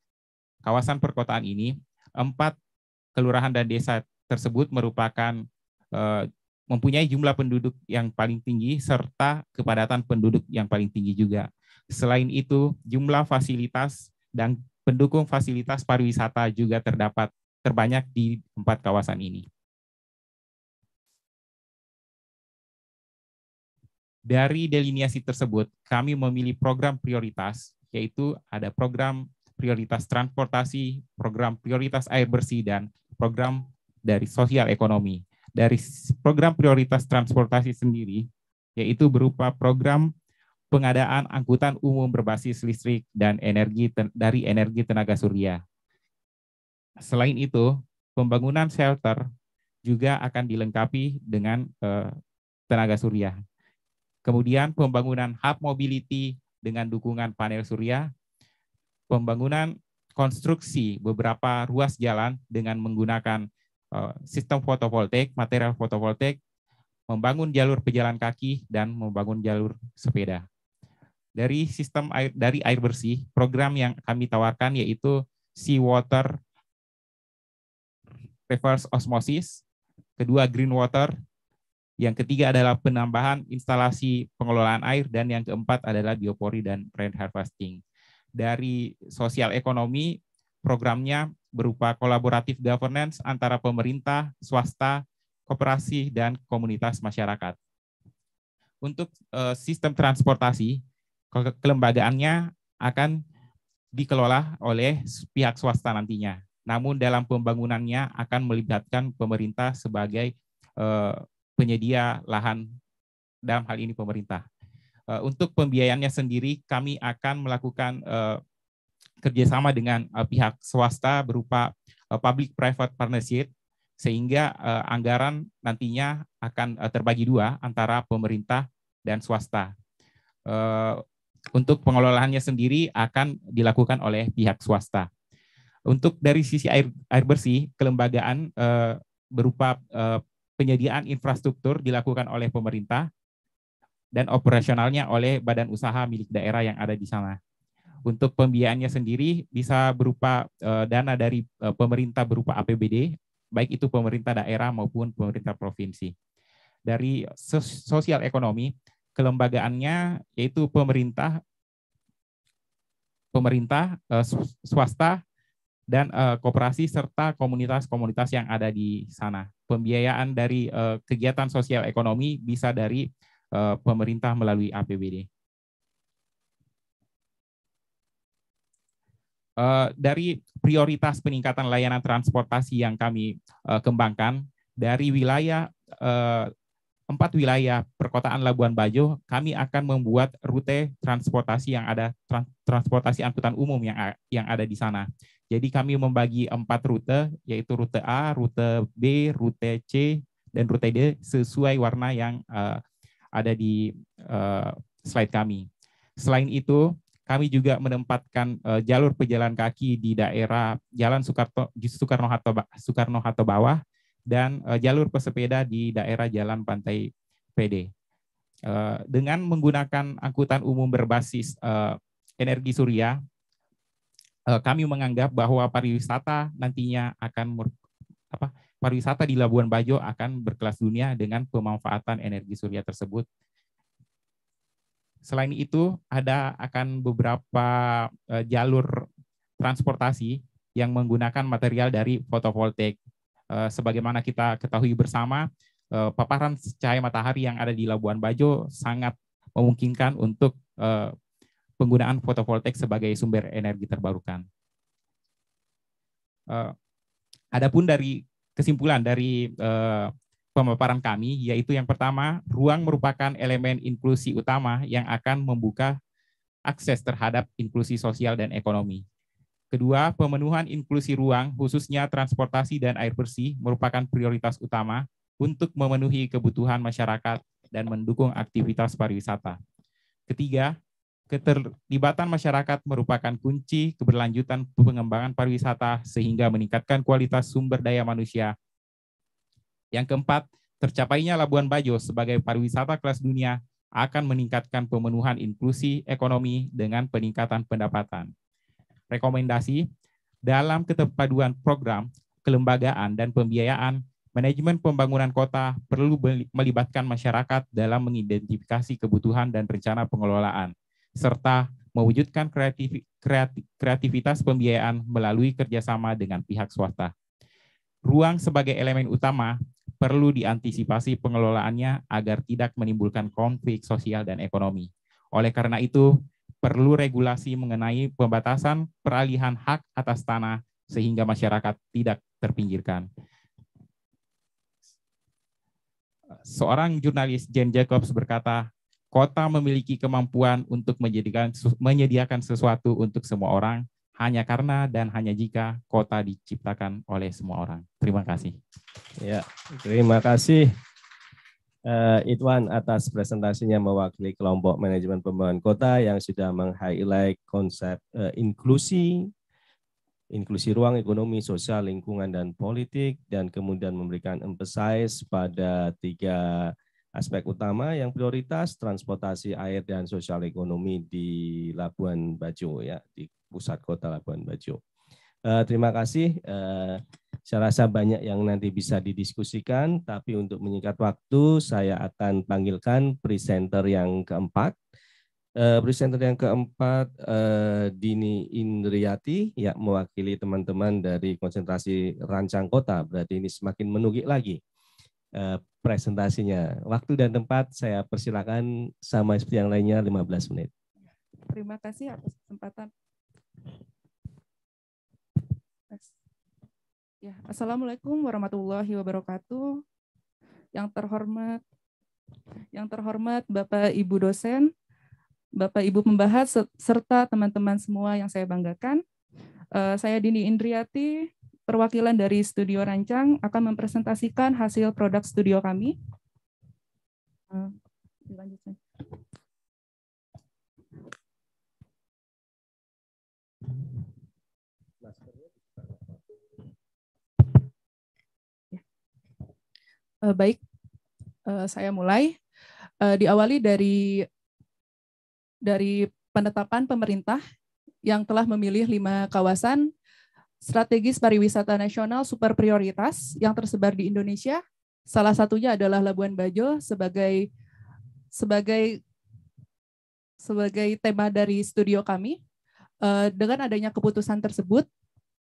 kawasan perkotaan ini. Empat kelurahan dan desa tersebut merupakan uh, mempunyai jumlah penduduk yang paling tinggi serta kepadatan penduduk yang paling tinggi juga. Selain itu, jumlah fasilitas dan pendukung fasilitas pariwisata juga terdapat terbanyak di empat kawasan ini. Dari delineasi tersebut, kami memilih program prioritas, yaitu ada program prioritas transportasi, program prioritas air bersih, dan program dari sosial ekonomi. Dari program prioritas transportasi sendiri, yaitu berupa program pengadaan angkutan umum berbasis listrik dan energi ten, dari energi tenaga surya. Selain itu, pembangunan shelter juga akan dilengkapi dengan eh, tenaga surya. Kemudian pembangunan hub mobility dengan dukungan panel surya, pembangunan konstruksi beberapa ruas jalan dengan menggunakan eh, sistem fotovoltaik, material fotovoltaik, membangun jalur pejalan kaki dan membangun jalur sepeda. Dari sistem air dari air bersih, program yang kami tawarkan yaitu sea water reverse osmosis, kedua green water yang ketiga adalah penambahan instalasi pengelolaan air dan yang keempat adalah biopori dan rain harvesting. Dari sosial ekonomi, programnya berupa kolaboratif governance antara pemerintah, swasta, kooperasi dan komunitas masyarakat. Untuk eh, sistem transportasi, kelembagaannya akan dikelola oleh pihak swasta nantinya. Namun dalam pembangunannya akan melibatkan pemerintah sebagai eh, penyedia lahan dalam hal ini pemerintah. Eh, untuk pembiayaannya sendiri, kami akan melakukan eh, kerjasama dengan eh, pihak swasta berupa public-private partnership, sehingga anggaran nantinya akan terbagi dua antara pemerintah dan swasta. Untuk pengelolaannya sendiri akan dilakukan oleh pihak swasta. Untuk dari sisi air, air bersih, kelembagaan berupa penyediaan infrastruktur dilakukan oleh pemerintah dan operasionalnya oleh badan usaha milik daerah yang ada di sana. Untuk pembiayaannya sendiri bisa berupa uh, dana dari uh, pemerintah berupa APBD, baik itu pemerintah daerah maupun pemerintah provinsi. Dari sosial ekonomi, kelembagaannya yaitu pemerintah, pemerintah, uh, swasta, dan uh, kooperasi serta komunitas-komunitas yang ada di sana. Pembiayaan dari uh, kegiatan sosial ekonomi bisa dari uh, pemerintah melalui APBD. Uh, dari prioritas peningkatan layanan transportasi yang kami uh, kembangkan dari wilayah uh, empat wilayah perkotaan Labuan Bajo, kami akan membuat rute transportasi yang ada transportasi angkutan umum yang yang ada di sana. Jadi kami membagi empat rute, yaitu rute A, rute B, rute C, dan rute D sesuai warna yang uh, ada di uh, slide kami. Selain itu, kami juga menempatkan uh, jalur pejalan kaki di daerah Jalan Soekarno, Hatta Soekarno Hatta Bawah dan uh, jalur pesepeda di daerah Jalan Pantai PD. Uh, dengan menggunakan angkutan umum berbasis uh, energi surya, Eh, kami menganggap bahwa pariwisata nantinya akan apa pariwisata di Labuan Bajo akan berkelas dunia dengan pemanfaatan energi surya tersebut. Selain itu, ada akan beberapa eh, jalur transportasi yang menggunakan material dari fotovoltaik. Eh, sebagaimana kita ketahui bersama, paparan cahaya matahari yang ada di Labuan Bajo sangat memungkinkan untuk penggunaan fotovoltaik sebagai sumber energi terbarukan. Uh, adapun dari kesimpulan dari uh, pemaparan kami, yaitu yang pertama, ruang merupakan elemen inklusi utama yang akan membuka akses terhadap inklusi sosial dan ekonomi. Kedua, pemenuhan inklusi ruang, khususnya transportasi dan air bersih, merupakan prioritas utama untuk memenuhi kebutuhan masyarakat dan mendukung aktivitas pariwisata. Ketiga, keterlibatan masyarakat merupakan kunci keberlanjutan pengembangan pariwisata sehingga meningkatkan kualitas sumber daya manusia. Yang keempat, tercapainya Labuan Bajo sebagai pariwisata kelas dunia akan meningkatkan pemenuhan inklusi ekonomi dengan peningkatan pendapatan. Rekomendasi, dalam keterpaduan program, kelembagaan, dan pembiayaan, manajemen pembangunan kota perlu melibatkan masyarakat dalam mengidentifikasi kebutuhan dan rencana pengelolaan serta mewujudkan kreativ kreativ kreativitas pembiayaan melalui kerjasama dengan pihak swasta. Ruang sebagai elemen utama perlu diantisipasi pengelolaannya agar tidak menimbulkan konflik sosial dan ekonomi. Oleh karena itu, perlu regulasi mengenai pembatasan peralihan hak atas tanah sehingga masyarakat tidak terpinggirkan. Seorang jurnalis Jane Jacobs berkata, Kota memiliki kemampuan untuk menjadikan, menyediakan sesuatu untuk semua orang hanya karena dan hanya jika kota diciptakan oleh semua orang. Terima kasih. Ya, terima kasih uh, Itwan atas presentasinya mewakili kelompok manajemen pembangunan kota yang sudah meng-highlight konsep uh, inklusi, inklusi ruang ekonomi, sosial, lingkungan, dan politik, dan kemudian memberikan emphasis pada tiga Aspek utama yang prioritas transportasi air dan sosial ekonomi di Labuan Bajo ya di pusat kota Labuan Bajo. Eh, terima kasih. Eh, saya rasa banyak yang nanti bisa didiskusikan, tapi untuk menyingkat waktu saya akan panggilkan presenter yang keempat. Eh, presenter yang keempat eh, Dini Indriati ya mewakili teman-teman dari konsentrasi rancang kota. Berarti ini semakin menugik lagi Eh, presentasinya. Waktu dan tempat saya persilakan sama seperti yang lainnya 15 menit. Terima kasih atas kesempatan. Ya, Assalamualaikum warahmatullahi wabarakatuh. Yang terhormat, yang terhormat Bapak Ibu dosen, Bapak Ibu pembahas serta teman-teman semua yang saya banggakan. Uh, saya Dini Indriati, perwakilan dari Studio Rancang akan mempresentasikan hasil produk studio kami. Eh, ya. eh, baik, eh, saya mulai. Diawali dari dari penetapan pemerintah yang telah memilih lima kawasan strategis pariwisata nasional super prioritas yang tersebar di Indonesia. Salah satunya adalah Labuan Bajo sebagai sebagai sebagai tema dari studio kami. Eh, dengan adanya keputusan tersebut,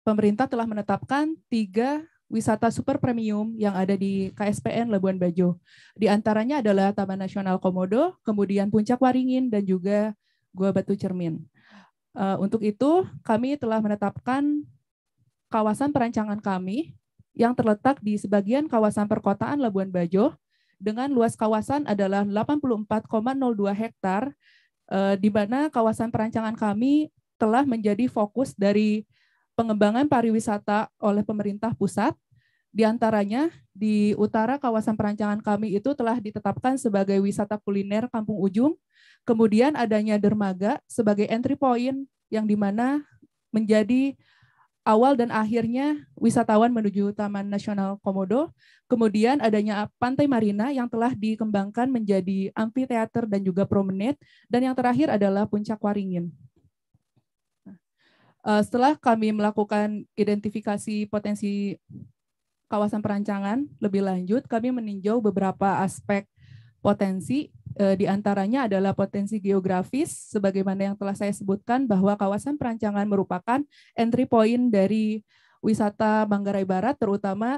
pemerintah telah menetapkan tiga wisata super premium yang ada di KSPN Labuan Bajo. Di antaranya adalah Taman Nasional Komodo, kemudian Puncak Waringin, dan juga Gua Batu Cermin. Eh, untuk itu, kami telah menetapkan kawasan perancangan kami yang terletak di sebagian kawasan perkotaan Labuan Bajo dengan luas kawasan adalah 84,02 hektar eh, di mana kawasan perancangan kami telah menjadi fokus dari pengembangan pariwisata oleh pemerintah pusat. Di antaranya di utara kawasan perancangan kami itu telah ditetapkan sebagai wisata kuliner Kampung Ujung. Kemudian adanya dermaga sebagai entry point yang dimana menjadi awal dan akhirnya wisatawan menuju Taman Nasional Komodo, kemudian adanya Pantai Marina yang telah dikembangkan menjadi amfiteater dan juga promenade, dan yang terakhir adalah Puncak Waringin. Nah, eh, setelah kami melakukan identifikasi potensi kawasan perancangan lebih lanjut, kami meninjau beberapa aspek potensi E, diantaranya adalah potensi geografis, sebagaimana yang telah saya sebutkan bahwa kawasan perancangan merupakan entry point dari wisata Manggarai Barat, terutama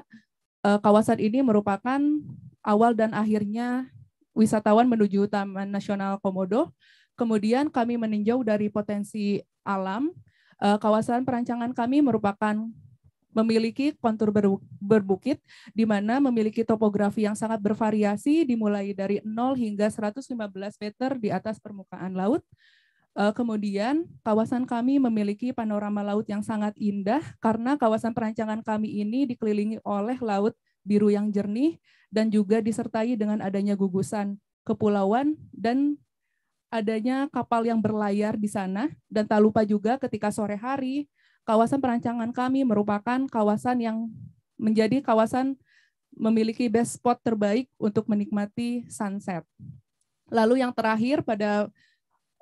e, kawasan ini merupakan awal dan akhirnya wisatawan menuju Taman Nasional Komodo. Kemudian kami meninjau dari potensi alam, e, kawasan perancangan kami merupakan memiliki kontur berbukit di mana memiliki topografi yang sangat bervariasi dimulai dari 0 hingga 115 meter di atas permukaan laut. Eh, kemudian kawasan kami memiliki panorama laut yang sangat indah karena kawasan perancangan kami ini dikelilingi oleh laut biru yang jernih dan juga disertai dengan adanya gugusan kepulauan dan adanya kapal yang berlayar di sana dan tak lupa juga ketika sore hari kawasan perancangan kami merupakan kawasan yang menjadi kawasan memiliki best spot terbaik untuk menikmati sunset. Lalu yang terakhir pada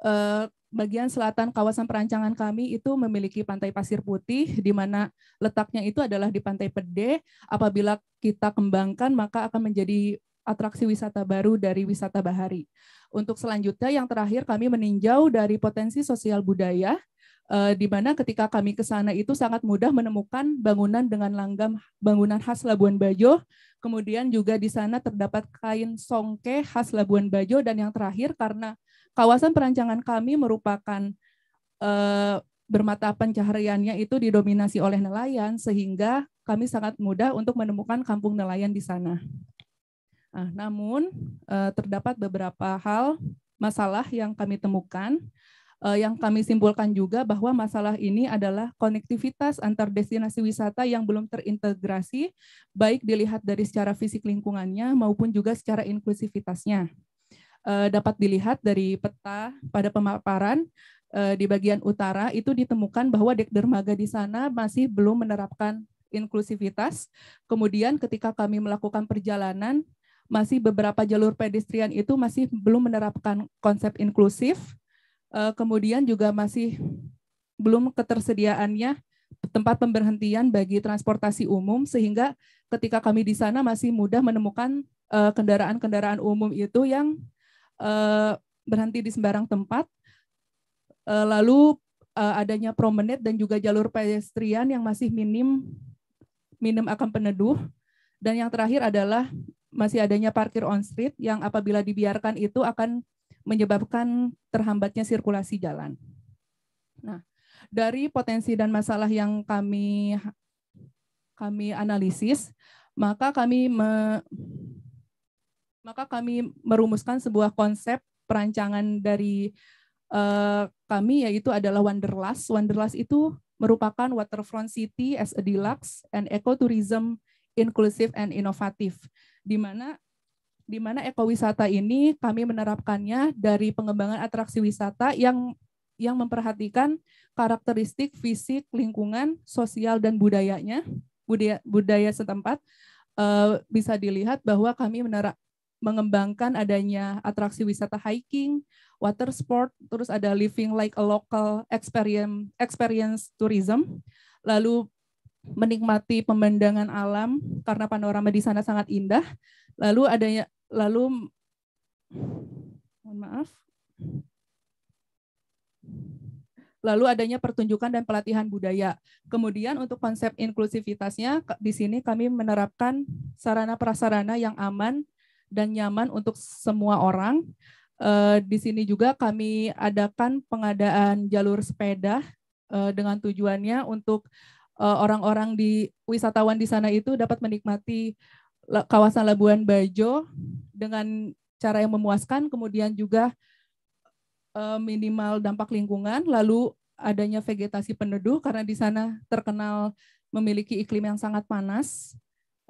eh, bagian selatan kawasan perancangan kami itu memiliki pantai pasir putih di mana letaknya itu adalah di pantai Pede. Apabila kita kembangkan maka akan menjadi atraksi wisata baru dari wisata bahari. Untuk selanjutnya yang terakhir kami meninjau dari potensi sosial budaya uh, di mana ketika kami ke sana itu sangat mudah menemukan bangunan dengan langgam bangunan khas Labuan Bajo. Kemudian juga di sana terdapat kain songke khas Labuan Bajo dan yang terakhir karena kawasan perancangan kami merupakan uh, bermata pencahariannya itu didominasi oleh nelayan sehingga kami sangat mudah untuk menemukan kampung nelayan di sana. Nah, namun eh, terdapat beberapa hal masalah yang kami temukan uh, yang kami simpulkan juga bahwa masalah ini adalah konektivitas antar destinasi wisata yang belum terintegrasi, baik dilihat dari secara fisik lingkungannya maupun juga secara inklusivitasnya. Uh, dapat dilihat dari peta pada pemaparan eh, di bagian utara itu ditemukan bahwa dek dermaga di sana masih belum menerapkan inklusivitas. Kemudian ketika kami melakukan perjalanan masih beberapa jalur pedestrian itu masih belum menerapkan konsep inklusif Uh, kemudian juga masih belum ketersediaannya tempat pemberhentian bagi transportasi umum sehingga ketika kami di sana masih mudah menemukan eh, kendaraan-kendaraan uh, umum itu yang uh, berhenti di sembarang tempat. Uh, lalu adanya promenade dan juga jalur pedestrian yang masih minim minim akan peneduh. Dan yang terakhir adalah masih adanya parkir on street yang apabila dibiarkan itu akan menyebabkan terhambatnya sirkulasi jalan. Nah, dari potensi dan masalah yang kami kami analisis, maka kami me, maka kami merumuskan sebuah konsep perancangan dari uh, kami yaitu adalah Wanderlust. Wanderlust itu merupakan waterfront city as a deluxe and ecotourism inclusive and innovative, di mana di mana ekowisata ini kami menerapkannya dari pengembangan atraksi wisata yang yang memperhatikan karakteristik fisik lingkungan sosial dan budayanya budaya budaya setempat uh, bisa dilihat bahwa kami menerap mengembangkan adanya atraksi wisata hiking, water sport, terus ada living like a local experience experience tourism, lalu menikmati pemandangan alam karena panorama di sana sangat indah, lalu adanya lalu mohon maaf lalu adanya pertunjukan dan pelatihan budaya. Kemudian untuk konsep inklusivitasnya di sini kami menerapkan sarana prasarana yang aman dan nyaman untuk semua orang. Eh, di sini juga kami adakan pengadaan jalur sepeda eh, dengan tujuannya untuk eh, orang-orang di wisatawan di sana itu dapat menikmati kawasan Labuan Bajo dengan cara yang memuaskan, kemudian juga eh, minimal dampak lingkungan, lalu adanya vegetasi peneduh karena di sana terkenal memiliki iklim yang sangat panas.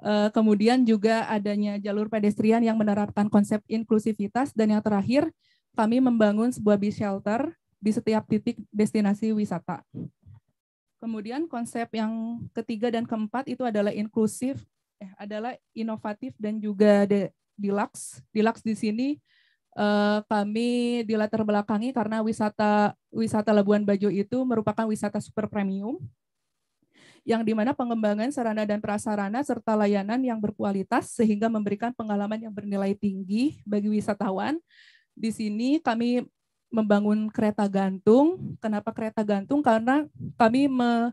Eh, kemudian juga adanya jalur pedestrian yang menerapkan konsep inklusivitas dan yang terakhir kami membangun sebuah bis shelter di setiap titik destinasi wisata. Kemudian konsep yang ketiga dan keempat itu adalah inklusif Eh, adalah inovatif dan juga de, deluxe. Deluxe di sini eh, kami dilatar belakangi karena wisata wisata Labuan Bajo itu merupakan wisata super premium yang dimana pengembangan sarana dan prasarana serta layanan yang berkualitas sehingga memberikan pengalaman yang bernilai tinggi bagi wisatawan. Di sini kami membangun kereta gantung. Kenapa kereta gantung? Karena kami me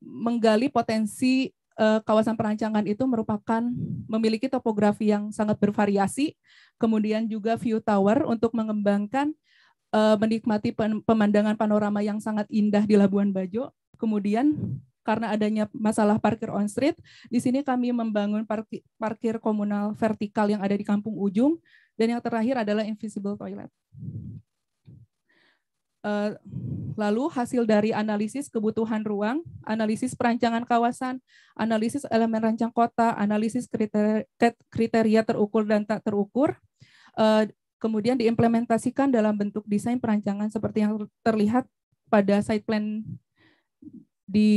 menggali potensi Eh, kawasan perancangan itu merupakan memiliki topografi yang sangat bervariasi, kemudian juga view tower untuk mengembangkan eh, menikmati pemandangan panorama yang sangat indah di Labuan Bajo. Kemudian karena adanya masalah parkir on street, di sini kami membangun parkir, parkir komunal vertikal yang ada di Kampung Ujung dan yang terakhir adalah invisible toilet. Eh, lalu hasil dari analisis kebutuhan ruang, analisis perancangan kawasan, analisis elemen rancang kota, analisis kriteria, terukur dan tak terukur, eh, kemudian diimplementasikan dalam bentuk desain perancangan seperti yang terlihat pada site plan di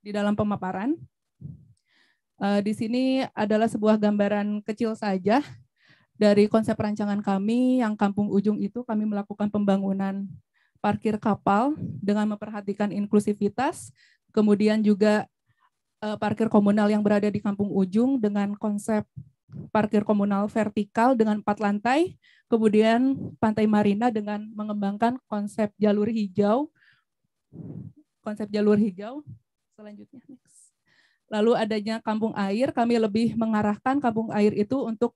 di dalam pemaparan. Eh, di sini adalah sebuah gambaran kecil saja dari konsep rancangan kami yang Kampung Ujung itu kami melakukan pembangunan parkir kapal dengan memperhatikan inklusivitas, kemudian juga uh, parkir komunal yang berada di Kampung Ujung dengan konsep parkir komunal vertikal dengan empat lantai, kemudian Pantai Marina dengan mengembangkan konsep jalur hijau, konsep jalur hijau. Selanjutnya, next. Lalu adanya kampung air, kami lebih mengarahkan kampung air itu untuk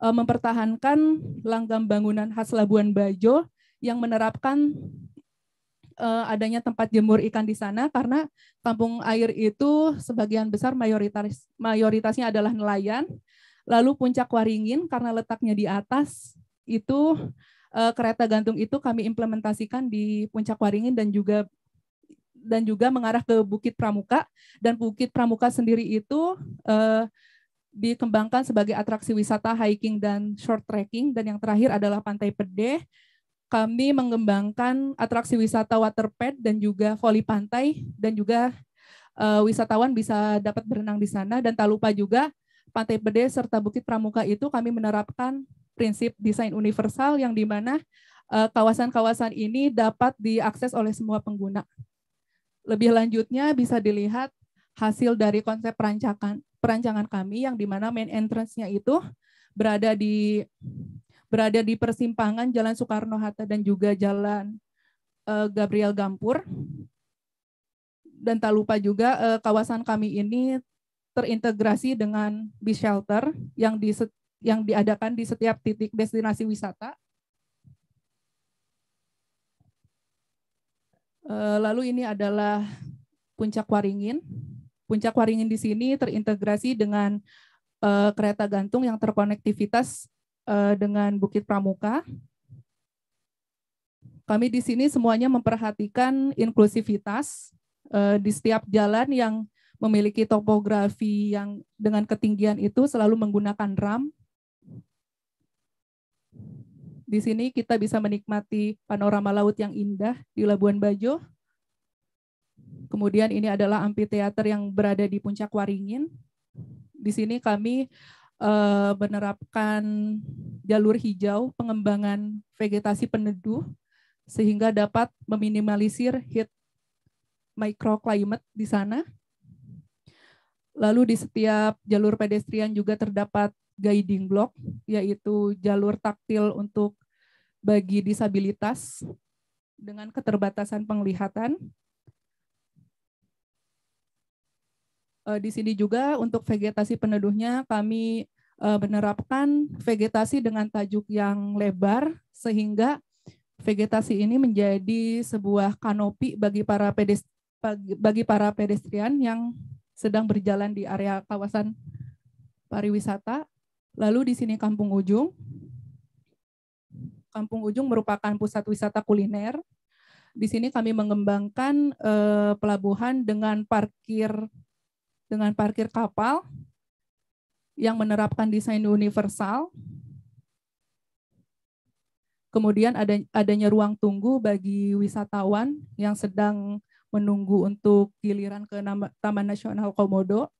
Eh, mempertahankan langgam bangunan khas Labuan Bajo yang menerapkan eh, adanya tempat jemur ikan di sana karena kampung air itu sebagian besar mayoritas mayoritasnya adalah nelayan. Lalu puncak Waringin karena letaknya di atas itu eh, kereta gantung itu kami implementasikan di puncak Waringin dan juga dan juga mengarah ke Bukit Pramuka dan Bukit Pramuka sendiri itu dikembangkan sebagai atraksi wisata hiking dan short trekking dan yang terakhir adalah Pantai Pedeh. Kami mengembangkan atraksi wisata waterpad dan juga voli pantai dan juga uh, wisatawan bisa dapat berenang di sana dan tak lupa juga Pantai Pedeh serta Bukit Pramuka itu kami menerapkan prinsip desain universal yang di mana eh, kawasan-kawasan ini dapat diakses oleh semua pengguna. Lebih lanjutnya bisa dilihat hasil dari konsep perancangan perancangan kami yang di mana main entrance-nya itu berada di berada di persimpangan Jalan Soekarno Hatta dan juga Jalan uh, Gabriel Gampur. Dan tak lupa juga uh, kawasan kami ini terintegrasi dengan beach shelter yang di yang diadakan di setiap titik destinasi wisata. Eh, lalu ini adalah puncak Waringin Puncak Waringin di sini terintegrasi dengan uh, kereta gantung yang terkonektivitas uh, dengan Bukit Pramuka. Kami di sini semuanya memperhatikan inklusivitas uh, di setiap jalan yang memiliki topografi yang dengan ketinggian itu selalu menggunakan ram. Di sini kita bisa menikmati panorama laut yang indah di Labuan Bajo. Kemudian ini adalah amfiteater yang berada di puncak Waringin. Di sini kami eh, menerapkan jalur hijau pengembangan vegetasi peneduh sehingga dapat meminimalisir heat microclimate di sana. Lalu di setiap jalur pedestrian juga terdapat guiding block, yaitu jalur taktil untuk bagi disabilitas dengan keterbatasan penglihatan. Eh, di sini juga untuk vegetasi peneduhnya kami eh, menerapkan vegetasi dengan tajuk yang lebar sehingga vegetasi ini menjadi sebuah kanopi bagi para pedes bagi para pedestrian yang sedang berjalan di area kawasan pariwisata. Lalu di sini Kampung Ujung. Kampung Ujung merupakan pusat wisata kuliner di sini kami mengembangkan eh, pelabuhan dengan parkir dengan parkir kapal yang menerapkan desain universal. Kemudian ada adanya ruang tunggu bagi wisatawan yang sedang menunggu untuk giliran ke Taman Nasional Komodo.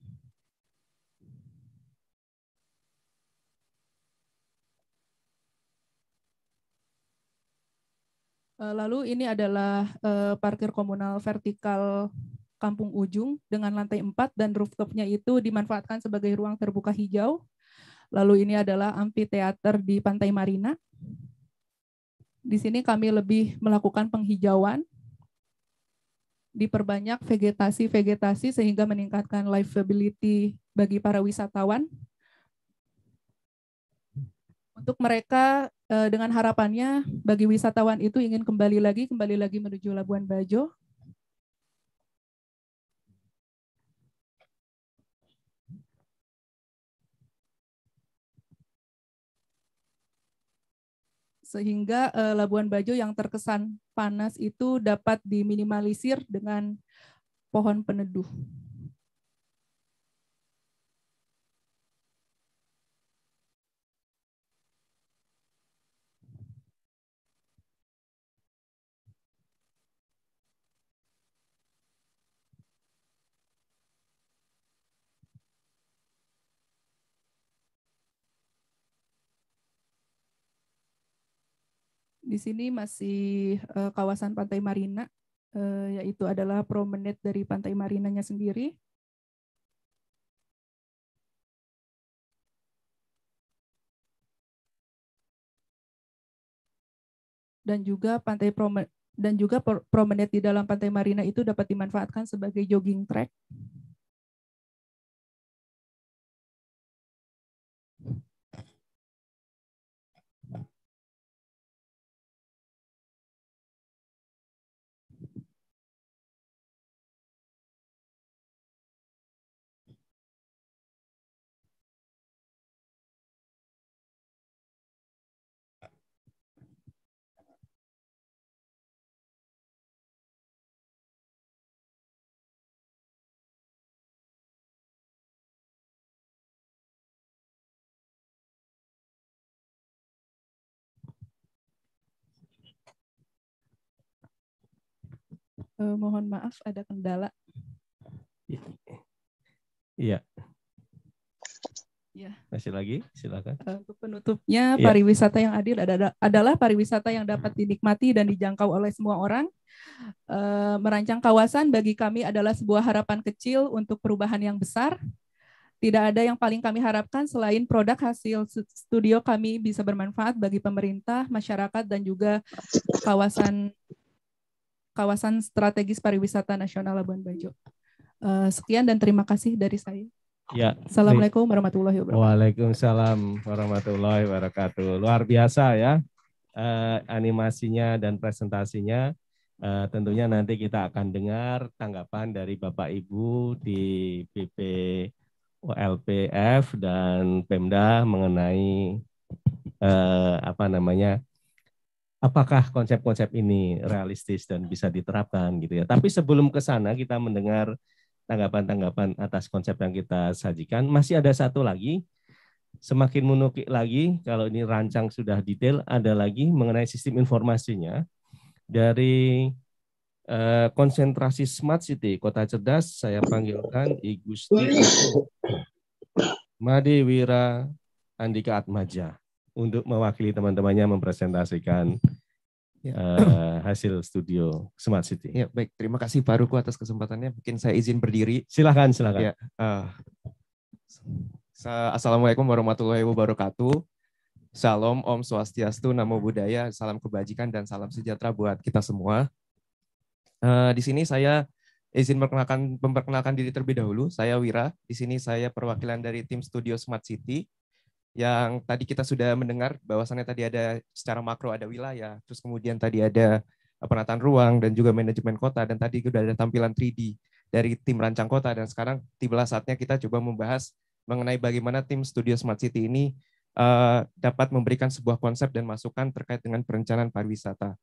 Eh, lalu ini adalah eh, parkir komunal vertikal Kampung Ujung dengan lantai 4 dan rooftopnya itu dimanfaatkan sebagai ruang terbuka hijau. Lalu ini adalah amfiteater di Pantai Marina. Di sini kami lebih melakukan penghijauan, diperbanyak vegetasi-vegetasi sehingga meningkatkan livability bagi para wisatawan. Untuk mereka eh, dengan harapannya bagi wisatawan itu ingin kembali lagi kembali lagi menuju Labuan Bajo sehingga uh, Labuan Bajo yang terkesan panas itu dapat diminimalisir dengan pohon peneduh. Di sini masih uh, kawasan Pantai Marina, uh, yaitu adalah promenade dari Pantai Marinanya sendiri. Dan juga pantai promen dan juga promenade di dalam Pantai Marina itu dapat dimanfaatkan sebagai jogging track Uh, mohon maaf ada kendala. Iya. Ya. Masih lagi, silakan. Eh, untuk penutupnya, ya. pariwisata yang adil adalah pariwisata yang dapat dinikmati dan dijangkau oleh semua orang. Eh, merancang kawasan bagi kami adalah sebuah harapan kecil untuk perubahan yang besar. Tidak ada yang paling kami harapkan selain produk hasil studio kami bisa bermanfaat bagi pemerintah, masyarakat, dan juga kawasan kawasan strategis pariwisata nasional Labuan Bajo. Uh, sekian dan terima kasih dari saya. Ya. Assalamualaikum warahmatullahi wabarakatuh. Waalaikumsalam warahmatullahi wabarakatuh. Luar biasa ya uh, animasinya dan presentasinya. Uh, tentunya nanti kita akan dengar tanggapan dari Bapak Ibu di BP OLPF dan Pemda mengenai uh, apa namanya apakah konsep-konsep ini realistis dan bisa diterapkan gitu ya. Tapi sebelum ke sana kita mendengar tanggapan-tanggapan atas konsep yang kita sajikan. Masih ada satu lagi, semakin menukik lagi, kalau ini rancang sudah detail, ada lagi mengenai sistem informasinya. Dari eh, konsentrasi Smart City, kota cerdas, saya panggilkan I Gusti Made Wira Andika Atmaja untuk mewakili teman-temannya mempresentasikan ya. uh, hasil studio Smart City. Ya, baik. Terima kasih Baruku atas kesempatannya. Mungkin saya izin berdiri. Silahkan, silahkan. Ya, uh, Assalamualaikum warahmatullahi wabarakatuh. Salam Om Swastiastu, Namo Buddhaya, salam kebajikan dan salam sejahtera buat kita semua. Uh, di sini saya izin memperkenalkan, memperkenalkan diri terlebih dahulu. Saya Wira. Di sini saya perwakilan dari tim Studio Smart City yang tadi kita sudah mendengar bahwasannya tadi ada secara makro ada wilayah, terus kemudian tadi ada eh, penataan ruang dan juga manajemen kota dan tadi sudah ada tampilan 3D dari tim rancang kota dan sekarang tibalah saatnya kita coba membahas mengenai bagaimana tim Studio Smart City ini uh, dapat memberikan sebuah konsep dan masukan terkait dengan perencanaan pariwisata.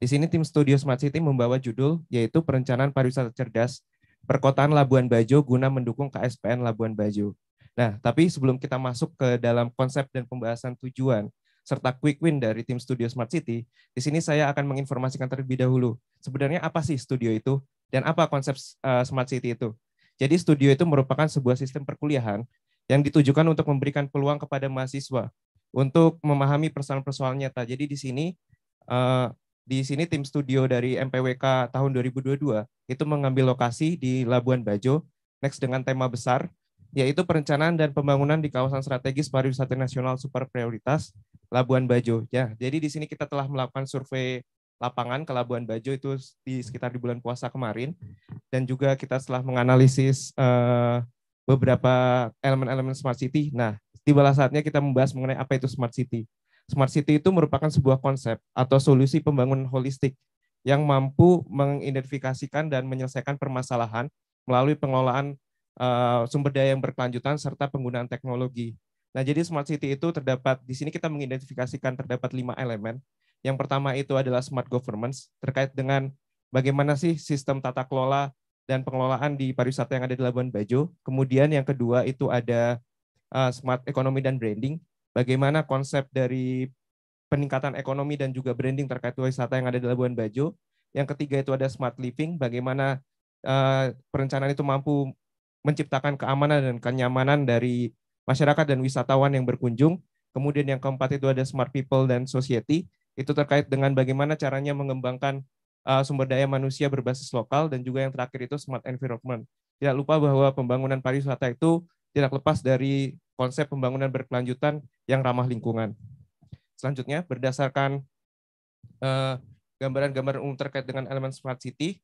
Di sini tim Studio Smart City membawa judul yaitu perencanaan pariwisata cerdas perkotaan Labuan Bajo guna mendukung KSPN Labuan Bajo. Nah, tapi sebelum kita masuk ke dalam konsep dan pembahasan tujuan serta quick win dari tim Studio Smart City, di sini saya akan menginformasikan terlebih dahulu. Sebenarnya apa sih studio itu dan apa konsep uh, Smart City itu? Jadi studio itu merupakan sebuah sistem perkuliahan yang ditujukan untuk memberikan peluang kepada mahasiswa untuk memahami persoalan-persoalan nyata. Jadi di sini uh, di sini tim studio dari MPWK tahun 2022 itu mengambil lokasi di Labuan Bajo next dengan tema besar yaitu perencanaan dan pembangunan di kawasan strategis pariwisata nasional super prioritas Labuan Bajo. Ya, jadi di sini kita telah melakukan survei lapangan ke Labuan Bajo itu di sekitar di bulan puasa kemarin dan juga kita telah menganalisis uh, beberapa elemen-elemen smart city. Nah, tibalah saatnya kita membahas mengenai apa itu smart city. Smart city itu merupakan sebuah konsep atau solusi pembangunan holistik yang mampu mengidentifikasikan dan menyelesaikan permasalahan melalui pengelolaan Eh, sumber daya yang berkelanjutan serta penggunaan teknologi. Nah, jadi smart city itu terdapat di sini kita mengidentifikasikan terdapat lima elemen. Yang pertama itu adalah smart governance terkait dengan bagaimana sih sistem tata kelola dan pengelolaan di pariwisata yang ada di Labuan Bajo. Kemudian yang kedua itu ada eh, smart ekonomi dan branding. Bagaimana konsep dari peningkatan ekonomi dan juga branding terkait wisata yang ada di Labuan Bajo. Yang ketiga itu ada smart living, bagaimana eh, perencanaan itu mampu menciptakan keamanan dan kenyamanan dari masyarakat dan wisatawan yang berkunjung. Kemudian yang keempat itu ada smart people dan society. Itu terkait dengan bagaimana caranya mengembangkan uh, sumber daya manusia berbasis lokal dan juga yang terakhir itu smart environment. Tidak lupa bahwa pembangunan pariwisata itu tidak lepas dari konsep pembangunan berkelanjutan yang ramah lingkungan. Selanjutnya berdasarkan gambaran eh, gambaran-gambaran umum terkait dengan elemen smart city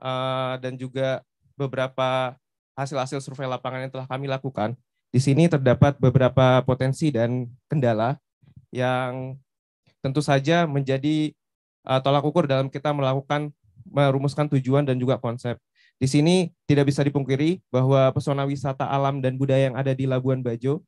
uh, dan juga beberapa hasil-hasil survei lapangan yang telah kami lakukan, di sini terdapat beberapa potensi dan kendala yang tentu saja menjadi uh, tolak ukur dalam kita melakukan merumuskan tujuan dan juga konsep. Di sini tidak bisa dipungkiri bahwa pesona wisata alam dan budaya yang ada di Labuan Bajo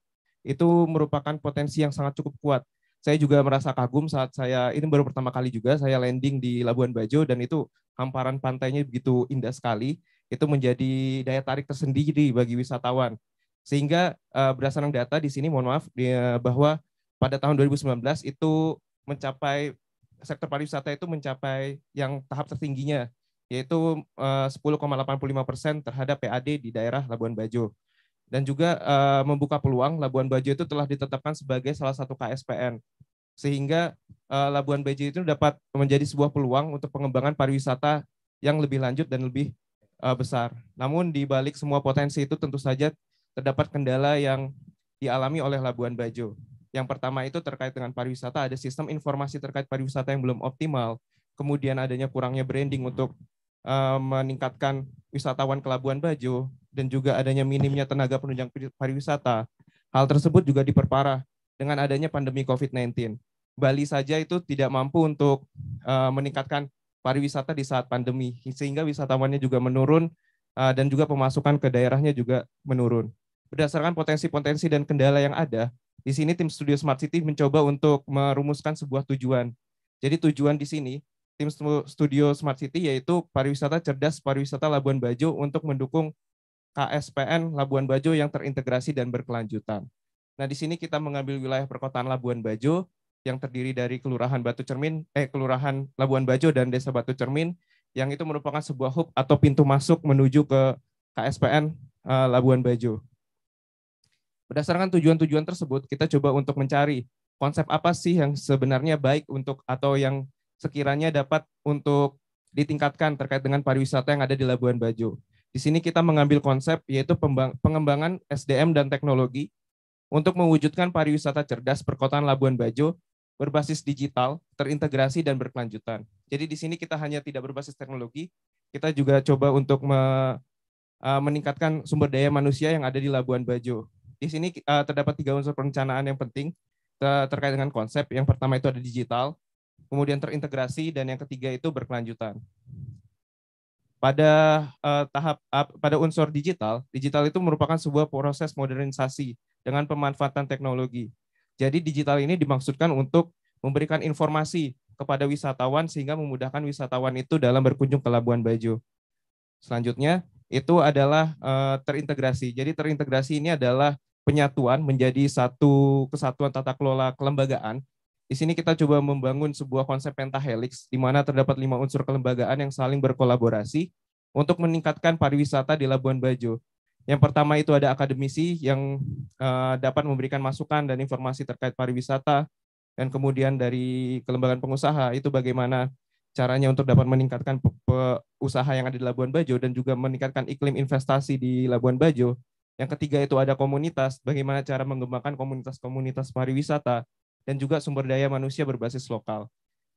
itu merupakan potensi yang sangat cukup kuat. Saya juga merasa kagum saat saya ini baru pertama kali juga saya landing di Labuan Bajo dan itu hamparan pantainya begitu indah sekali itu menjadi daya tarik tersendiri bagi wisatawan. Sehingga eh, berdasarkan data di sini, mohon maaf, eh, bahwa pada tahun 2019 itu mencapai sektor pariwisata itu mencapai yang tahap tertingginya yaitu 10,85 eh, persen terhadap PAD di daerah Labuan Bajo dan juga membuka peluang Labuan Bajo itu telah ditetapkan sebagai salah satu KSPN sehingga Labuan Bajo itu dapat menjadi sebuah peluang untuk pengembangan pariwisata yang lebih lanjut dan lebih uh, besar. Namun di balik semua potensi itu tentu saja terdapat kendala yang dialami oleh Labuan Bajo. Yang pertama itu terkait dengan pariwisata, ada sistem informasi terkait pariwisata yang belum optimal, kemudian adanya kurangnya branding untuk uh, meningkatkan wisatawan ke Labuan Bajo, dan juga adanya minimnya tenaga penunjang pariwisata. Hal tersebut juga diperparah dengan adanya pandemi COVID-19. Bali saja itu tidak mampu untuk uh, meningkatkan pariwisata di saat pandemi sehingga wisatawannya juga menurun eh, dan juga pemasukan ke daerahnya juga menurun. Berdasarkan potensi-potensi dan kendala yang ada, di sini tim Studio Smart City mencoba untuk merumuskan sebuah tujuan. Jadi tujuan di sini tim Studio Smart City yaitu pariwisata cerdas pariwisata Labuan Bajo untuk mendukung KSPN Labuan Bajo yang terintegrasi dan berkelanjutan. Nah, di sini kita mengambil wilayah perkotaan Labuan Bajo yang terdiri dari Kelurahan Batu Cermin, eh Kelurahan Labuan Bajo dan Desa Batu Cermin yang itu merupakan sebuah hub atau pintu masuk menuju ke KSPN uh, eh, Labuan Bajo. Berdasarkan tujuan-tujuan tersebut, kita coba untuk mencari konsep apa sih yang sebenarnya baik untuk atau yang sekiranya dapat untuk ditingkatkan terkait dengan pariwisata yang ada di Labuan Bajo. Di sini kita mengambil konsep yaitu pengembangan SDM dan teknologi untuk mewujudkan pariwisata cerdas perkotaan Labuan Bajo berbasis digital, terintegrasi dan berkelanjutan. Jadi di sini kita hanya tidak berbasis teknologi, kita juga coba untuk me, uh, meningkatkan sumber daya manusia yang ada di Labuan Bajo. Di sini uh, terdapat tiga unsur perencanaan yang penting ter terkait dengan konsep. Yang pertama itu ada digital, kemudian terintegrasi dan yang ketiga itu berkelanjutan. Pada uh, tahap uh, pada unsur digital, digital itu merupakan sebuah proses modernisasi dengan pemanfaatan teknologi jadi digital ini dimaksudkan untuk memberikan informasi kepada wisatawan sehingga memudahkan wisatawan itu dalam berkunjung ke Labuan Bajo. Selanjutnya itu adalah eh, terintegrasi. Jadi terintegrasi ini adalah penyatuan menjadi satu kesatuan tata kelola kelembagaan. Di sini kita coba membangun sebuah konsep pentahelix di mana terdapat lima unsur kelembagaan yang saling berkolaborasi untuk meningkatkan pariwisata di Labuan Bajo. Yang pertama itu ada akademisi yang uh, dapat memberikan masukan dan informasi terkait pariwisata, dan kemudian dari kelembagaan pengusaha itu bagaimana caranya untuk dapat meningkatkan usaha yang ada di Labuan Bajo dan juga meningkatkan iklim investasi di Labuan Bajo. Yang ketiga itu ada komunitas, bagaimana cara mengembangkan komunitas-komunitas pariwisata dan juga sumber daya manusia berbasis lokal.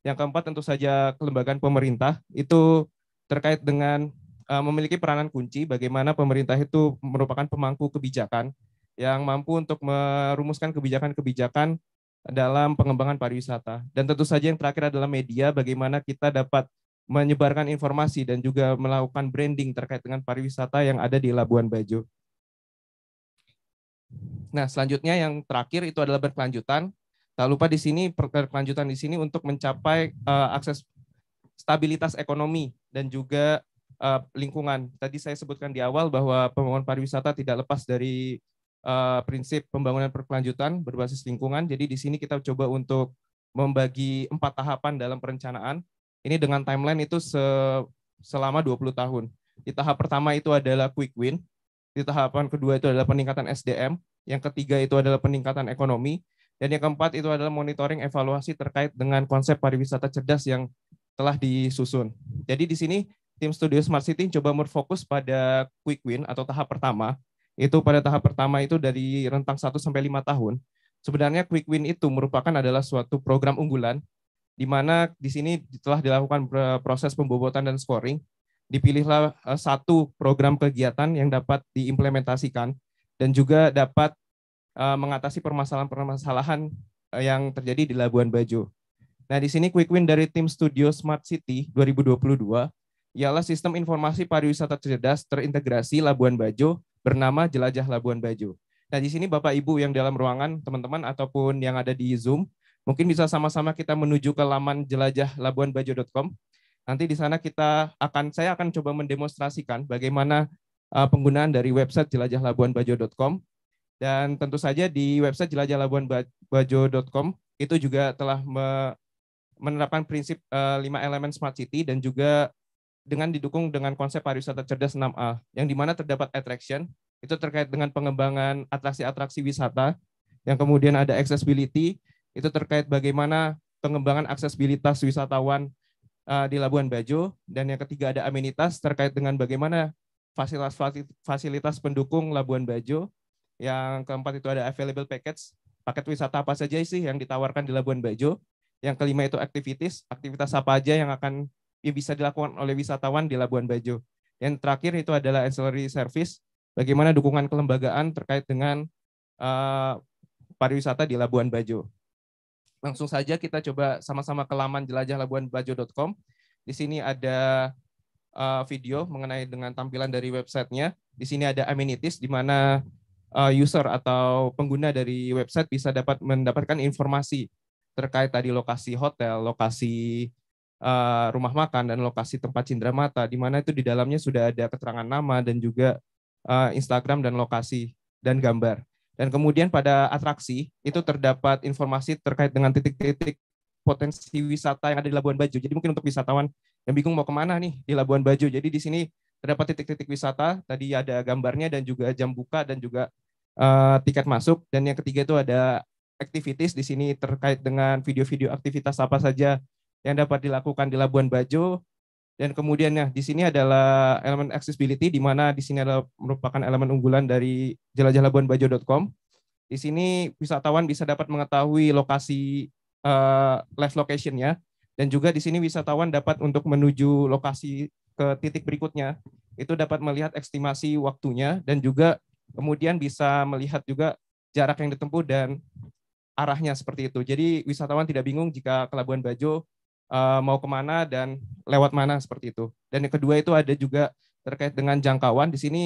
Yang keempat tentu saja kelembagaan pemerintah itu terkait dengan Eh, memiliki peranan kunci bagaimana pemerintah itu merupakan pemangku kebijakan yang mampu untuk merumuskan kebijakan-kebijakan dalam pengembangan pariwisata. Dan tentu saja yang terakhir adalah media, bagaimana kita dapat menyebarkan informasi dan juga melakukan branding terkait dengan pariwisata yang ada di Labuan Bajo. Nah, selanjutnya yang terakhir itu adalah berkelanjutan. Tak lupa di sini berkelanjutan di sini untuk mencapai uh, akses stabilitas ekonomi dan juga Eh, lingkungan. Tadi saya sebutkan di awal bahwa pembangunan pariwisata tidak lepas dari eh, prinsip pembangunan berkelanjutan berbasis lingkungan. Jadi di sini kita coba untuk membagi empat tahapan dalam perencanaan. Ini dengan timeline itu se selama 20 tahun. Di tahap pertama itu adalah quick win, di tahapan kedua itu adalah peningkatan SDM, yang ketiga itu adalah peningkatan ekonomi, dan yang keempat itu adalah monitoring evaluasi terkait dengan konsep pariwisata cerdas yang telah disusun. Jadi di sini tim Studio Smart City coba merfokus pada quick win atau tahap pertama. Itu pada tahap pertama itu dari rentang 1 sampai 5 tahun. Sebenarnya quick win itu merupakan adalah suatu program unggulan di mana di sini telah dilakukan proses pembobotan dan scoring. Dipilihlah eh, satu program kegiatan yang dapat diimplementasikan dan juga dapat eh, mengatasi permasalahan-permasalahan eh, yang terjadi di Labuan Bajo. Nah, di sini quick win dari tim Studio Smart City 2022 ialah sistem informasi pariwisata cerdas terintegrasi Labuan Bajo bernama Jelajah Labuan Bajo. Nah, di sini Bapak Ibu yang dalam ruangan, teman-teman ataupun yang ada di Zoom, mungkin bisa sama-sama kita menuju ke laman jelajahlabuanbajo.com. Nanti di sana kita akan saya akan coba mendemonstrasikan bagaimana uh, penggunaan dari website jelajahlabuanbajo.com dan tentu saja di website jelajahlabuanbajo.com itu juga telah menerapkan prinsip uh, lima elemen smart city dan juga dengan didukung dengan konsep pariwisata cerdas 6A, yang dimana terdapat attraction, itu terkait dengan pengembangan atraksi-atraksi wisata, yang kemudian ada accessibility, itu terkait bagaimana pengembangan aksesibilitas wisatawan uh, di Labuan Bajo, dan yang ketiga ada amenitas terkait dengan bagaimana fasilitas fasilitas pendukung Labuan Bajo, yang keempat itu ada available package, paket wisata apa saja sih yang ditawarkan di Labuan Bajo, yang kelima itu activities aktivitas apa aja yang akan yang bisa dilakukan oleh wisatawan di Labuan Bajo. Yang terakhir itu adalah ancillary service, bagaimana dukungan kelembagaan terkait dengan uh, pariwisata di Labuan Bajo. Langsung saja kita coba sama-sama ke laman jelajahlabuanbajo.com. Di sini ada uh, video mengenai dengan tampilan dari websitenya. Di sini ada amenities di mana uh, user atau pengguna dari website bisa dapat mendapatkan informasi terkait tadi lokasi hotel, lokasi Eh, rumah makan dan lokasi tempat cindera mata, di mana itu di dalamnya sudah ada keterangan nama dan juga uh, Instagram dan lokasi dan gambar. Dan kemudian pada atraksi itu terdapat informasi terkait dengan titik-titik potensi wisata yang ada di Labuan Bajo. Jadi mungkin untuk wisatawan yang bingung mau kemana nih di Labuan Bajo. Jadi di sini terdapat titik-titik wisata. Tadi ada gambarnya dan juga jam buka dan juga uh, tiket masuk. Dan yang ketiga itu ada activities di sini terkait dengan video-video aktivitas apa saja yang dapat dilakukan di Labuan Bajo. Dan kemudian ya, di sini adalah elemen accessibility, di mana di sini adalah merupakan elemen unggulan dari jelajahLabuanBajo.com. Di sini wisatawan bisa dapat mengetahui lokasi uh, eh, last location-nya, dan juga di sini wisatawan dapat untuk menuju lokasi ke titik berikutnya, itu dapat melihat estimasi waktunya, dan juga kemudian bisa melihat juga jarak yang ditempuh dan arahnya seperti itu. Jadi wisatawan tidak bingung jika ke Labuan Bajo uh, mau kemana dan lewat mana seperti itu. Dan yang kedua itu ada juga terkait dengan jangkauan. Di sini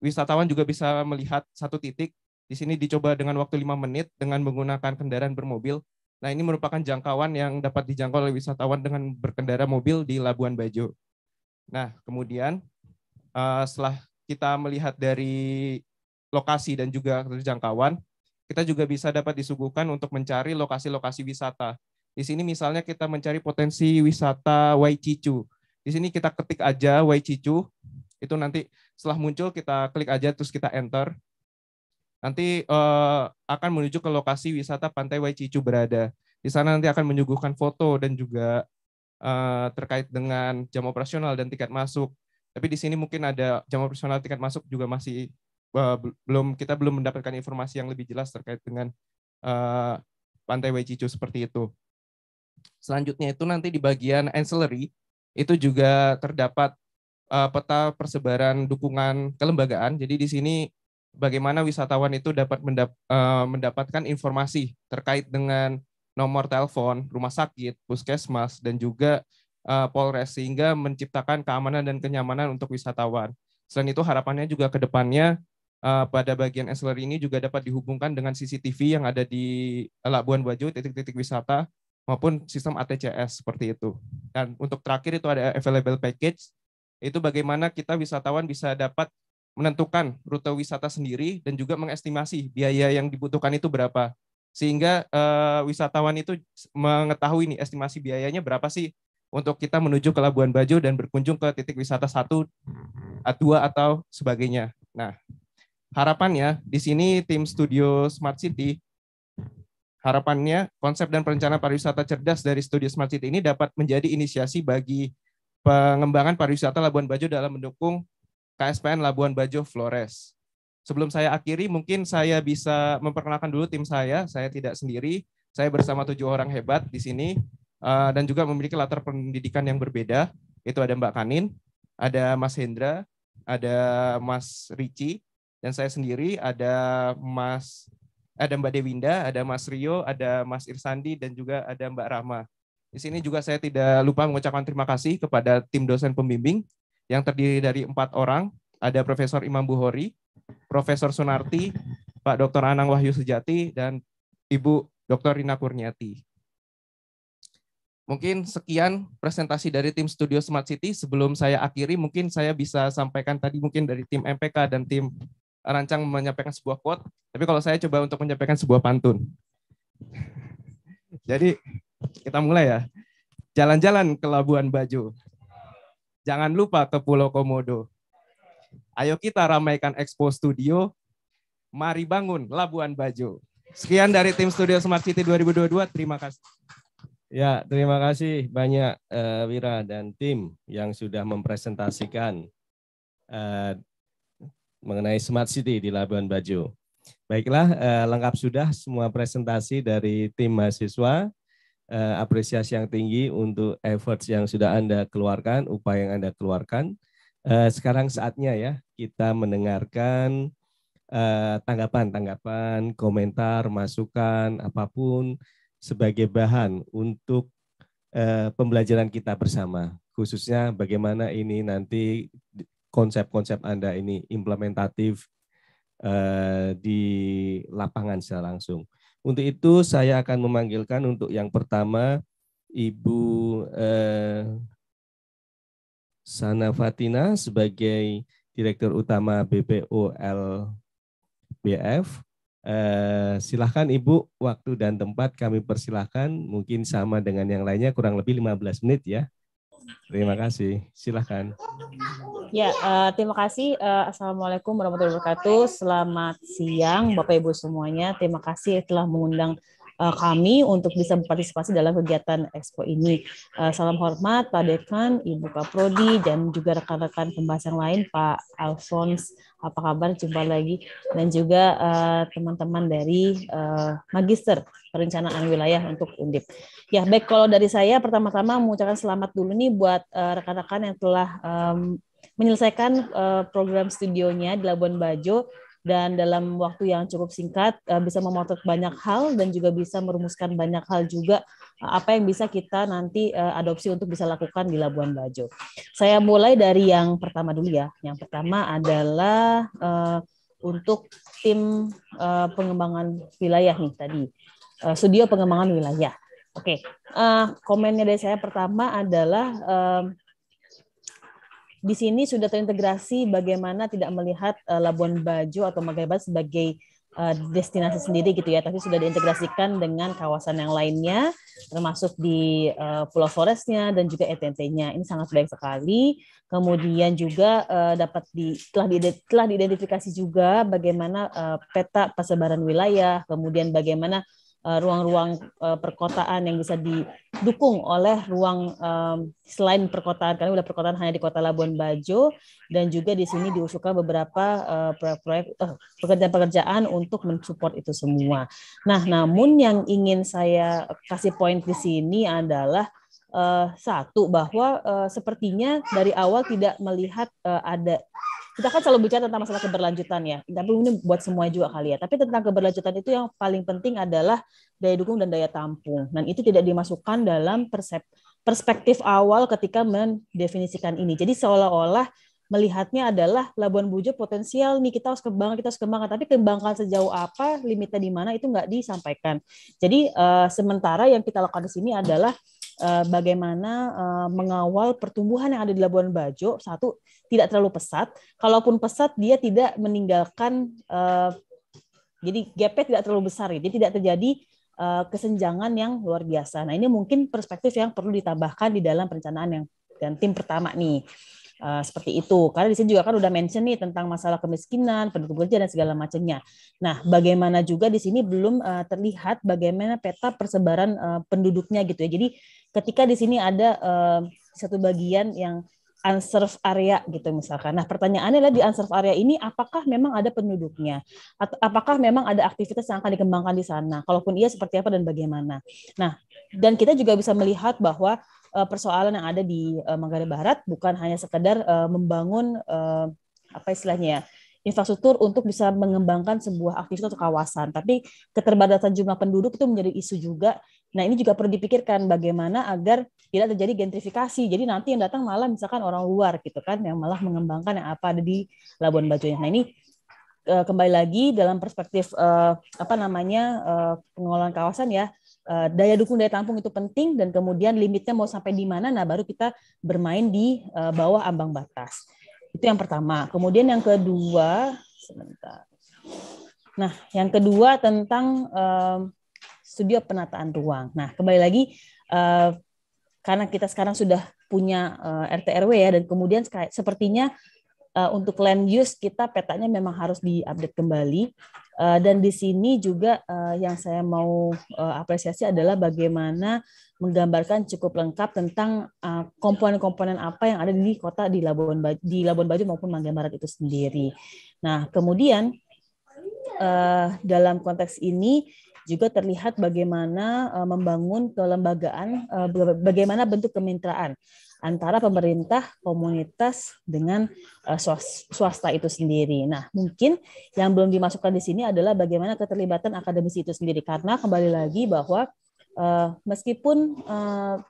wisatawan juga bisa melihat satu titik. Di sini dicoba dengan waktu lima menit dengan menggunakan kendaraan bermobil. Nah ini merupakan jangkauan yang dapat dijangkau oleh wisatawan dengan berkendara mobil di Labuan Bajo. Nah kemudian uh, setelah kita melihat dari lokasi dan juga terjangkauan, kita juga bisa dapat disuguhkan untuk mencari lokasi-lokasi wisata. Di sini misalnya kita mencari potensi wisata Waicicu, Di sini kita ketik aja Waicicu, Itu nanti setelah muncul kita klik aja terus kita enter. Nanti uh, akan menuju ke lokasi wisata Pantai Waicicu berada. Di sana nanti akan menyuguhkan foto dan juga uh, terkait dengan jam operasional dan tiket masuk. Tapi di sini mungkin ada jam operasional tiket masuk juga masih uh, belum kita belum mendapatkan informasi yang lebih jelas terkait dengan uh, Pantai Waicicu seperti itu. Selanjutnya itu nanti di bagian ancillary itu juga terdapat uh, peta persebaran dukungan kelembagaan. Jadi di sini bagaimana wisatawan itu dapat mendap, uh, mendapatkan informasi terkait dengan nomor telepon, rumah sakit, puskesmas, dan juga uh, Polres sehingga menciptakan keamanan dan kenyamanan untuk wisatawan. Selain itu harapannya juga ke depannya uh, pada bagian ancillary ini juga dapat dihubungkan dengan CCTV yang ada di Labuan Bajo titik-titik wisata maupun sistem ATCS seperti itu. Dan untuk terakhir itu ada available package, itu bagaimana kita wisatawan bisa dapat menentukan rute wisata sendiri dan juga mengestimasi biaya yang dibutuhkan itu berapa. Sehingga uh, wisatawan itu mengetahui nih estimasi biayanya berapa sih untuk kita menuju ke Labuan Bajo dan berkunjung ke titik wisata satu, hmm. dua atau sebagainya. Nah, harapannya di sini tim studio Smart City Harapannya konsep dan perencanaan pariwisata cerdas dari studi Smart City ini dapat menjadi inisiasi bagi pengembangan pariwisata Labuan Bajo dalam mendukung KSPN Labuan Bajo Flores. Sebelum saya akhiri, mungkin saya bisa memperkenalkan dulu tim saya. Saya tidak sendiri, saya bersama tujuh orang hebat di sini eh, dan juga memiliki latar pendidikan yang berbeda. Itu ada Mbak Kanin, ada Mas Hendra, ada Mas Ricci, dan saya sendiri ada Mas ada Mbak Dewinda, ada Mas Rio, ada Mas Irsandi, dan juga ada Mbak Rahma. Di sini juga saya tidak lupa mengucapkan terima kasih kepada tim dosen pembimbing yang terdiri dari empat orang. Ada Profesor Imam Buhori, Profesor Sunarti, Pak Dr. Anang Wahyu Sejati, dan Ibu Dr. Rina Kurniati. Mungkin sekian presentasi dari tim Studio Smart City. Sebelum saya akhiri, mungkin saya bisa sampaikan tadi mungkin dari tim MPK dan tim rancang menyampaikan sebuah quote, tapi kalau saya coba untuk menyampaikan sebuah pantun. Jadi kita mulai ya. Jalan-jalan ke Labuan Bajo. Jangan lupa ke Pulau Komodo. Ayo kita ramaikan Expo Studio. Mari bangun Labuan Bajo. Sekian dari tim Studio Smart City 2022. Terima kasih. Ya, terima kasih banyak uh, Wira dan tim yang sudah mempresentasikan uh, mengenai Smart City di Labuan Bajo. Baiklah, eh, lengkap sudah semua presentasi dari tim mahasiswa. Eh, apresiasi yang tinggi untuk efforts yang sudah Anda keluarkan, upaya yang Anda keluarkan. Eh, sekarang saatnya ya kita mendengarkan eh, tanggapan-tanggapan, komentar, masukan, apapun sebagai bahan untuk eh, pembelajaran kita bersama. Khususnya bagaimana ini nanti konsep-konsep Anda ini implementatif uh, di lapangan secara langsung. Untuk itu saya akan memanggilkan untuk yang pertama Ibu eh, Sana Fatina sebagai Direktur Utama BPOLBF. Eh, silahkan Ibu, waktu dan tempat kami persilahkan, mungkin sama dengan yang lainnya kurang lebih 15 menit ya. Terima kasih. Silahkan. Ya, uh, terima kasih. Uh, Assalamualaikum warahmatullahi wabarakatuh. Selamat siang, Bapak Ibu semuanya. Terima kasih telah mengundang uh, kami untuk bisa berpartisipasi dalam kegiatan Expo ini. Uh, salam hormat Pak Dekan, Ibu Pak Prodi dan juga rekan-rekan pembahas yang lain, Pak Alfons. Apa kabar? Jumpa lagi. Dan juga teman-teman uh, dari uh, Magister perencanaan wilayah untuk Undip. Ya, baik kalau dari saya pertama-tama mengucapkan selamat dulu nih buat eh, rekan-rekan uh, yang telah um, menyelesaikan uh, program studionya di Labuan Bajo dan dalam waktu yang cukup singkat uh, bisa memotret banyak hal dan juga bisa merumuskan banyak hal juga uh, apa yang bisa kita nanti uh, adopsi untuk bisa lakukan di Labuan Bajo. Saya mulai dari yang pertama dulu ya. Yang pertama adalah uh, untuk tim uh, pengembangan wilayah nih tadi uh, studio pengembangan wilayah. Oke, okay. uh, eh, komennya dari saya pertama adalah um, di sini sudah terintegrasi bagaimana tidak melihat uh, Labuan Bajo atau Magelang sebagai uh, destinasi sendiri gitu ya, tapi sudah diintegrasikan dengan kawasan yang lainnya, termasuk di uh, Pulau Forestnya dan juga ETNT-nya. Ini sangat baik sekali. Kemudian juga uh, dapat di, telah, di, telah diidentifikasi juga bagaimana uh, peta persebaran wilayah, kemudian bagaimana Eh, ruang-ruang uh, perkotaan yang bisa didukung oleh ruang um, selain perkotaan karena wilayah perkotaan hanya di Kota Labuan Bajo dan juga di sini diusulkan beberapa eh, proyek-proyek uh, pekerjaan-pekerjaan untuk mensupport itu semua. Nah, namun yang ingin saya kasih poin di sini adalah uh, satu bahwa uh, sepertinya dari awal tidak melihat uh, ada kita kan selalu bicara tentang masalah keberlanjutan ya. Tapi ini buat semua juga kali ya. Tapi tentang keberlanjutan itu yang paling penting adalah daya dukung dan daya tampung. Dan itu tidak dimasukkan dalam persep, perspektif awal ketika mendefinisikan ini. Jadi seolah-olah melihatnya adalah Labuan Bujo potensial nih kita harus kembangkan kita harus kembangkan tapi kembangkan sejauh apa limitnya di mana itu nggak disampaikan jadi uh, sementara yang kita lakukan di sini adalah Eh, bagaimana eh, mengawal pertumbuhan yang ada di Labuan Bajo satu tidak terlalu pesat kalaupun pesat dia tidak meninggalkan eh, jadi gapnya tidak terlalu besar ya. jadi tidak terjadi kesenjangan yang luar biasa nah ini mungkin perspektif yang perlu ditambahkan di dalam perencanaan yang dan tim pertama nih uh, seperti itu. Karena di sini juga kan udah mention nih tentang masalah kemiskinan, penduduk kerja dan segala macamnya. Nah, bagaimana juga di sini belum uh, terlihat bagaimana peta persebaran uh, penduduknya gitu ya. Jadi ketika di sini ada uh, satu bagian yang unserved area gitu misalkan. Nah pertanyaannya adalah di unserved area ini apakah memang ada penduduknya? Atau apakah memang ada aktivitas yang akan dikembangkan di sana? Kalaupun iya seperti apa dan bagaimana? Nah dan kita juga bisa melihat bahwa Eh, persoalan yang ada di eh, Manggarai Barat bukan hanya sekedar eh, membangun apa istilahnya ya infrastruktur untuk bisa mengembangkan sebuah aktivitas atau kawasan. Tapi keterbatasan jumlah penduduk itu menjadi isu juga. Nah ini juga perlu dipikirkan bagaimana agar tidak terjadi gentrifikasi. Jadi nanti yang datang malah misalkan orang luar gitu kan, yang malah mengembangkan yang apa ada di Labuan Bajo. Nah ini kembali lagi dalam perspektif apa namanya pengelolaan kawasan ya Eh, daya dukung daya tampung itu penting dan kemudian limitnya mau sampai di mana nah baru kita bermain di eh, bawah ambang batas itu yang pertama kemudian yang kedua sebentar nah yang kedua tentang uh, studio penataan ruang nah kembali lagi uh, karena kita sekarang sudah punya uh, RT RW ya dan kemudian sepertinya uh, untuk land use kita petanya memang harus diupdate kembali uh, dan di sini juga uh, yang saya mau uh, apresiasi adalah bagaimana menggambarkan cukup lengkap tentang komponen-komponen uh, apa yang ada di kota di Labuan Bajo, di Labuan Bajo maupun Mangga Barat itu sendiri. Nah kemudian uh, dalam konteks ini juga terlihat bagaimana uh, membangun kelembagaan, uh, bagaimana bentuk kemitraan antara pemerintah, komunitas dengan eh, swasta itu sendiri. Nah, mungkin yang belum dimasukkan di sini adalah bagaimana keterlibatan akademisi itu sendiri karena kembali lagi bahwa uh, meskipun uh,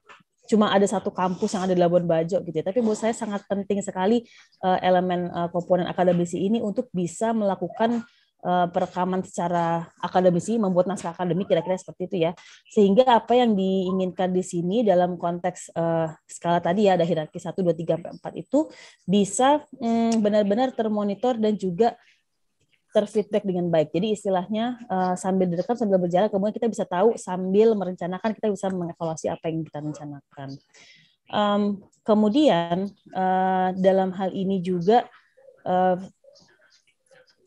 cuma ada satu kampus yang ada di Labuan Bajo gitu ya. Tapi buat saya sangat penting sekali uh, elemen uh, komponen akademisi ini untuk bisa melakukan Eh, perekaman secara akademisi membuat naskah akademik kira-kira seperti itu ya sehingga apa yang diinginkan di sini dalam konteks uh, skala tadi ya ada hierarki 1 2 3 4 itu bisa benar hmm, benar-benar termonitor dan juga terfeedback dengan baik. Jadi istilahnya uh, sambil direkam sambil berjalan kemudian kita bisa tahu sambil merencanakan kita bisa mengevaluasi apa yang kita rencanakan. Um, kemudian uh, dalam hal ini juga uh,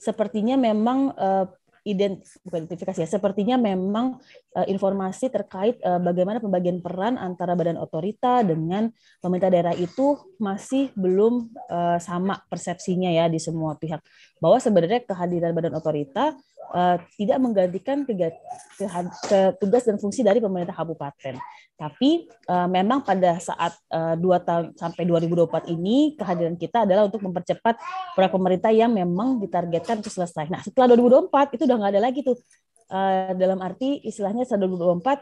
sepertinya memang uh, ident bukan identifikasi ya sepertinya memang uh, informasi terkait uh, bagaimana pembagian peran antara badan otorita dengan pemerintah daerah itu masih belum uh, sama persepsinya ya di semua pihak bahwa sebenarnya kehadiran badan otorita Eh, tidak menggantikan tugas dan fungsi dari pemerintah kabupaten. Tapi uh, memang pada saat uh, tahun sampai 2024 ini kehadiran kita adalah untuk mempercepat proyek pemerintah yang memang ditargetkan untuk selesai. Nah, setelah 2024 itu udah nggak ada lagi tuh uh, dalam arti istilahnya setelah 2024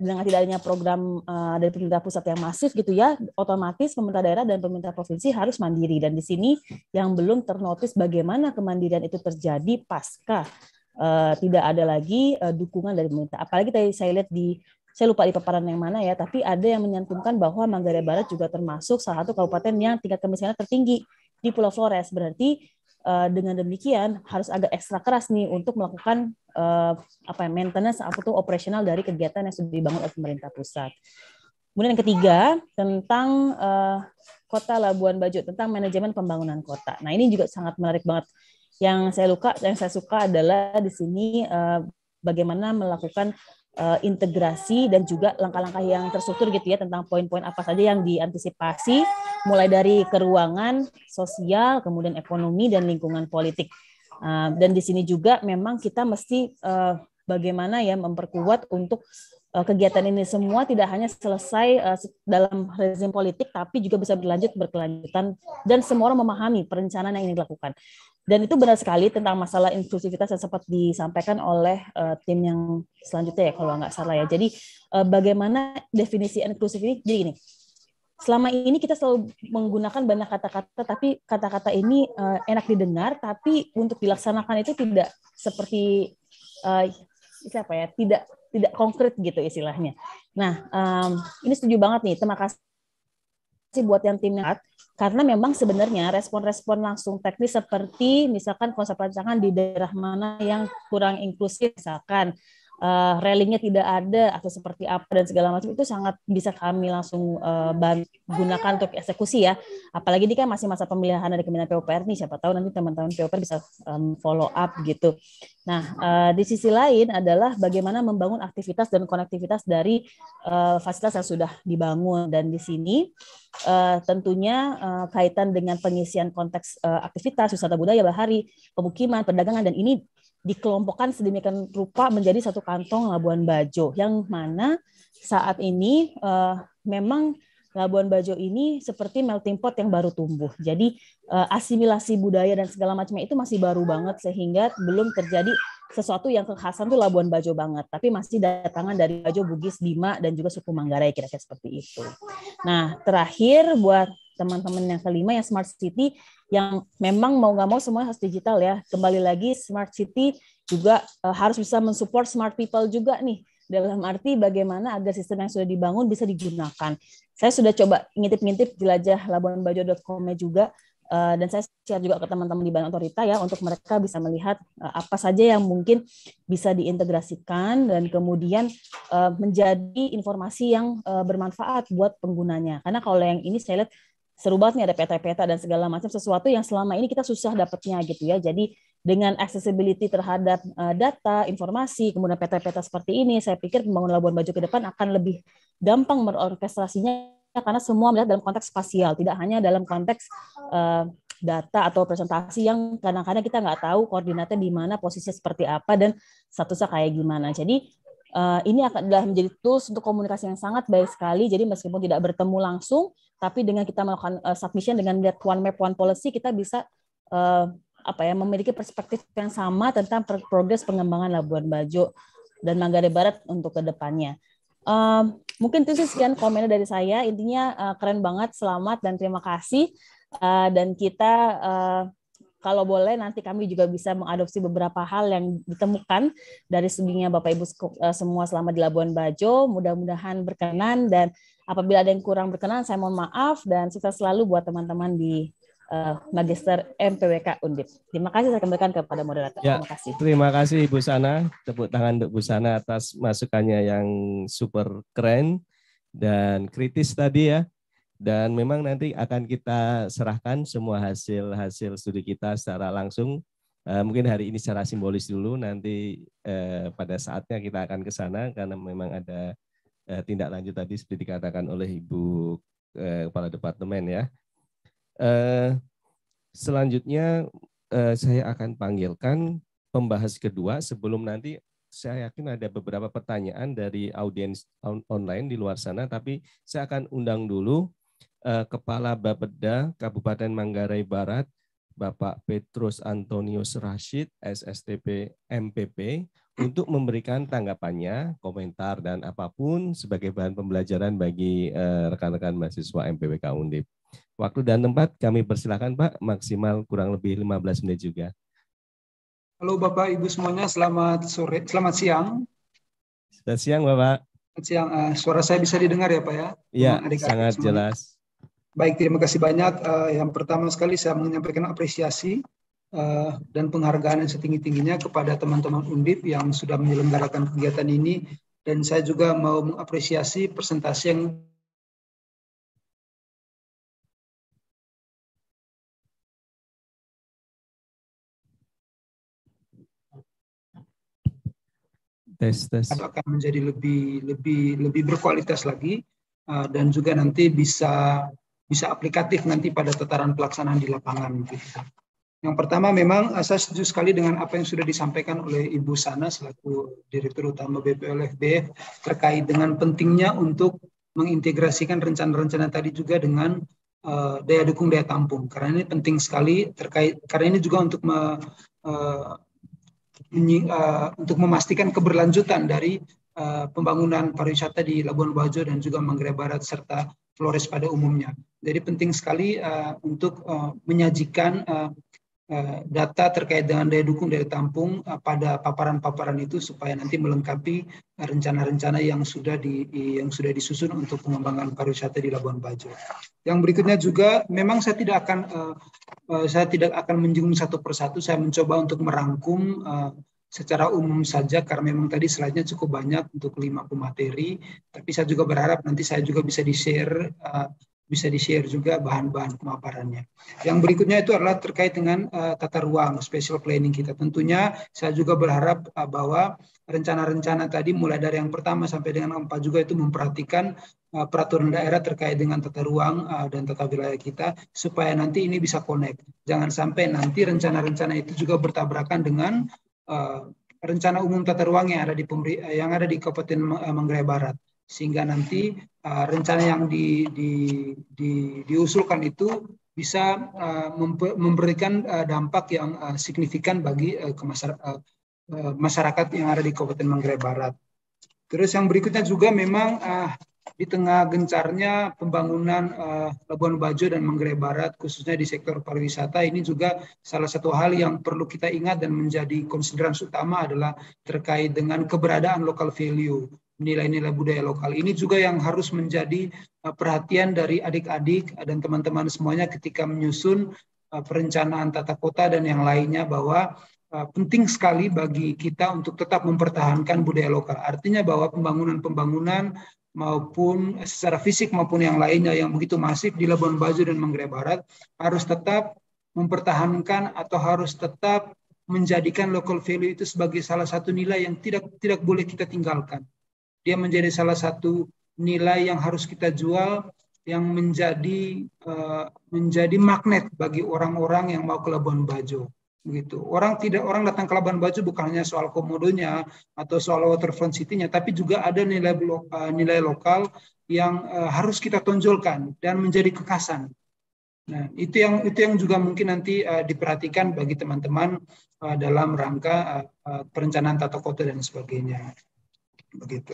dengan tidak adanya program uh, dari pemerintah pusat yang masif gitu ya, otomatis pemerintah daerah dan pemerintah provinsi harus mandiri. Dan di sini yang belum ternotis bagaimana kemandirian itu terjadi pasca uh, tidak ada lagi uh, dukungan dari pemerintah. Apalagi tadi saya lihat di saya lupa di paparan yang mana ya, tapi ada yang menyantumkan bahwa Manggarai Barat juga termasuk salah satu kabupaten yang tingkat kemiskinan tertinggi di Pulau Flores. Berarti Eh, dengan demikian harus agak ekstra keras nih untuk melakukan uh, apa ya, maintenance apa tuh operasional dari kegiatan yang sudah dibangun oleh pemerintah pusat. Kemudian yang ketiga tentang uh, kota Labuan Bajo tentang manajemen pembangunan kota. Nah ini juga sangat menarik banget. Yang saya luka, yang saya suka adalah di sini uh, bagaimana melakukan uh, integrasi dan juga langkah-langkah yang terstruktur gitu ya tentang poin-poin apa saja yang diantisipasi mulai dari keruangan sosial kemudian ekonomi dan lingkungan politik uh, dan di sini juga memang kita mesti uh, bagaimana ya memperkuat untuk kegiatan ini semua tidak hanya selesai dalam rezim politik tapi juga bisa berlanjut berkelanjutan dan semua orang memahami perencanaan yang ingin dilakukan dan itu benar sekali tentang masalah inklusivitas yang sempat disampaikan oleh uh, tim yang selanjutnya ya kalau nggak salah ya. Jadi uh, bagaimana definisi inklusif ini? Jadi ini selama ini kita selalu menggunakan banyak kata-kata, tapi kata-kata ini uh, enak didengar, tapi untuk dilaksanakan itu tidak seperti uh, siapa ya, tidak tidak konkret gitu istilahnya. Nah, um, ini setuju banget nih. Terima kasih buat yang timnya. yang karena memang sebenarnya respon-respon langsung teknis seperti misalkan konsep rancangan di daerah mana yang kurang inklusif misalkan uh, railingnya tidak ada atau seperti apa dan segala macam itu sangat bisa kami langsung uh, gunakan untuk eksekusi ya. Apalagi ini kan masih masa pemilihan dari Kementerian PUPR nih, siapa tahu nanti teman-teman PUPR bisa um, follow up gitu. Nah, uh, di sisi lain adalah bagaimana membangun aktivitas dan konektivitas dari uh, fasilitas yang sudah dibangun dan di sini uh, tentunya uh, kaitan dengan pengisian konteks uh, aktivitas wisata budaya bahari, pemukiman, perdagangan dan ini dikelompokkan sedemikian rupa menjadi satu kantong Labuan Bajo yang mana saat ini uh, memang Labuan Bajo ini seperti melting pot yang baru tumbuh. Jadi uh, asimilasi budaya dan segala macamnya itu masih baru banget sehingga belum terjadi sesuatu yang kekhasan tuh Labuan Bajo banget, tapi masih datangan dari Bajo, Bugis, Bima dan juga suku Manggarai kira-kira seperti itu. Nah, terakhir buat teman-teman yang kelima yang smart city yang memang mau nggak mau semua harus digital ya. Kembali lagi smart city juga uh, harus bisa mensupport smart people juga nih dalam arti bagaimana agar sistem yang sudah dibangun bisa digunakan. Saya sudah coba ngintip-ngintip jelajah labuanbajocom Bajo.com juga uh, dan saya share juga ke teman-teman di Bank Otorita ya untuk mereka bisa melihat uh, apa saja yang mungkin bisa diintegrasikan dan kemudian uh, menjadi informasi yang uh, bermanfaat buat penggunanya. Karena kalau yang ini saya lihat seru banget nih ada peta-peta dan segala macam sesuatu yang selama ini kita susah dapatnya gitu ya. Jadi dengan accessibility terhadap uh, data, informasi, kemudian peta-peta seperti ini, saya pikir pembangunan Labuan Bajo ke depan akan lebih gampang merorkestrasinya karena semua melihat dalam konteks spasial, tidak hanya dalam konteks uh, data atau presentasi yang kadang-kadang kita nggak tahu koordinatnya di mana, posisinya seperti apa, dan statusnya kayak gimana. Jadi uh, ini akan menjadi tools untuk komunikasi yang sangat baik sekali. Jadi meskipun tidak bertemu langsung, tapi dengan kita melakukan uh, submission dengan melihat one map one policy kita bisa uh, apa ya memiliki perspektif yang sama tentang progres pengembangan Labuan Bajo dan Manggarai Barat untuk kedepannya. Um, mungkin itu sih sekian komennya dari saya. Intinya uh, keren banget, selamat dan terima kasih. Uh, dan kita uh, kalau boleh nanti kami juga bisa mengadopsi beberapa hal yang ditemukan dari studinya Bapak Ibu semua selama di Labuan Bajo. Mudah-mudahan berkenan dan Apabila ada yang kurang berkenan, saya mohon maaf dan sukses selalu buat teman-teman di uh, Magister MPWK Undip. Terima kasih saya kembalikan kepada moderator. Ya, terima kasih. Terima kasih Ibu Sana. Tepuk tangan untuk Bu Sana atas masukannya yang super keren dan kritis tadi ya. Dan memang nanti akan kita serahkan semua hasil-hasil studi kita secara langsung. Eh, mungkin hari ini secara simbolis dulu, nanti eh, pada saatnya kita akan ke sana karena memang ada eh, tindak lanjut tadi seperti dikatakan oleh Ibu eh, Kepala Departemen ya. Eh, selanjutnya eh, saya akan panggilkan pembahas kedua sebelum nanti saya yakin ada beberapa pertanyaan dari audiens on online di luar sana, tapi saya akan undang dulu eh, Kepala Bapeda Kabupaten Manggarai Barat, Bapak Petrus Antonius Rashid, SSTP MPP, untuk memberikan tanggapannya, komentar dan apapun sebagai bahan pembelajaran bagi eh, rekan-rekan mahasiswa MPWK Undip. Waktu dan tempat kami persilahkan Pak, maksimal kurang lebih 15 menit juga. Halo Bapak Ibu semuanya, selamat sore, selamat siang. Selamat siang Bapak. Selamat siang. Uh, suara saya bisa didengar ya Pak ya? Iya, sangat semuanya. jelas. Baik, terima kasih banyak. Uh, yang pertama sekali saya menyampaikan apresiasi uh, dan penghargaan yang setinggi-tingginya kepada teman-teman Undip yang sudah menyelenggarakan kegiatan ini dan saya juga mau mengapresiasi presentasi yang tes tes akan menjadi lebih lebih lebih berkualitas lagi eh, dan juga nanti bisa bisa aplikatif nanti pada tataran pelaksanaan di lapangan gitu. Yang pertama memang eh, saya setuju sekali dengan apa yang sudah disampaikan oleh Ibu Sana selaku Direktur Utama BPLFB terkait dengan pentingnya untuk mengintegrasikan rencana-rencana tadi juga dengan uh, daya dukung daya tampung karena ini penting sekali terkait karena ini juga untuk me, uh, uh, untuk memastikan keberlanjutan dari uh, pembangunan pariwisata di Labuan Bajo dan juga Manggarai Barat serta Flores pada umumnya. Jadi penting sekali uh, untuk uh, menyajikan uh, Eh, data terkait dengan daya dukung daya tampung eh, pada paparan-paparan itu supaya nanti melengkapi rencana-rencana yang sudah di yang sudah disusun untuk pengembangan pariwisata di Labuan Bajo. Yang berikutnya juga memang saya tidak akan eh, saya tidak akan menjunjung satu persatu, saya mencoba untuk merangkum secara umum saja karena memang tadi slide cukup banyak untuk lima pemateri, tapi saya juga berharap nanti saya juga bisa di-share bisa di-share juga bahan-bahan pemaparannya. Yang berikutnya itu adalah terkait dengan uh, tata ruang, spatial planning kita. Tentunya saya juga berharap uh, bahwa rencana-rencana tadi mulai dari yang pertama sampai dengan yang keempat juga itu memperhatikan uh, peraturan daerah terkait dengan tata ruang uh, dan tata wilayah kita supaya nanti ini bisa connect. Jangan sampai nanti rencana-rencana itu juga bertabrakan dengan uh, rencana umum tata ruang yang ada di pemberi, yang ada di Kabupaten Manggarai Barat sehingga nanti Ah, rencana yang di, di, di, diusulkan itu bisa uh, memberikan uh, dampak yang uh, signifikan bagi uh, ke masyarakat, masyarakat yang ada di Kabupaten Manggarai Barat. Terus yang berikutnya juga memang uh, di tengah gencarnya pembangunan uh, Labuan Bajo dan Manggarai Barat khususnya di sektor pariwisata ini juga salah satu hal yang perlu kita ingat dan menjadi konsideran utama adalah terkait dengan keberadaan local value nilai-nilai budaya lokal. Ini juga yang harus menjadi uh, perhatian dari adik-adik uh, dan teman-teman semuanya ketika menyusun uh, perencanaan tata kota dan yang lainnya bahwa penting sekali bagi kita untuk tetap mempertahankan budaya lokal. Artinya bahwa pembangunan-pembangunan maupun secara fisik maupun yang lainnya yang begitu masif di Labuan Bajo dan Manggarai Barat harus tetap mempertahankan atau harus tetap menjadikan local value itu sebagai salah satu nilai yang tidak tidak boleh kita tinggalkan dia menjadi salah satu nilai yang harus kita jual yang menjadi uh, menjadi magnet bagi orang-orang yang mau ke Labuan Bajo begitu Orang tidak orang datang ke Labuan Bajo bukan hanya soal komodonya atau soal waterfront city-nya, tapi juga ada nilai uh, nilai lokal yang uh, harus kita tonjolkan dan menjadi kekasan. Nah, itu yang itu yang juga mungkin nanti uh, diperhatikan bagi teman-teman uh, dalam rangka uh, uh, perencanaan tata kota dan sebagainya begitu.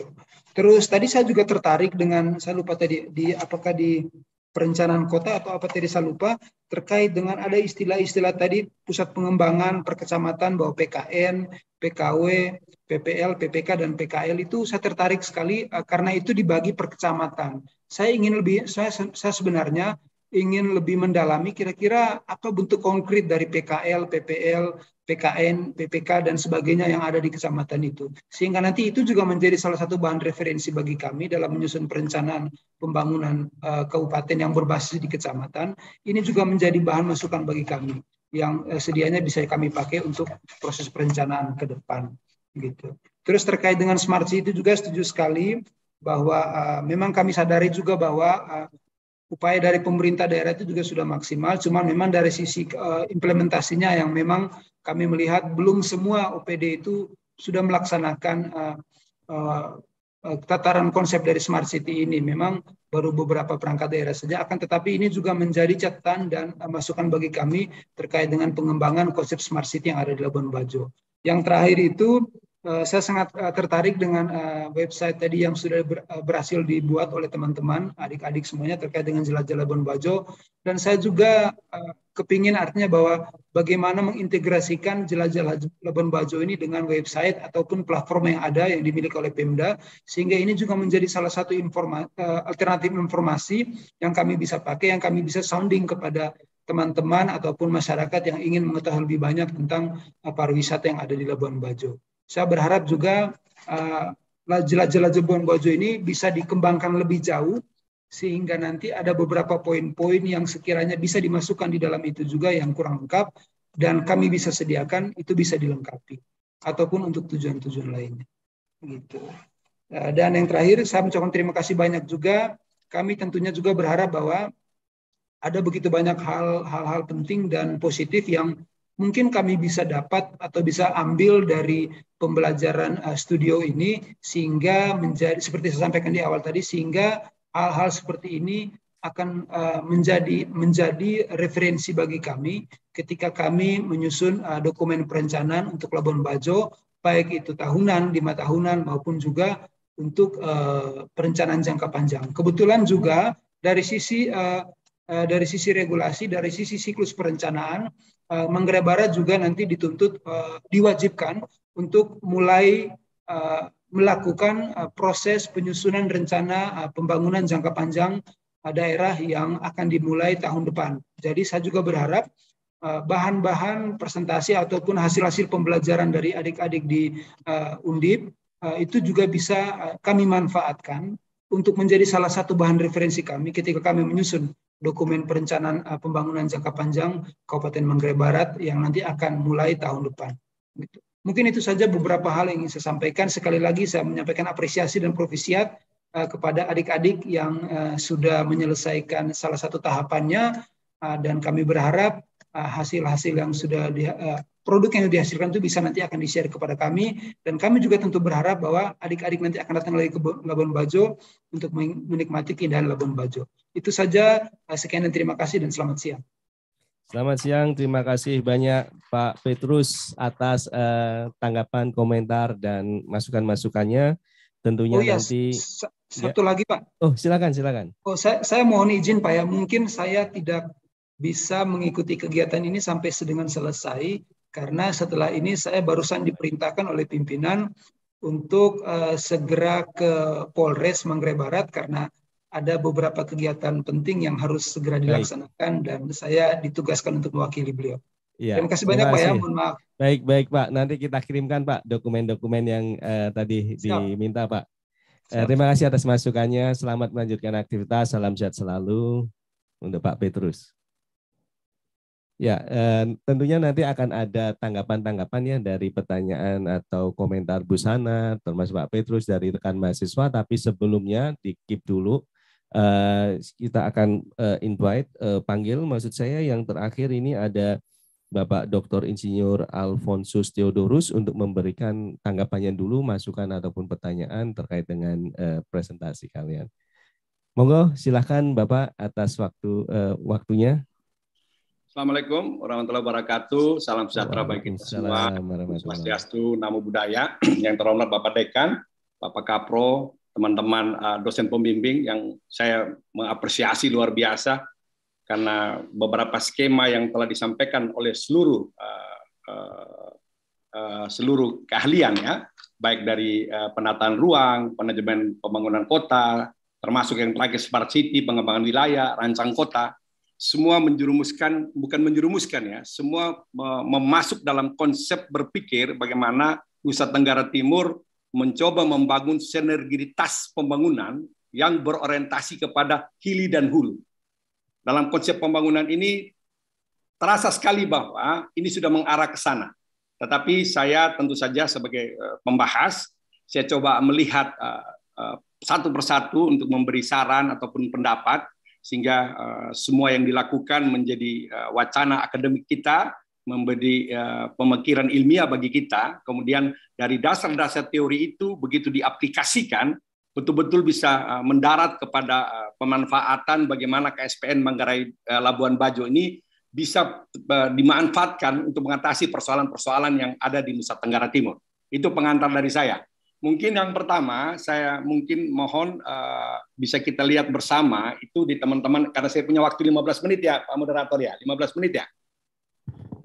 Terus tadi saya juga tertarik dengan saya lupa tadi di apakah di perencanaan kota atau apa tadi saya lupa terkait dengan ada istilah-istilah tadi pusat pengembangan perkecamatan bahwa PKN, PKW, PPL, PPK dan PKL itu saya tertarik sekali eh, karena itu dibagi perkecamatan Saya ingin lebih saya saya sebenarnya ingin lebih mendalami kira-kira apa bentuk konkret dari PKL, PPL, PKN, PPK dan sebagainya yang ada di kecamatan itu. Sehingga nanti itu juga menjadi salah satu bahan referensi bagi kami dalam menyusun perencanaan pembangunan uh, kabupaten yang berbasis di kecamatan. Ini juga menjadi bahan masukan bagi kami yang uh, sedianya bisa kami pakai untuk proses perencanaan ke depan gitu. Terus terkait dengan smart city itu juga setuju sekali bahwa uh, memang kami sadari juga bahwa uh, upaya dari pemerintah daerah itu juga sudah maksimal, cuman memang dari sisi uh, implementasinya yang memang kami melihat belum semua OPD itu sudah melaksanakan uh, uh, tataran konsep dari smart city ini memang baru beberapa perangkat daerah saja akan tetapi ini juga menjadi catatan dan masukan bagi kami terkait dengan pengembangan konsep smart city yang ada di Labuan Bajo. Yang terakhir itu Eh, saya sangat eh, tertarik dengan eh, website tadi yang sudah berhasil dibuat oleh teman-teman, adik-adik semuanya terkait dengan jelajah Labuan Bajo. Dan saya juga kepingin artinya bahwa bagaimana mengintegrasikan jelajah Labuan Bajo ini dengan website ataupun platform yang ada yang dimiliki oleh Pemda, sehingga ini juga menjadi salah satu informa alternatif informasi yang kami bisa pakai, yang kami bisa sounding kepada teman-teman ataupun masyarakat yang ingin mengetahui lebih banyak tentang pariwisata yang ada di Labuan Bajo. Saya berharap juga eh, jelajah-jelajah buan Bonbojo ini bisa dikembangkan lebih jauh sehingga nanti ada beberapa poin-poin yang sekiranya bisa dimasukkan di dalam itu juga yang kurang lengkap dan kami bisa sediakan itu bisa dilengkapi ataupun untuk tujuan-tujuan lainnya gitu eh, dan yang terakhir saya mencoba terima kasih banyak juga kami tentunya juga berharap bahwa ada begitu banyak hal-hal penting dan positif yang mungkin kami bisa dapat atau bisa ambil dari pembelajaran eh, studio ini sehingga menjadi seperti saya sampaikan di awal tadi sehingga hal-hal seperti ini akan eh, menjadi menjadi referensi bagi kami ketika kami menyusun eh, dokumen perencanaan untuk Labuan Bajo baik itu tahunan, lima tahunan maupun juga untuk perencanaan jangka panjang. Kebetulan juga dari sisi dari sisi regulasi, dari sisi siklus perencanaan, uh, Manggarai Barat juga nanti dituntut uh, diwajibkan untuk mulai uh, melakukan uh, proses penyusunan rencana uh, pembangunan jangka panjang uh, daerah yang akan dimulai tahun depan. Jadi saya juga berharap bahan-bahan presentasi ataupun hasil-hasil pembelajaran dari adik-adik di uh, Undip uh, itu juga bisa uh, kami manfaatkan untuk menjadi salah satu bahan referensi kami ketika kami menyusun dokumen perencanaan uh, pembangunan jangka panjang Kabupaten Manggarai Barat yang nanti akan mulai tahun depan. Gitu. Mungkin itu saja beberapa hal yang ingin saya sampaikan. Sekali lagi saya menyampaikan apresiasi dan provisiat uh, eh, kepada adik-adik yang uh, sudah menyelesaikan salah satu tahapannya uh, dan kami berharap hasil-hasil uh, yang sudah di, uh, produk yang dihasilkan itu bisa nanti akan di-share kepada kami dan kami juga tentu berharap bahwa adik-adik nanti akan datang lagi ke Labuan Bajo untuk menikmati keindahan Labuan Bajo. Itu saja eh, sekian dan terima kasih dan selamat siang. Selamat siang, terima kasih banyak Pak Petrus atas eh, tanggapan, komentar dan masukan-masukannya. Tentunya oh, iya. nanti ya. satu ya. lagi Pak. Oh, silakan, silakan. Oh, saya, saya mohon izin Pak ya, mungkin saya tidak bisa mengikuti kegiatan ini sampai sedengan selesai karena setelah ini saya barusan diperintahkan oleh pimpinan untuk uh, segera ke Polres Manggarai Barat karena ada beberapa kegiatan penting yang harus segera dilaksanakan baik. dan saya ditugaskan untuk mewakili beliau. Ya, terima kasih banyak terima kasih. Pak ya, mohon maaf. Baik baik Pak, nanti kita kirimkan Pak dokumen-dokumen yang uh, tadi Siap. diminta Pak. Eh, Siap. terima kasih atas masukannya. Selamat melanjutkan aktivitas. Salam sehat selalu untuk Pak Petrus. Ya, eh, tentunya nanti akan ada tanggapan-tanggapan ya dari pertanyaan atau komentar Bu Sana, termasuk Pak Petrus dari rekan mahasiswa. Tapi sebelumnya di keep dulu, eh, kita akan eh, invite, panggil maksud saya yang terakhir ini ada Bapak Dr. Insinyur Alfonso Theodorus untuk memberikan tanggapannya dulu, masukan ataupun pertanyaan terkait dengan presentasi kalian. Monggo silahkan Bapak atas waktu waktunya. Assalamualaikum warahmatullahi wabarakatuh. Salam sejahtera bagi kita semua. Swastiastu, Namo budaya Yang terhormat Bapak Dekan, Bapak Kapro, teman-teman uh, dosen pembimbing yang saya mengapresiasi luar biasa karena beberapa skema yang telah disampaikan oleh seluruh uh, uh, seluruh keahlian ya, baik dari penataan ruang, manajemen pembangunan kota, termasuk yang terakhir smart city, pengembangan wilayah, rancang kota semua menjerumuskan bukan menjerumuskan ya semua memasuk dalam konsep berpikir bagaimana Nusa Tenggara Timur mencoba membangun sinergitas pembangunan yang berorientasi kepada hili dan hulu. Dalam konsep pembangunan ini terasa sekali bahwa ini sudah mengarah ke sana. Tetapi saya tentu saja sebagai eh, pembahas saya coba melihat eh, eh, satu persatu untuk memberi saran ataupun pendapat sehingga uh, semua yang dilakukan menjadi uh, wacana akademik kita, memberi uh, pemikiran ilmiah bagi kita. Kemudian dari dasar-dasar teori itu begitu diaplikasikan, betul-betul bisa uh, mendarat kepada uh, pemanfaatan bagaimana KSPN Manggarai uh, Labuan Bajo ini bisa uh, dimanfaatkan untuk mengatasi persoalan-persoalan yang ada di Nusa Tenggara Timur. Itu pengantar dari saya. Mungkin yang pertama, saya mungkin mohon uh, bisa kita lihat bersama itu di teman-teman, karena saya punya waktu 15 menit ya Pak Moderator ya, 15 menit ya?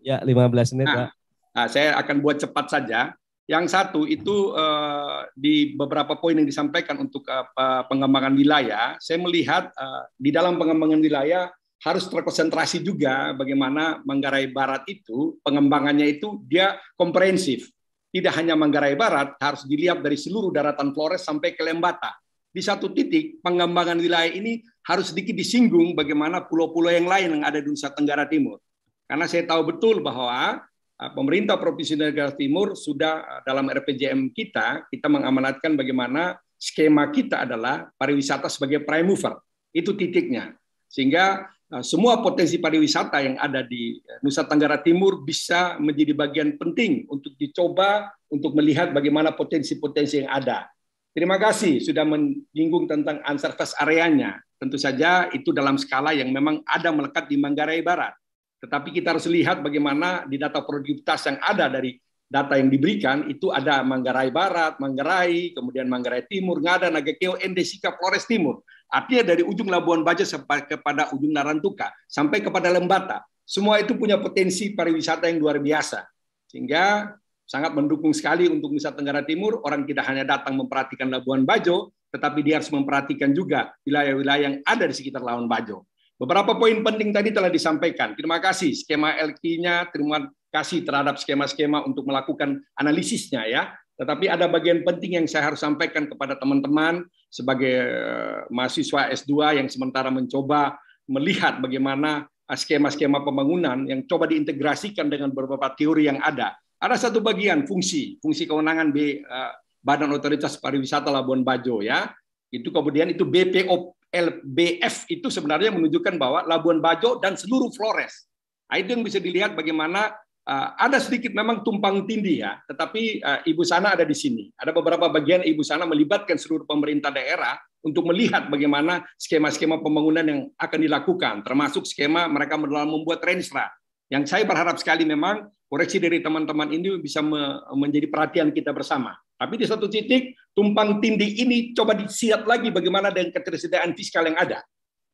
Ya, 15 menit nah, Pak. Ya. Nah, saya akan buat cepat saja. Yang satu itu uh, di beberapa poin yang disampaikan untuk uh, pengembangan wilayah, saya melihat uh, di dalam pengembangan wilayah harus terkonsentrasi juga bagaimana Manggarai Barat itu pengembangannya itu dia komprehensif tidak hanya Manggarai Barat, harus dilihat dari seluruh daratan Flores sampai ke Lembata. Di satu titik, pengembangan wilayah ini harus sedikit disinggung bagaimana pulau-pulau yang lain yang ada di Nusa Tenggara Timur. Karena saya tahu betul bahwa eh, pemerintah Provinsi Negara Timur sudah eh, dalam RPJM kita, kita mengamanatkan bagaimana skema kita adalah pariwisata sebagai prime mover. Itu titiknya. Sehingga Nah, semua potensi pariwisata yang ada di eh, Nusa Tenggara Timur bisa menjadi bagian penting untuk dicoba untuk melihat bagaimana potensi-potensi yang ada. Terima kasih sudah menyinggung tentang unserviced areanya. Tentu saja itu dalam skala yang memang ada melekat di Manggarai Barat. Tetapi kita harus lihat bagaimana di data produktivitas yang ada dari data yang diberikan itu ada Manggarai Barat, Manggarai, kemudian Manggarai Timur, Ngada, Nagakeo, Endesika, Flores Timur. Artinya dari ujung Labuan Bajo sampai kepada ujung Narantuka, sampai kepada Lembata. Semua itu punya potensi pariwisata yang luar biasa. Sehingga sangat mendukung sekali untuk Nusa Tenggara Timur, orang tidak hanya datang memperhatikan Labuan Bajo, tetapi dia harus memperhatikan juga wilayah-wilayah yang ada di sekitar Labuan Bajo. Beberapa poin penting tadi telah disampaikan. Terima kasih skema LK-nya, terima kasih terhadap skema-skema untuk melakukan analisisnya ya. Tetapi ada bagian penting yang saya harus sampaikan kepada teman-teman sebagai eh, mahasiswa S2 yang sementara mencoba melihat bagaimana eh, skema-skema pembangunan yang coba diintegrasikan dengan beberapa teori yang ada. Ada satu bagian fungsi, fungsi kewenangan di eh, Badan Otoritas Pariwisata Labuan Bajo ya. Itu kemudian itu BPO LBF itu sebenarnya menunjukkan bahwa Labuan Bajo dan seluruh Flores. Nah, itu yang bisa dilihat bagaimana Eh, ada sedikit memang tumpang tindih ya, tetapi eh, Ibu Sana ada di sini. Ada beberapa bagian Ibu Sana melibatkan seluruh pemerintah daerah untuk melihat bagaimana skema-skema pembangunan yang akan dilakukan, termasuk skema mereka dalam membuat renstra. Yang saya berharap sekali memang koreksi dari teman-teman ini bisa me menjadi perhatian kita bersama. Tapi di satu titik, tumpang tindih ini coba disiap lagi bagaimana dengan ketersediaan fiskal yang ada.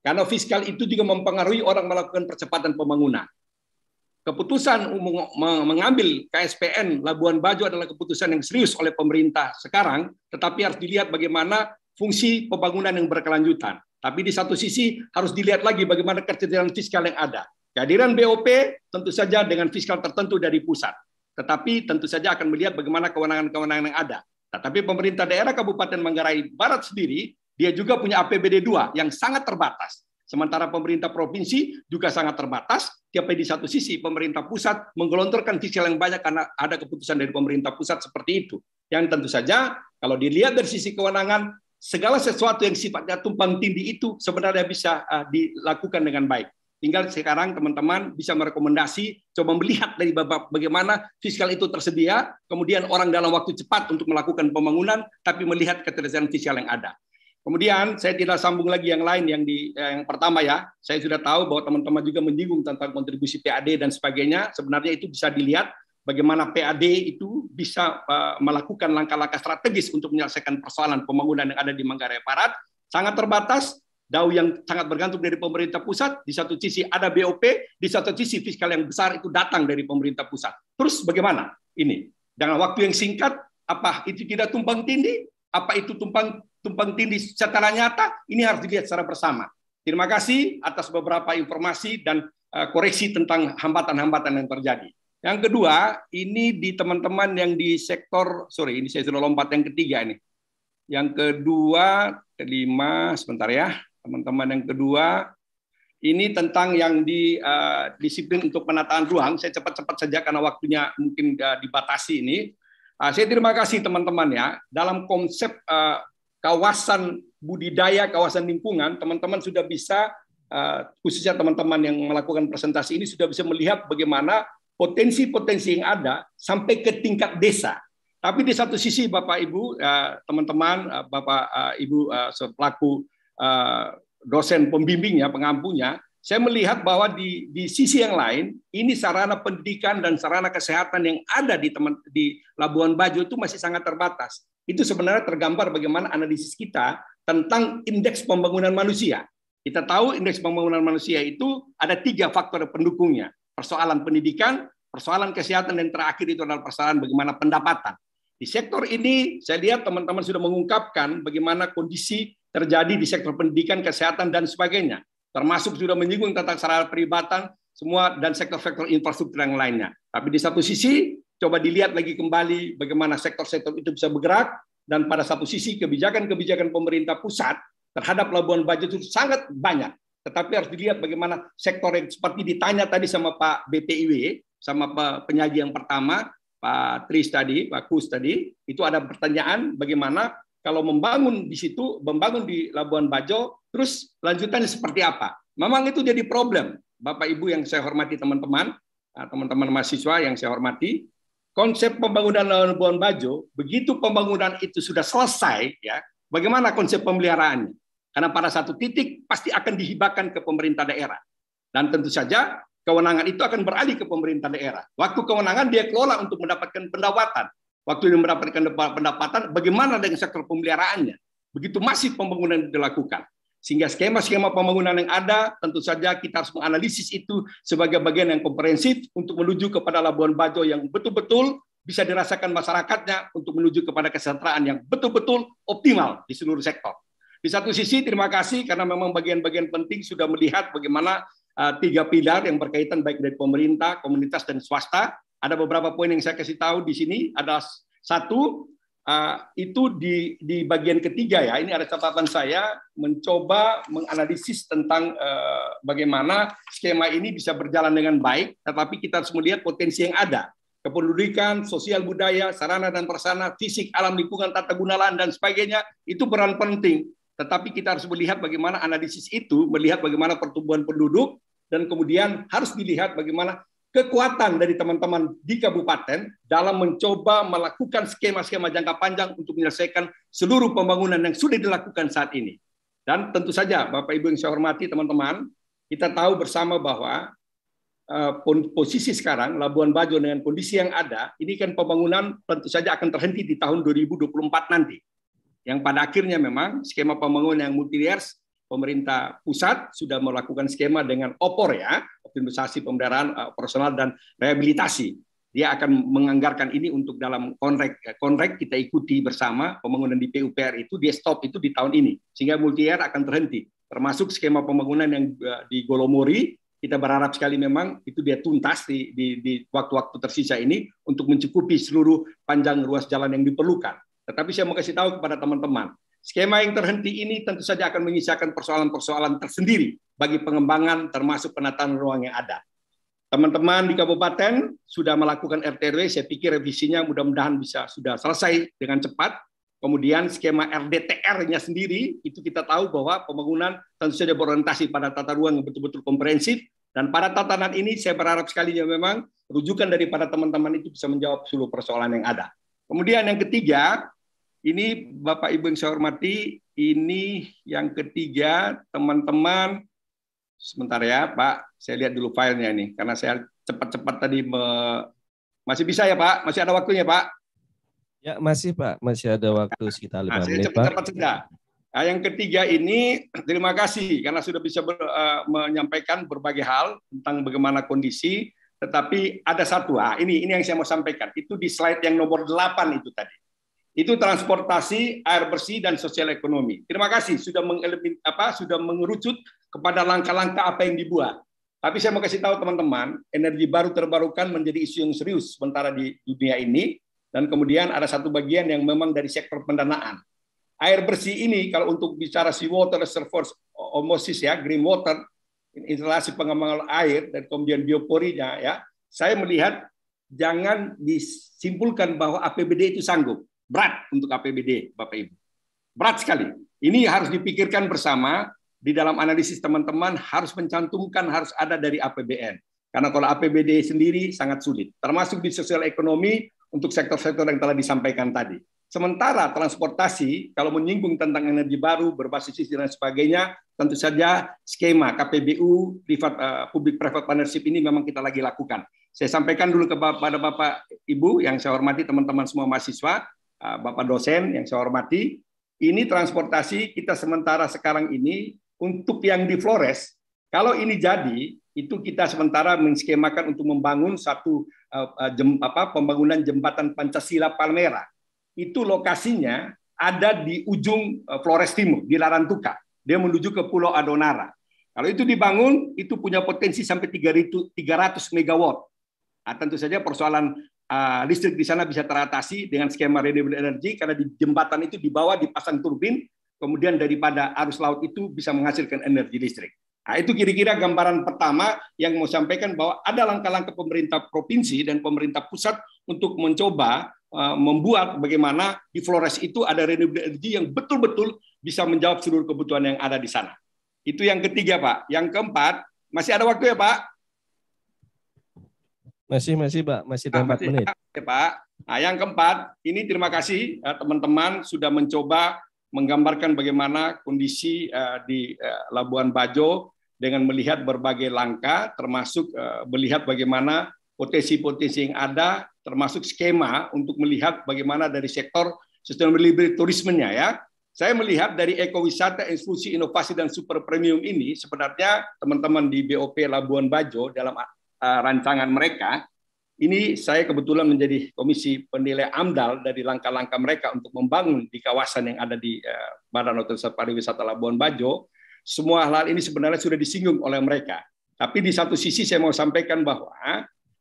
Karena fiskal itu juga mempengaruhi orang melakukan percepatan pembangunan keputusan umum mengambil KSPN Labuan Bajo adalah keputusan yang serius oleh pemerintah sekarang, tetapi harus dilihat bagaimana fungsi pembangunan yang berkelanjutan. Tapi di satu sisi harus dilihat lagi bagaimana kecederaan fiskal yang ada. Kehadiran BOP tentu saja dengan fiskal tertentu dari pusat. Tetapi tentu saja akan melihat bagaimana kewenangan-kewenangan yang ada. Tetapi pemerintah daerah Kabupaten Manggarai Barat sendiri, dia juga punya APBD 2 yang sangat terbatas. Sementara pemerintah provinsi juga sangat terbatas, tapi di satu sisi pemerintah pusat menggelontorkan fiskal yang banyak karena ada keputusan dari pemerintah pusat seperti itu. Yang tentu saja kalau dilihat dari sisi kewenangan, segala sesuatu yang sifatnya tumpang tindih itu sebenarnya bisa uh, dilakukan dengan baik. Tinggal sekarang teman-teman bisa merekomendasi, coba melihat dari bagaimana fiskal itu tersedia, kemudian orang dalam waktu cepat untuk melakukan pembangunan, tapi melihat ketersediaan fiskal yang ada. Kemudian saya tidak sambung lagi yang lain yang di eh, yang pertama ya. Saya sudah tahu bahwa teman-teman juga menyinggung tentang kontribusi PAD dan sebagainya. Sebenarnya itu bisa dilihat bagaimana PAD itu bisa eh, melakukan langkah-langkah strategis untuk menyelesaikan persoalan pembangunan yang ada di Manggarai Barat. Sangat terbatas, DAO yang sangat bergantung dari pemerintah pusat, di satu sisi ada BOP, di satu sisi fiskal yang besar itu datang dari pemerintah pusat. Terus bagaimana ini? Dengan waktu yang singkat, apa itu tidak tumpang tindih? Apa itu tumpang tumpang tindih secara nyata, ini harus dilihat secara bersama. Terima kasih atas beberapa informasi dan eh, koreksi tentang hambatan-hambatan yang terjadi. Yang kedua, ini di teman-teman yang di sektor, sorry, ini saya sudah lompat yang ketiga ini. Yang kedua, kelima, sebentar ya, teman-teman yang kedua, ini tentang yang di uh, disiplin untuk penataan ruang. Saya cepat-cepat saja karena waktunya mungkin uh, dibatasi ini. Uh, saya terima kasih teman-teman ya. Dalam konsep uh, kawasan budidaya, kawasan lingkungan, teman-teman sudah bisa eh, khususnya teman-teman yang melakukan presentasi ini sudah bisa melihat bagaimana potensi-potensi yang ada sampai ke tingkat desa. Tapi di satu sisi Bapak Ibu, eh, teman-teman, eh, Bapak Ibu pelaku dosen pembimbingnya, pengampunya, saya melihat bahwa di, di sisi yang lain, ini sarana pendidikan dan sarana kesehatan yang ada di, teman, di Labuan Bajo itu masih sangat terbatas. Itu sebenarnya tergambar bagaimana analisis kita tentang indeks pembangunan manusia. Kita tahu indeks pembangunan manusia itu ada tiga faktor pendukungnya. Persoalan pendidikan, persoalan kesehatan, dan terakhir itu adalah persoalan bagaimana pendapatan. Di sektor ini, saya lihat teman-teman sudah mengungkapkan bagaimana kondisi terjadi di sektor pendidikan, kesehatan, dan sebagainya termasuk sudah menyinggung tentang sarana peribatan semua dan sektor-sektor infrastruktur yang lainnya. Tapi di satu sisi coba dilihat lagi kembali bagaimana sektor-sektor itu bisa bergerak dan pada satu sisi kebijakan-kebijakan pemerintah pusat terhadap Labuan Bajo itu sangat banyak. Tetapi harus dilihat bagaimana sektor yang seperti ditanya tadi sama Pak BPIW, sama Pak penyaji yang pertama, Pak Tris tadi, Pak Kus tadi, itu ada pertanyaan bagaimana kalau membangun di situ, membangun di Labuan Bajo, Terus lanjutannya seperti apa? Memang itu jadi problem. Bapak Ibu yang saya hormati teman-teman, ah, teman-teman mahasiswa yang saya hormati, konsep pembangunan Labuan Bajo, begitu pembangunan itu sudah selesai, ya, bagaimana konsep pemeliharaannya? Karena pada satu titik pasti akan dihibahkan ke pemerintah daerah. Dan tentu saja kewenangan itu akan beralih ke pemerintah daerah. Waktu kewenangan dia kelola untuk mendapatkan pendapatan. Waktu dia mendapatkan pendapatan, bagaimana dengan sektor pemeliharaannya? Begitu masih pembangunan dilakukan. Sehingga skema-skema pembangunan yang ada, tentu saja kita harus menganalisis itu sebagai bagian yang komprehensif untuk menuju kepada Labuan Bajo yang betul-betul bisa dirasakan masyarakatnya untuk menuju kepada kesejahteraan yang betul-betul optimal di seluruh sektor. Di satu sisi, terima kasih karena memang bagian-bagian penting sudah melihat bagaimana uh, tiga pilar yang berkaitan baik dari pemerintah, komunitas, dan swasta. Ada beberapa poin yang saya kasih tahu di sini. adalah satu, Uh, itu di, di bagian ketiga ya, ini ada catatan saya mencoba menganalisis tentang uh, bagaimana skema ini bisa berjalan dengan baik, tetapi kita harus melihat potensi yang ada. Kependudukan, sosial budaya, sarana dan prasarana, fisik, alam lingkungan, tata guna lahan, dan sebagainya, itu peran penting. Tetapi kita harus melihat bagaimana analisis itu, melihat bagaimana pertumbuhan penduduk, dan kemudian harus dilihat bagaimana kekuatan dari teman-teman di kabupaten dalam mencoba melakukan skema-skema jangka panjang untuk menyelesaikan seluruh pembangunan yang sudah dilakukan saat ini. Dan tentu saja, Bapak Ibu yang saya hormati, teman-teman, kita tahu bersama bahwa uh, posisi sekarang Labuan Bajo dengan kondisi yang ada, ini kan pembangunan tentu saja akan terhenti di tahun 2024 nanti. Yang pada akhirnya memang skema pembangunan yang multi pemerintah pusat sudah melakukan skema dengan OPOR ya, optimisasi pemeliharaan eh, personal dan rehabilitasi. Dia akan menganggarkan ini untuk dalam kontrak eh, kontrak kita ikuti bersama pembangunan di PUPR itu dia stop itu di tahun ini sehingga multi year akan terhenti termasuk skema pembangunan yang eh, di Golomori kita berharap sekali memang itu dia tuntas di, di waktu-waktu tersisa ini untuk mencukupi seluruh panjang ruas jalan yang diperlukan. Tetapi saya mau kasih tahu kepada teman-teman, Skema yang terhenti ini tentu saja akan menyisakan persoalan-persoalan tersendiri bagi pengembangan termasuk penataan ruang yang ada. Teman-teman di kabupaten sudah melakukan RTRW, saya pikir revisinya mudah-mudahan bisa sudah selesai dengan cepat. Kemudian skema RDTR-nya sendiri, itu kita tahu bahwa pembangunan tentu saja berorientasi pada tata ruang yang betul-betul komprehensif. Dan pada tatanan ini saya berharap sekali ya memang rujukan daripada teman-teman itu bisa menjawab seluruh persoalan yang ada. Kemudian yang ketiga, ini Bapak Ibu yang saya hormati, ini yang ketiga teman-teman. Sebentar ya Pak, saya lihat dulu filenya ini karena saya cepat-cepat tadi me... masih bisa ya Pak, masih ada waktunya Pak. Ya masih Pak, masih ada waktu sekitar lima nah, menit cepat -cepat Pak. Nah, yang ketiga ini terima kasih karena sudah bisa ber, uh, menyampaikan berbagai hal tentang bagaimana kondisi tetapi ada satu, ah, ini ini yang saya mau sampaikan, itu di slide yang nomor 8 itu tadi itu transportasi, air bersih dan sosial ekonomi. Terima kasih sudah mengelemin, apa sudah mengerucut kepada langkah-langkah apa yang dibuat. Tapi saya mau kasih tahu teman-teman, energi baru terbarukan menjadi isu yang serius sementara di dunia ini dan kemudian ada satu bagian yang memang dari sektor pendanaan. Air bersih ini kalau untuk bicara si water reservoir osmosis ya, green water, instalasi pengembangan air dan kemudian bioporinya ya, saya melihat jangan disimpulkan bahwa APBD itu sanggup berat untuk APBD, Bapak Ibu. Berat sekali. Ini harus dipikirkan bersama di dalam analisis teman-teman harus mencantumkan harus ada dari APBN. Karena kalau APBD sendiri sangat sulit, termasuk di sosial ekonomi untuk sektor-sektor yang telah disampaikan tadi. Sementara transportasi, kalau menyinggung tentang energi baru, berbasis dan sebagainya, tentu saja skema KPBU, privat, uh, public private partnership ini memang kita lagi lakukan. Saya sampaikan dulu kepada Bapak Ibu yang saya hormati teman-teman semua mahasiswa, Ah, Bapak dosen yang saya hormati, ini transportasi kita sementara sekarang ini untuk yang di Flores, kalau ini jadi, itu kita sementara menskemakan untuk membangun satu eh, eh, apa, pembangunan jembatan Pancasila Palmera. Itu lokasinya ada di ujung eh, Flores Timur, di Larantuka. Dia menuju ke Pulau Adonara. Kalau itu dibangun, itu punya potensi sampai 300 megawatt. Nah, tentu saja persoalan Ah, listrik di sana bisa teratasi dengan skema renewable energy karena di jembatan itu di bawah dipasang turbin, kemudian daripada arus laut itu bisa menghasilkan energi listrik. Nah, itu kira-kira gambaran pertama yang mau sampaikan bahwa ada langkah-langkah pemerintah provinsi dan pemerintah pusat untuk mencoba uh, membuat bagaimana di Flores itu ada renewable energy yang betul-betul bisa menjawab seluruh kebutuhan yang ada di sana. Itu yang ketiga, Pak. Yang keempat, masih ada waktu ya, Pak? Masih, masih, Pak. Masih nah, 4 menit. Ya, Pak. Nah, yang keempat, ini terima kasih eh, teman-teman ya, sudah mencoba menggambarkan bagaimana kondisi uh, di uh, Labuan Bajo dengan melihat berbagai langkah, termasuk uh, melihat bagaimana potensi-potensi yang ada, termasuk skema untuk melihat bagaimana dari sektor sistem sustainability turismenya ya. Saya melihat dari ekowisata, inklusi, inovasi, dan super premium ini sebenarnya teman-teman di BOP Labuan Bajo dalam Eh, rancangan mereka. Ini saya kebetulan menjadi komisi penilai AMDAL dari langkah-langkah mereka untuk membangun di kawasan yang ada di uh, Badan Otorita Pariwisata Labuan Bajo. Semua hal ini sebenarnya sudah disinggung oleh mereka. Tapi di satu sisi saya mau sampaikan bahwa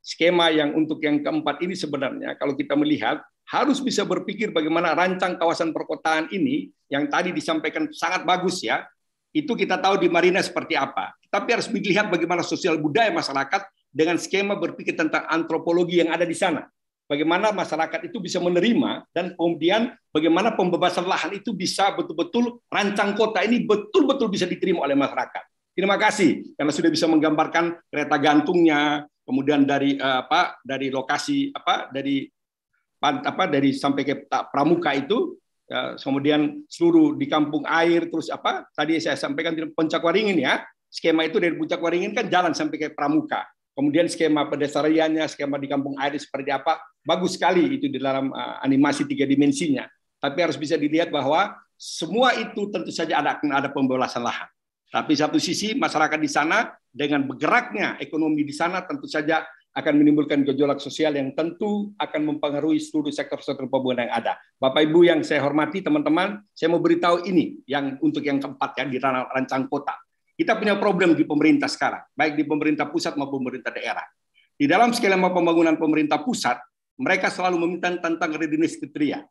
skema yang untuk yang keempat ini sebenarnya kalau kita melihat harus bisa berpikir bagaimana rancang kawasan perkotaan ini yang tadi disampaikan sangat bagus ya, itu kita tahu di Marina seperti apa. Tapi harus melihat bagaimana sosial budaya masyarakat dengan skema berpikir tentang antropologi yang ada di sana. Bagaimana masyarakat itu bisa menerima dan kemudian bagaimana pembebasan lahan itu bisa betul-betul rancang kota ini betul-betul bisa diterima oleh masyarakat. Terima kasih karena sudah bisa menggambarkan kereta gantungnya, kemudian dari eh, apa dari lokasi apa dari apa dari sampai ke Pramuka itu ya, kemudian seluruh di kampung air terus apa tadi saya sampaikan di Puncak Waringin ya skema itu dari Puncak Waringin kan jalan sampai ke Pramuka kemudian skema pedesariannya, skema di kampung air seperti apa, bagus sekali itu di dalam eh, animasi tiga dimensinya. Tapi harus bisa dilihat bahwa semua itu tentu saja ada ada pembelasan lahan. Tapi satu sisi masyarakat di sana dengan bergeraknya ekonomi di sana tentu saja akan menimbulkan gejolak sosial yang tentu akan mempengaruhi seluruh sektor-sektor pembangunan yang ada. Bapak Ibu yang saya hormati, teman-teman, saya mau beritahu ini yang untuk yang keempat ya di ranah rancang kota. Kita punya problem di pemerintah sekarang, baik di pemerintah pusat maupun pemerintah daerah. Di dalam skema pembangunan pemerintah pusat, mereka selalu meminta tentang readiness kriteria.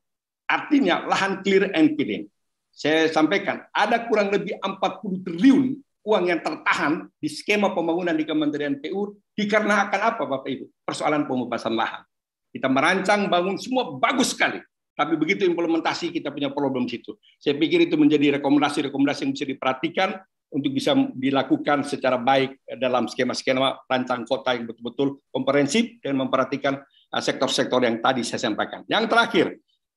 Artinya lahan clear and clean. Saya sampaikan, ada kurang lebih 40 triliun uang yang tertahan di skema pembangunan di Kementerian PU dikarenakan apa Bapak Ibu? Persoalan pembebasan lahan. Kita merancang bangun semua bagus sekali, tapi begitu implementasi kita punya problem situ. Saya pikir itu menjadi rekomendasi-rekomendasi yang bisa diperhatikan untuk bisa dilakukan secara baik dalam skema-skema rancang kota yang betul-betul komprehensif dan memperhatikan uh, sektor-sektor yang tadi saya sampaikan. Yang terakhir,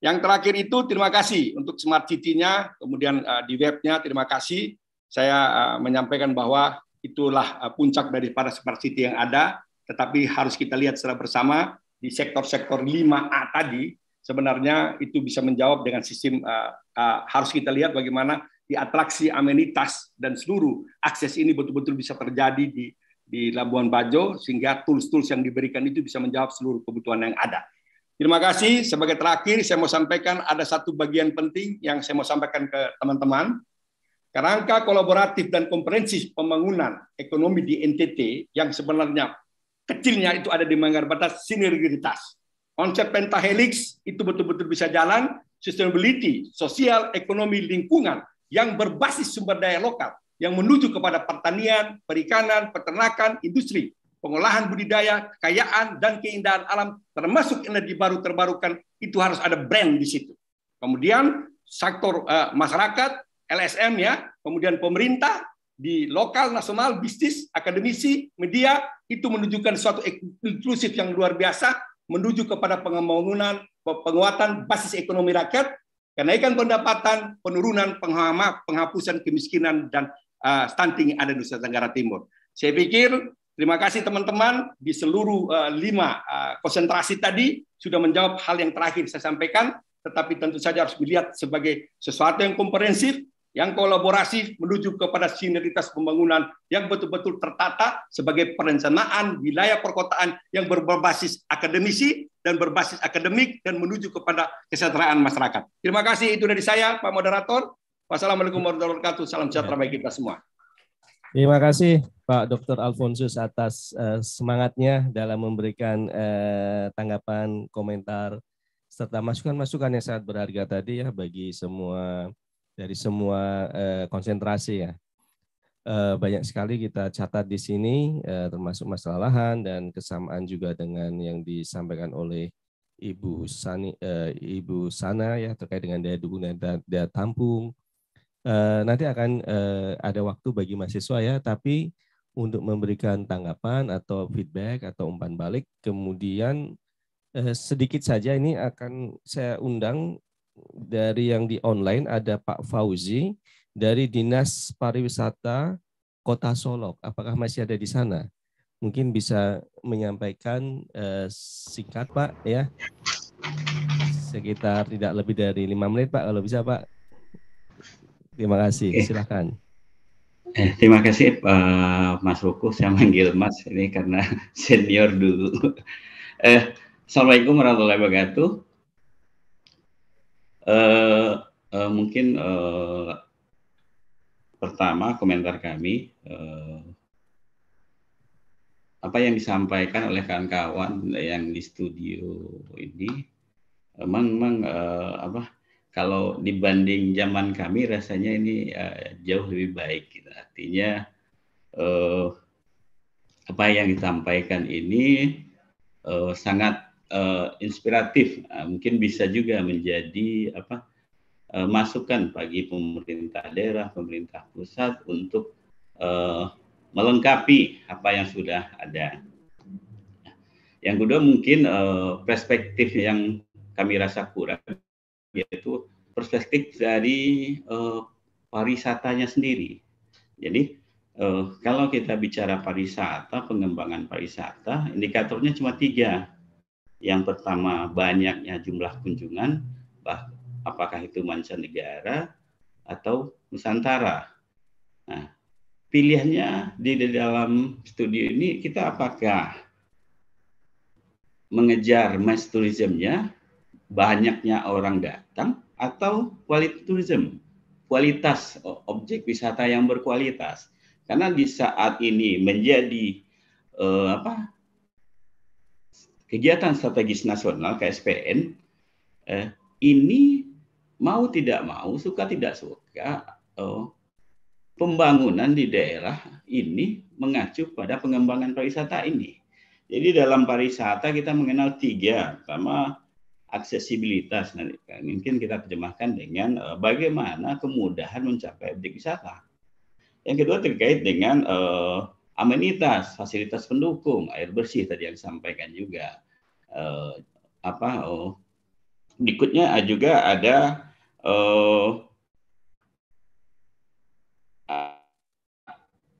yang terakhir itu terima kasih untuk smart city-nya, kemudian uh, di webnya terima kasih. Saya uh, menyampaikan bahwa itulah puncak dari para smart city yang ada, tetapi harus kita lihat secara bersama di sektor-sektor 5A tadi sebenarnya itu bisa menjawab dengan sistem harus kita lihat bagaimana di atraksi, amenitas, dan seluruh akses ini betul-betul bisa terjadi di, di Labuan Bajo, sehingga tools-tools yang diberikan itu bisa menjawab seluruh kebutuhan yang ada. Terima kasih. Sebagai terakhir, saya mau sampaikan ada satu bagian penting yang saya mau sampaikan ke teman-teman. Kerangka kolaboratif dan komprehensif pembangunan ekonomi di NTT yang sebenarnya kecilnya itu ada di manggar batas sinergitas. Konsep pentahelix itu betul-betul bisa jalan, sustainability, sosial, ekonomi, lingkungan, yang berbasis sumber daya lokal yang menuju kepada pertanian, perikanan, peternakan, industri, pengolahan budidaya, kekayaan, dan keindahan alam, termasuk energi baru terbarukan, itu harus ada brand di situ. Kemudian sektor uh, masyarakat, LSM ya, kemudian pemerintah, di lokal, nasional, bisnis, akademisi, media, itu menunjukkan suatu inklusif yang luar biasa menuju kepada pengembangan penguatan basis ekonomi rakyat kenaikan pendapatan, penurunan penghama, penghapusan kemiskinan dan uh, stunting yang ada di Nusa Tenggara Timur. Saya pikir terima kasih teman-teman di seluruh uh, lima uh, konsentrasi tadi sudah menjawab hal yang terakhir saya sampaikan, tetapi tentu saja harus dilihat sebagai sesuatu yang komprehensif, yang kolaborasi menuju kepada sinergitas pembangunan yang betul-betul tertata sebagai perencanaan wilayah perkotaan yang berbasis akademisi dan berbasis akademik dan menuju kepada kesejahteraan masyarakat. Terima kasih itu dari saya Pak Moderator. Wassalamualaikum warahmatullahi wabarakatuh. Salam sejahtera ya. bagi kita semua. Terima kasih Pak Dr. Alfonsus atas uh, semangatnya dalam memberikan uh, tanggapan, komentar serta masukan-masukan yang sangat berharga tadi ya bagi semua dari semua uh, konsentrasi ya. Eh, banyak sekali kita catat di sini eh, termasuk masalah lahan dan kesamaan juga dengan yang disampaikan oleh Ibu Sani eh, Ibu Sana ya terkait dengan daya dukung dan daya, tampung. nanti akan ada waktu bagi mahasiswa ya, tapi untuk memberikan tanggapan atau feedback atau umpan balik. Kemudian sedikit saja ini akan saya undang dari yang di online ada Pak Fauzi dari Dinas Pariwisata Kota Solok. Apakah masih ada di sana? Mungkin bisa menyampaikan eh, singkat Pak ya. Sekitar tidak lebih dari lima menit Pak kalau bisa Pak. Terima kasih. Oke. Silahkan. Eh, terima kasih Pak eh, Mas Ruku. Saya manggil Mas ini karena senior dulu. Eh, Assalamualaikum warahmatullahi wabarakatuh. Eh, eh, mungkin eh, pertama komentar kami eh, apa yang disampaikan oleh kawan-kawan yang di studio ini eh, memang, memang eh, apa kalau dibanding zaman kami rasanya ini eh, jauh lebih baik gitu. artinya eh, apa yang disampaikan ini eh, sangat eh, inspiratif nah, mungkin bisa juga menjadi apa Eh, masukan bagi pemerintah daerah, pemerintah pusat untuk uh, melengkapi apa yang sudah ada. Yang kedua mungkin uh, perspektif yang kami rasa kurang yaitu perspektif dari uh, pariwisatanya sendiri. Jadi uh, kalau kita bicara pariwisata, pengembangan pariwisata, indikatornya cuma tiga. Yang pertama banyaknya jumlah kunjungan, bah, apakah itu mancanegara atau Nusantara. Nah, pilihannya di, dalam studi ini kita apakah mengejar mass tourismnya, banyaknya orang datang, atau quality tourism, kualitas objek wisata yang berkualitas. Karena di saat ini menjadi eh, apa kegiatan strategis nasional KSPN eh, ini mau tidak mau, suka tidak suka, oh, pembangunan di daerah ini mengacu pada pengembangan pariwisata ini. Jadi dalam pariwisata kita mengenal tiga, pertama aksesibilitas, nanti mungkin kita terjemahkan dengan uh, bagaimana kemudahan mencapai objek wisata. Yang kedua terkait dengan uh, amenitas, fasilitas pendukung, air bersih tadi yang disampaikan juga. Uh, apa oh, berikutnya juga ada uh,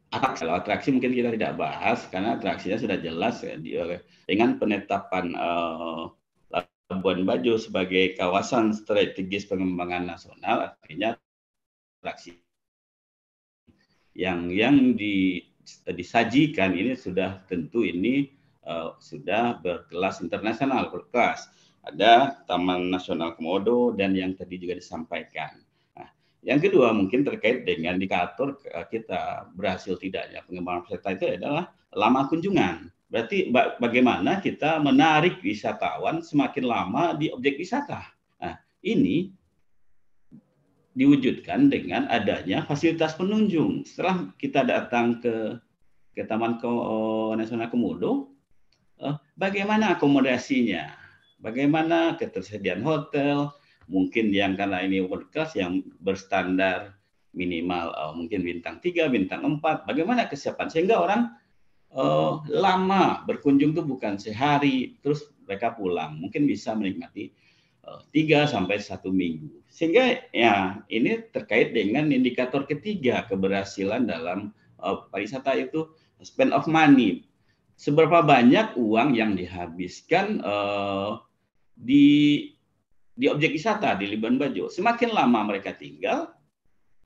kalau atraksi mungkin kita tidak bahas karena atraksinya sudah jelas ya, di, dengan penetapan uh, Labuan Bajo sebagai kawasan strategis pengembangan nasional artinya atraksi yang yang di, disajikan ini sudah tentu ini uh, sudah berkelas internasional berkelas ada Taman Nasional Komodo dan yang tadi juga disampaikan. Nah, yang kedua mungkin terkait dengan indikator eh, kita berhasil tidaknya pengembangan peserta itu adalah lama kunjungan. Berarti bagaimana kita menarik wisatawan semakin lama di objek wisata. Nah, ini diwujudkan dengan adanya fasilitas penunjung. Setelah kita datang ke ke Taman Nasional Komodo, eh, bagaimana akomodasinya? Bagaimana ketersediaan hotel, mungkin yang karena ini world class yang berstandar minimal uh, mungkin bintang 3, bintang 4. Bagaimana kesiapan sehingga orang uh, lama berkunjung itu bukan sehari terus mereka pulang. Mungkin bisa menikmati eh, tiga sampai satu minggu. Sehingga ya ini terkait dengan indikator ketiga keberhasilan dalam uh, pariwisata itu spend of money. Seberapa banyak uang yang dihabiskan uh, di di objek wisata di Liban Bajo. Semakin lama mereka tinggal,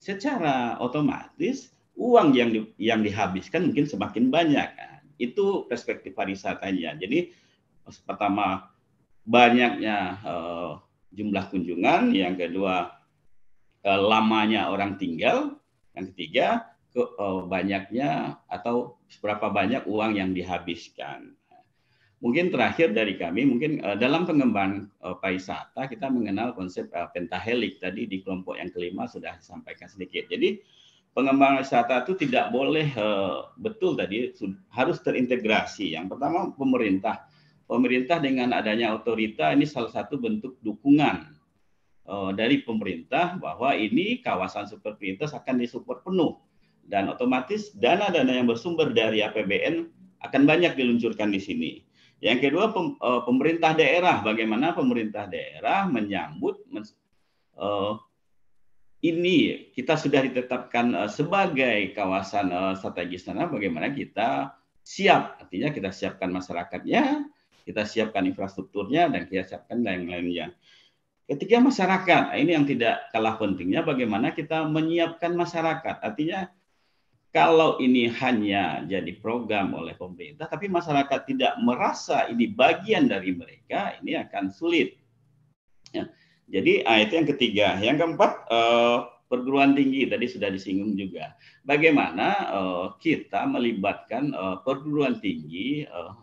secara otomatis uang yang di, yang dihabiskan mungkin semakin banyak. Kan? Itu perspektif pariwisatanya. Jadi pertama banyaknya uh, jumlah kunjungan, yang kedua uh, lamanya orang tinggal, yang ketiga ke, uh, banyaknya atau seberapa banyak uang yang dihabiskan. Mungkin terakhir dari kami, mungkin eh, dalam pengembangan uh, pariwisata kita mengenal konsep uh, pentahelik tadi di kelompok yang kelima sudah disampaikan sedikit. Jadi pengembangan wisata itu tidak boleh betul tadi harus terintegrasi. Yang pertama pemerintah, pemerintah dengan adanya otorita ini salah satu bentuk dukungan dari pemerintah bahwa ini kawasan super prioritas akan disupport penuh dan otomatis dana-dana yang bersumber dari APBN akan banyak diluncurkan di sini. Yang kedua eh, pemerintah daerah, bagaimana pemerintah daerah menyambut uh, ini kita sudah ditetapkan uh, sebagai kawasan uh, strategis tanah, bagaimana kita siap, artinya kita siapkan masyarakatnya, kita siapkan infrastrukturnya dan kita siapkan lain-lainnya. ketika masyarakat, nah, ini yang tidak kalah pentingnya bagaimana kita menyiapkan masyarakat, artinya kalau ini hanya jadi program oleh pemerintah, tapi masyarakat tidak merasa ini bagian dari mereka, ini akan sulit. Ya. Jadi nah itu yang ketiga. Yang keempat, eh, perguruan tinggi tadi sudah disinggung juga. Bagaimana eh, kita melibatkan eh, perguruan tinggi eh,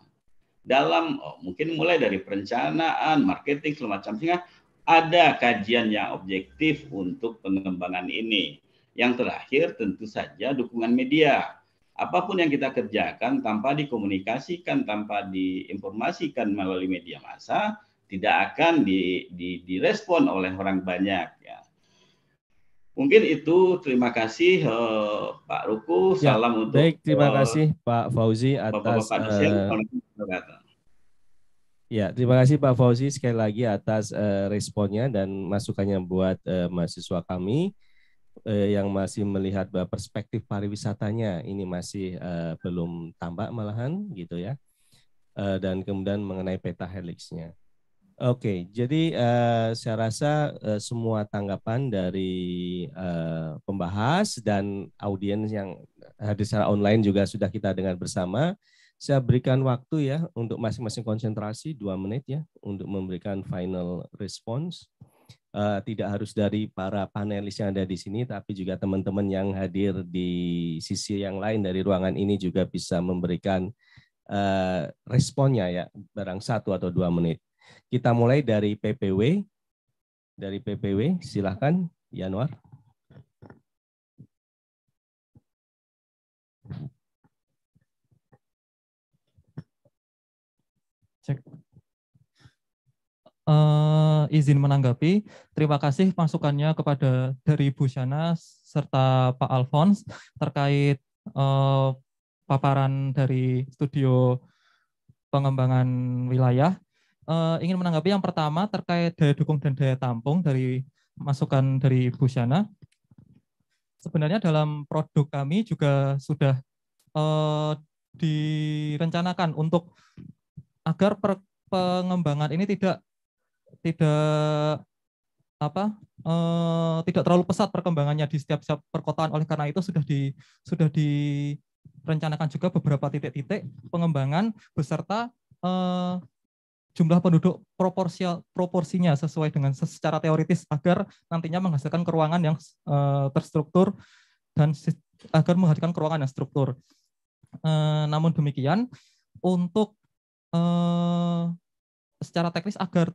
dalam oh, mungkin mulai dari perencanaan, marketing, semacamnya, sehingga ada kajian yang objektif untuk pengembangan ini yang terakhir tentu saja dukungan media. Apapun yang kita kerjakan tanpa dikomunikasikan, tanpa diinformasikan melalui media massa, tidak akan di, di, direspon oleh orang banyak. Ya. Mungkin itu terima kasih uh, Pak Ruku. Ya, salam untuk baik terima eh, kasih Pak Fauzi atas Bapak -Bapak eh, Ya, terima kasih Pak Fauzi sekali lagi atas uh, responnya dan masukannya buat uh, mahasiswa kami eh, yang masih melihat bahwa perspektif pariwisatanya ini masih eh, belum tambah malahan gitu ya. Eh, dan kemudian mengenai peta helixnya. Oke, okay, jadi uh, saya rasa uh, semua tanggapan dari uh, pembahas dan audiens yang hadir secara online juga sudah kita dengar bersama. Saya berikan waktu ya untuk masing-masing konsentrasi dua menit ya untuk memberikan final response uh, tidak harus dari para panelis yang ada di sini, tapi juga teman-teman yang hadir di sisi yang lain dari ruangan ini juga bisa memberikan uh, responnya ya, barang satu atau dua menit. Kita mulai dari PPW. Dari PPW, silahkan Januar. uh, izin menanggapi. Terima kasih masukannya kepada dari Bu Shana serta Pak Alphonse terkait uh, paparan dari studio pengembangan wilayah. Uh, ingin menanggapi yang pertama terkait daya dukung dan daya tampung dari masukan dari Bu Shana Sebenarnya dalam produk kami juga sudah uh, direncanakan untuk agar pengembangan ini tidak tidak apa e, tidak terlalu pesat perkembangannya di setiap-setiap perkotaan oleh karena itu sudah di sudah direncanakan juga beberapa titik-titik pengembangan beserta e, jumlah penduduk proporsial proporsinya sesuai dengan secara teoritis agar nantinya menghasilkan keruangan yang e, terstruktur dan agar menghasilkan keruangan yang struktur. E, namun demikian untuk e, secara teknis agar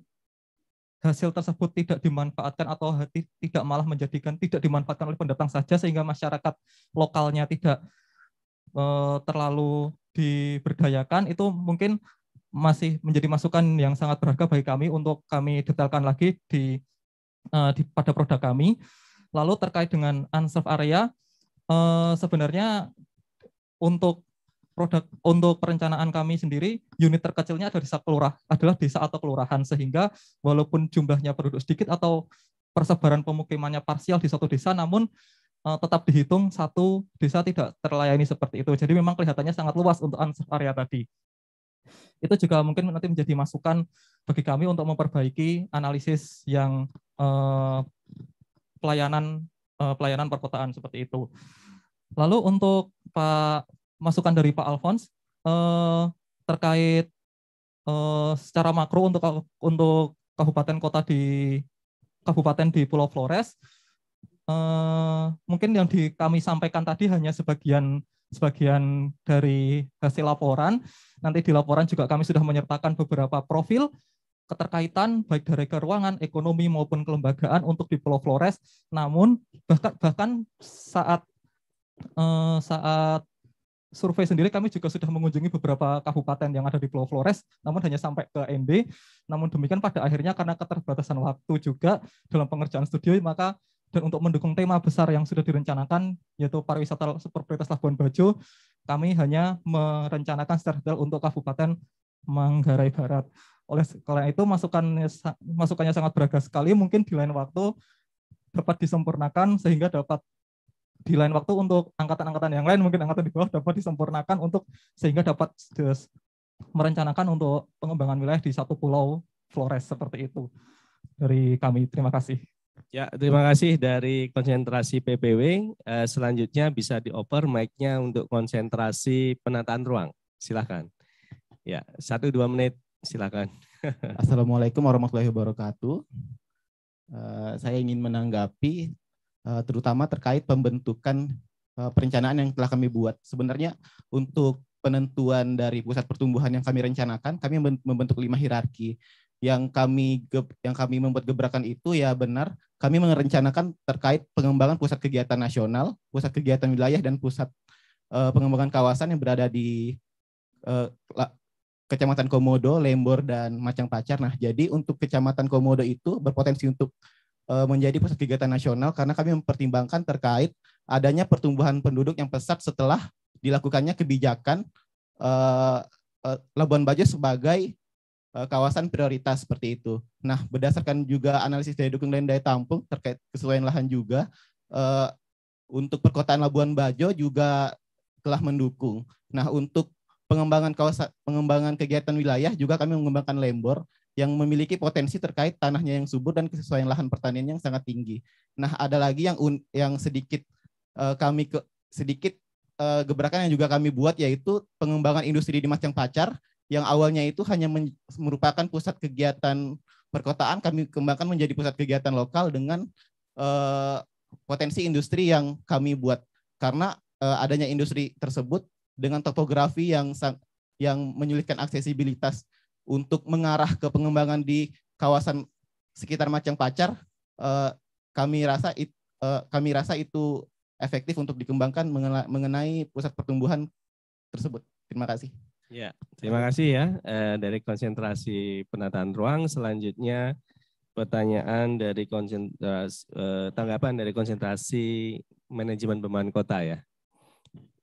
hasil tersebut tidak dimanfaatkan atau tidak malah menjadikan tidak dimanfaatkan oleh pendatang saja sehingga masyarakat lokalnya tidak eh, terlalu diberdayakan itu mungkin masih menjadi masukan yang sangat berharga bagi kami untuk kami detailkan lagi di, eh, di pada produk kami. Lalu terkait dengan unserved area eh, sebenarnya untuk produk untuk perencanaan kami sendiri unit terkecilnya ada desa kelurah adalah desa atau kelurahan sehingga walaupun jumlahnya penduduk sedikit atau persebaran pemukimannya parsial di satu desa namun uh, tetap dihitung satu desa tidak terlayani seperti itu jadi memang kelihatannya sangat luas untuk answer area tadi itu juga mungkin nanti menjadi masukan bagi kami untuk memperbaiki analisis yang uh, pelayanan uh, pelayanan perkotaan seperti itu lalu untuk Pak masukan dari Pak Alfons eh, terkait eh, secara makro untuk untuk kabupaten kota di kabupaten di Pulau Flores. Eh, mungkin yang di, kami sampaikan tadi hanya sebagian sebagian dari hasil laporan. Nanti di laporan juga kami sudah menyertakan beberapa profil keterkaitan baik dari ruangan ekonomi maupun kelembagaan untuk di Pulau Flores. Namun bahkan bahkan saat eh, saat survei sendiri kami juga sudah mengunjungi beberapa kabupaten yang ada di Pulau Flores, namun hanya sampai ke ND. Namun demikian pada akhirnya karena keterbatasan waktu juga dalam pengerjaan studio, maka dan untuk mendukung tema besar yang sudah direncanakan, yaitu pariwisata prioritas Labuan Bajo, kami hanya merencanakan secara detail untuk Kabupaten Manggarai Barat. Oleh karena itu, masukannya, masukannya sangat beragam sekali, mungkin di lain waktu dapat disempurnakan sehingga dapat di lain waktu untuk angkatan-angkatan yang lain mungkin angkatan di bawah dapat disempurnakan untuk sehingga dapat merencanakan untuk pengembangan wilayah di satu pulau Flores seperti itu dari kami terima kasih ya terima kasih dari konsentrasi PPW eh, selanjutnya bisa dioper mic-nya untuk konsentrasi penataan ruang silakan ya satu dua menit silakan Assalamualaikum warahmatullahi wabarakatuh eh, saya ingin menanggapi Eh, terutama terkait pembentukan eh, perencanaan yang telah kami buat. Sebenarnya untuk penentuan dari pusat pertumbuhan yang kami rencanakan, kami membentuk lima hierarki. Yang kami yang kami membuat gebrakan itu ya benar, kami merencanakan terkait pengembangan pusat kegiatan nasional, pusat kegiatan wilayah dan pusat eh, pengembangan kawasan yang berada di Kecamatan Komodo, Lembor dan Macang Pacar. Nah, jadi untuk Kecamatan Komodo itu berpotensi untuk Eh, menjadi pusat kegiatan nasional karena kami mempertimbangkan terkait adanya pertumbuhan penduduk yang pesat setelah dilakukannya kebijakan eh, eh, Labuan Bajo sebagai kawasan prioritas seperti itu. Nah, berdasarkan juga analisis daya dukung dan daya tampung terkait kesesuaian lahan juga untuk perkotaan Labuan Bajo juga telah mendukung. Nah, untuk pengembangan kawasan pengembangan kegiatan wilayah juga kami mengembangkan lembor yang memiliki potensi terkait tanahnya yang subur dan kesesuaian lahan pertanian yang sangat tinggi. Nah, ada lagi yang un, yang sedikit uh, kami ke, sedikit uh, gebrakan yang juga kami buat yaitu pengembangan industri di Macang Pacar yang awalnya itu hanya merupakan pusat kegiatan perkotaan kami kembangkan menjadi pusat kegiatan lokal dengan uh, potensi industri yang kami buat karena uh, adanya industri tersebut dengan topografi yang yang menyulitkan aksesibilitas untuk mengarah ke pengembangan di kawasan sekitar macam Pacar, eh, kami rasa eh, kami rasa itu efektif untuk dikembangkan mengenai pusat pertumbuhan tersebut. Terima kasih. Ya, terima kasih ya eh, dari konsentrasi penataan ruang. Selanjutnya pertanyaan dari konsentrasi tanggapan dari konsentrasi manajemen pembangunan kota ya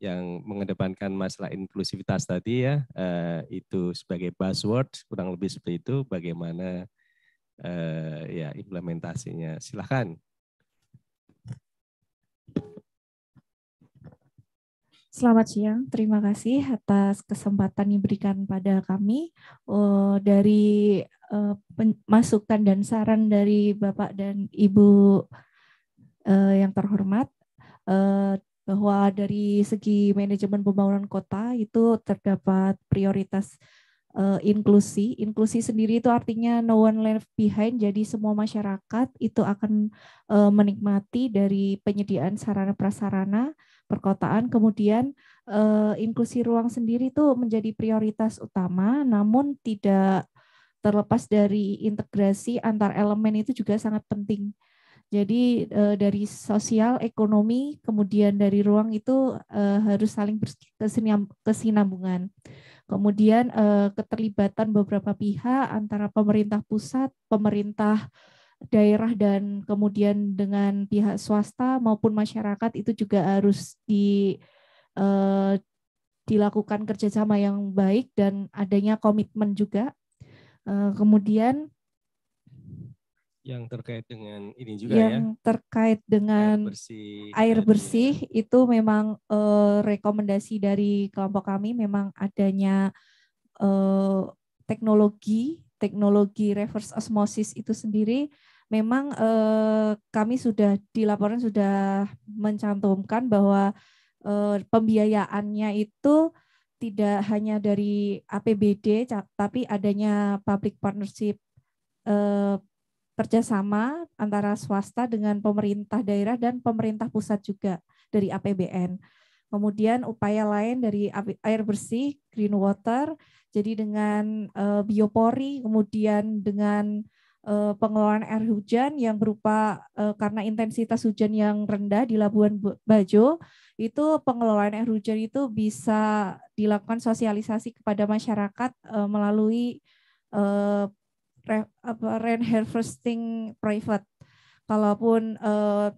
yang mengedepankan masalah inklusivitas tadi ya eh, itu sebagai buzzword kurang lebih seperti itu bagaimana eh, ya implementasinya silahkan Selamat siang, terima kasih atas kesempatan yang diberikan pada kami uh, dari uh, masukan dan saran dari Bapak dan Ibu uh, yang terhormat. Uh, bahwa dari segi manajemen pembangunan kota itu terdapat prioritas uh, inklusi. Inklusi sendiri itu artinya no one left behind, jadi semua masyarakat itu akan uh, menikmati dari penyediaan sarana prasarana perkotaan. Kemudian uh, inklusi ruang sendiri itu menjadi prioritas utama, namun tidak terlepas dari integrasi antar elemen itu juga sangat penting. Jadi uh, dari sosial, ekonomi, kemudian dari ruang itu uh, harus saling kesinambungan. Kemudian uh, keterlibatan beberapa pihak antara pemerintah pusat, pemerintah daerah dan kemudian dengan pihak swasta maupun masyarakat itu juga harus di dilakukan kerjasama yang baik dan adanya komitmen juga. Kemudian yang terkait dengan ini juga yang ya. Yang terkait dengan air bersih, air ya. bersih itu memang uh, rekomendasi dari kelompok kami memang adanya uh, teknologi teknologi reverse osmosis itu sendiri memang uh, kami sudah di sudah mencantumkan bahwa uh, pembiayaannya itu tidak hanya dari APBD tapi adanya public partnership uh, kerjasama antara swasta dengan pemerintah daerah dan pemerintah pusat juga dari APBN. Kemudian upaya lain dari air bersih, green water, jadi dengan eh, biopori, kemudian dengan eh, pengelolaan air hujan yang berupa eh, karena intensitas hujan yang rendah di Labuan Bajo, itu pengelolaan air hujan itu bisa dilakukan sosialisasi kepada masyarakat melalui re, apa rain harvesting private. Kalaupun uh,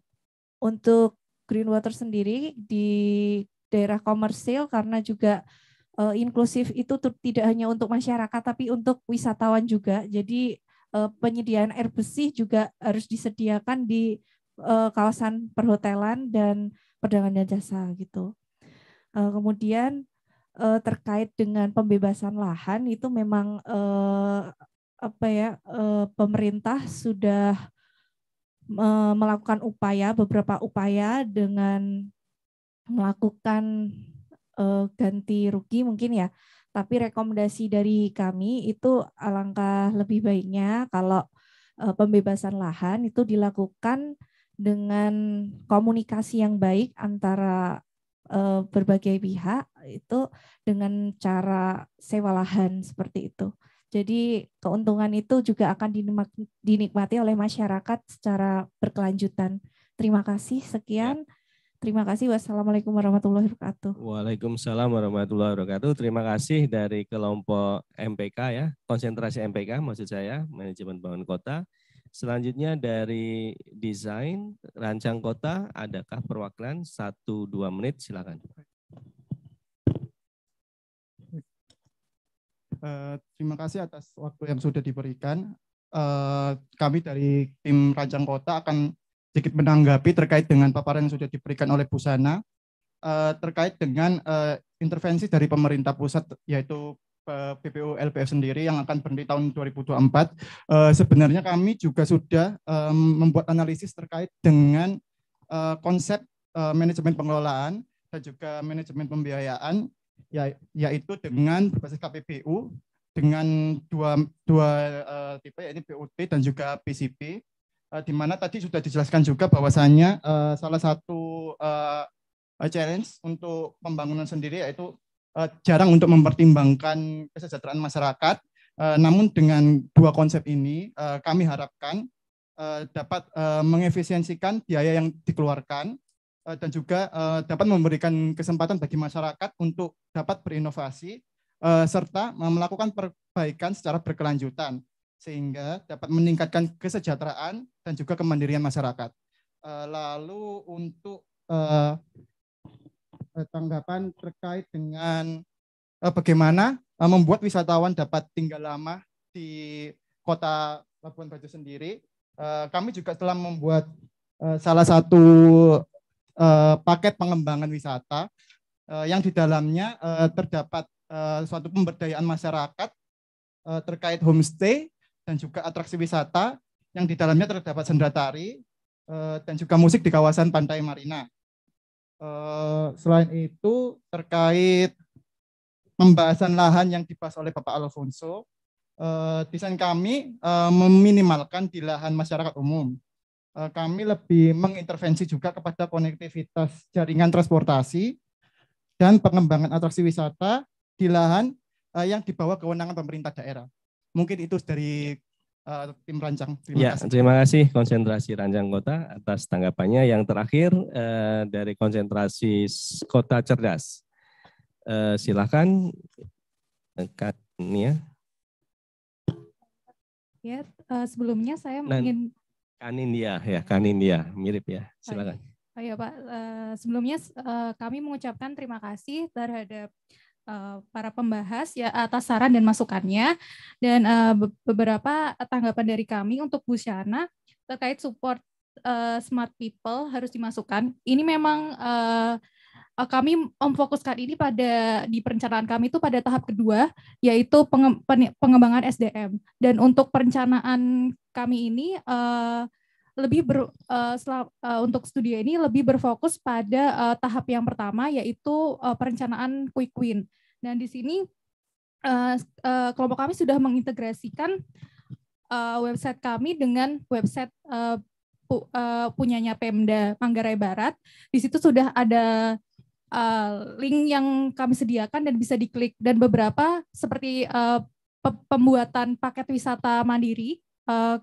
untuk water sendiri di daerah komersil karena juga uh, inklusif itu tidak hanya untuk masyarakat tapi untuk wisatawan juga. Jadi uh, penyediaan air bersih juga harus disediakan di uh, kawasan perhotelan dan perdagangan jasa gitu. Uh, kemudian uh, terkait dengan pembebasan lahan itu memang uh, apa ya eh, pemerintah sudah eh, melakukan upaya beberapa upaya dengan melakukan eh, ganti rugi mungkin ya. Tapi rekomendasi dari kami itu alangkah lebih baiknya kalau pembebasan lahan itu dilakukan dengan komunikasi yang baik antara berbagai pihak itu dengan cara sewa lahan seperti itu. Jadi keuntungan itu juga akan dinikmati oleh masyarakat secara berkelanjutan. Terima kasih, sekian. Terima kasih. Wassalamualaikum warahmatullahi wabarakatuh. Waalaikumsalam warahmatullahi wabarakatuh. Terima kasih dari kelompok MPK ya, konsentrasi MPK maksud saya, manajemen bangun kota. Selanjutnya dari desain rancang kota, adakah perwakilan satu dua menit silakan. Eh, terima kasih atas waktu yang sudah diberikan. Eh, kami dari tim Rancang Kota akan sedikit menanggapi terkait dengan paparan yang sudah diberikan oleh Bu eh, terkait dengan intervensi dari pemerintah pusat yaitu PPU LPF sendiri yang akan berhenti tahun 2024. Uh, sebenarnya kami juga sudah membuat analisis terkait dengan konsep manajemen pengelolaan dan juga manajemen pembiayaan ya, yaitu dengan berbasis KPPU dengan dua, dua uh, tipe yaitu BOT dan juga PCP uh, eh, di mana tadi sudah dijelaskan juga bahwasannya uh, salah satu uh, challenge untuk pembangunan sendiri yaitu uh, jarang untuk mempertimbangkan kesejahteraan masyarakat uh, namun dengan dua konsep ini uh, kami harapkan uh, dapat uh, mengefisiensikan biaya yang dikeluarkan Eh, dan juga eh, dapat memberikan kesempatan bagi masyarakat untuk dapat berinovasi eh, serta melakukan perbaikan secara berkelanjutan sehingga dapat meningkatkan kesejahteraan dan juga kemandirian masyarakat. Lalu untuk tanggapan terkait dengan bagaimana membuat wisatawan dapat tinggal lama di kota Labuan Bajo sendiri. Kami juga telah membuat salah satu Eh, paket pengembangan wisata eh, yang di dalamnya eh, terdapat suatu pemberdayaan masyarakat terkait homestay dan juga atraksi wisata yang di dalamnya terdapat senda tari dan juga musik di kawasan pantai Marina. selain itu terkait pembahasan lahan yang dibahas oleh Bapak Alfonso, desain kami meminimalkan di lahan masyarakat umum Eh, kami lebih mengintervensi juga kepada konektivitas jaringan transportasi dan pengembangan atraksi wisata di lahan eh, yang dibawa kewenangan pemerintah daerah. Mungkin itu dari eh, tim rancang. Terima ya, kasih. terima kasih konsentrasi rancang Kota atas tanggapannya. Yang terakhir dari konsentrasi Kota Cerdas. Uh, silakan Kania. Ya, ya sebelumnya saya ingin Kanindia ya, Kanindia, mirip ya. Silakan. Oh iya Pak, eh, sebelumnya eh, kami mengucapkan terima kasih terhadap eh, para pembahas ya atas saran dan masukannya dan beberapa tanggapan dari kami untuk Bu Syana terkait support smart people harus dimasukkan. Ini memang Eh, kami memfokuskan ini pada di perencanaan kami itu pada tahap kedua yaitu penge pengembangan SDM dan untuk perencanaan kami ini uh, lebih ber, uh, eh, selap, uh, untuk studi ini lebih berfokus pada uh, tahap yang pertama yaitu uh, perencanaan quick win. Dan di sini uh, uh, kelompok kami sudah mengintegrasikan uh, website kami dengan website uh, pu, uh, punyanya Pemda Manggarai Barat. Di situ sudah ada uh, link yang kami sediakan dan bisa diklik dan beberapa seperti uh, pembuatan paket wisata mandiri uh,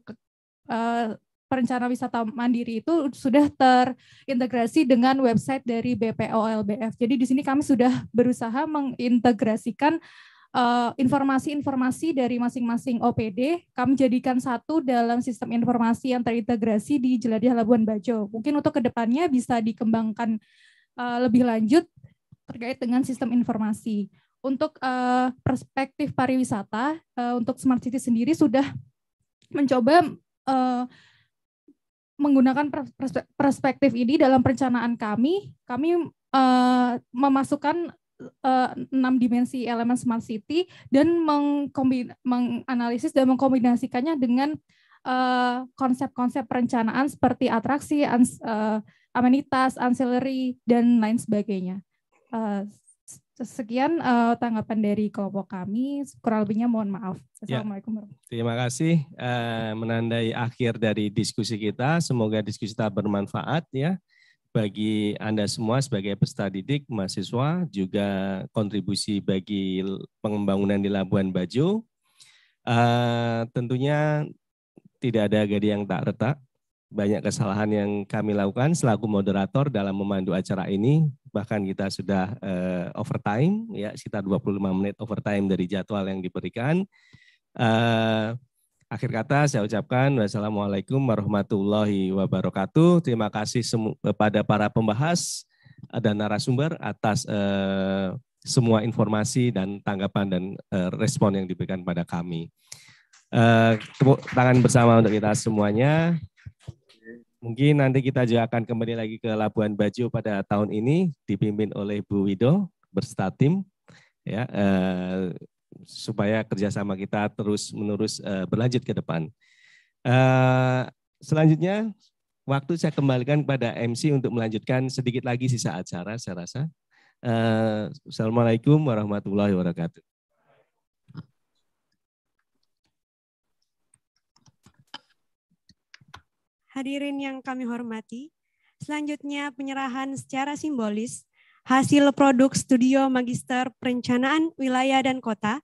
uh, perencana wisata mandiri itu sudah terintegrasi dengan website dari BPOLBF. Jadi di sini kami sudah berusaha mengintegrasikan informasi-informasi uh, dari masing-masing OPD kami jadikan satu dalam sistem informasi yang terintegrasi di Jelajah Labuan Bajo. Mungkin untuk kedepannya bisa dikembangkan uh, lebih lanjut terkait dengan sistem informasi. Untuk uh, perspektif pariwisata, uh, untuk Smart City sendiri sudah mencoba uh, menggunakan perspektif ini dalam perencanaan kami. Kami uh, memasukkan enam dimensi elemen smart city dan menganalisis dan mengkombinasikannya dengan konsep-konsep uh, perencanaan seperti atraksi, uh, amenitas, ancillary, dan lain sebagainya. Uh, sekian uh, tanggapan dari kelompok kami. Kurang lebihnya mohon maaf. Ya. Assalamualaikum. Ya, terima kasih uh, menandai akhir dari diskusi kita. Semoga diskusi kita bermanfaat ya bagi Anda semua sebagai peserta didik, mahasiswa, juga kontribusi bagi pengembangunan di Labuan Bajo. Uh, tentunya tidak ada gadi yang tak retak banyak kesalahan yang kami lakukan selaku moderator dalam memandu acara ini. Bahkan kita sudah uh, overtime, ya sekitar 25 menit overtime dari jadwal yang diberikan. Uh, akhir kata saya ucapkan wassalamualaikum warahmatullahi wabarakatuh. Terima kasih kepada para pembahas eh, dan narasumber atas uh, semua informasi dan tanggapan dan uh, respon yang diberikan pada kami. Uh, tangan bersama untuk kita semuanya. Mungkin nanti kita juga akan kembali lagi ke Labuan Bajo pada tahun ini dipimpin oleh Bu Wido berserta tim ya eh, supaya kerjasama kita terus menerus eh, berlanjut ke depan. Eh, selanjutnya waktu saya kembalikan pada MC untuk melanjutkan sedikit lagi sisa acara saya rasa. Eh, Assalamualaikum warahmatullahi wabarakatuh. hadirin yang kami hormati, selanjutnya penyerahan secara simbolis hasil produk Studio Magister Perencanaan Wilayah dan Kota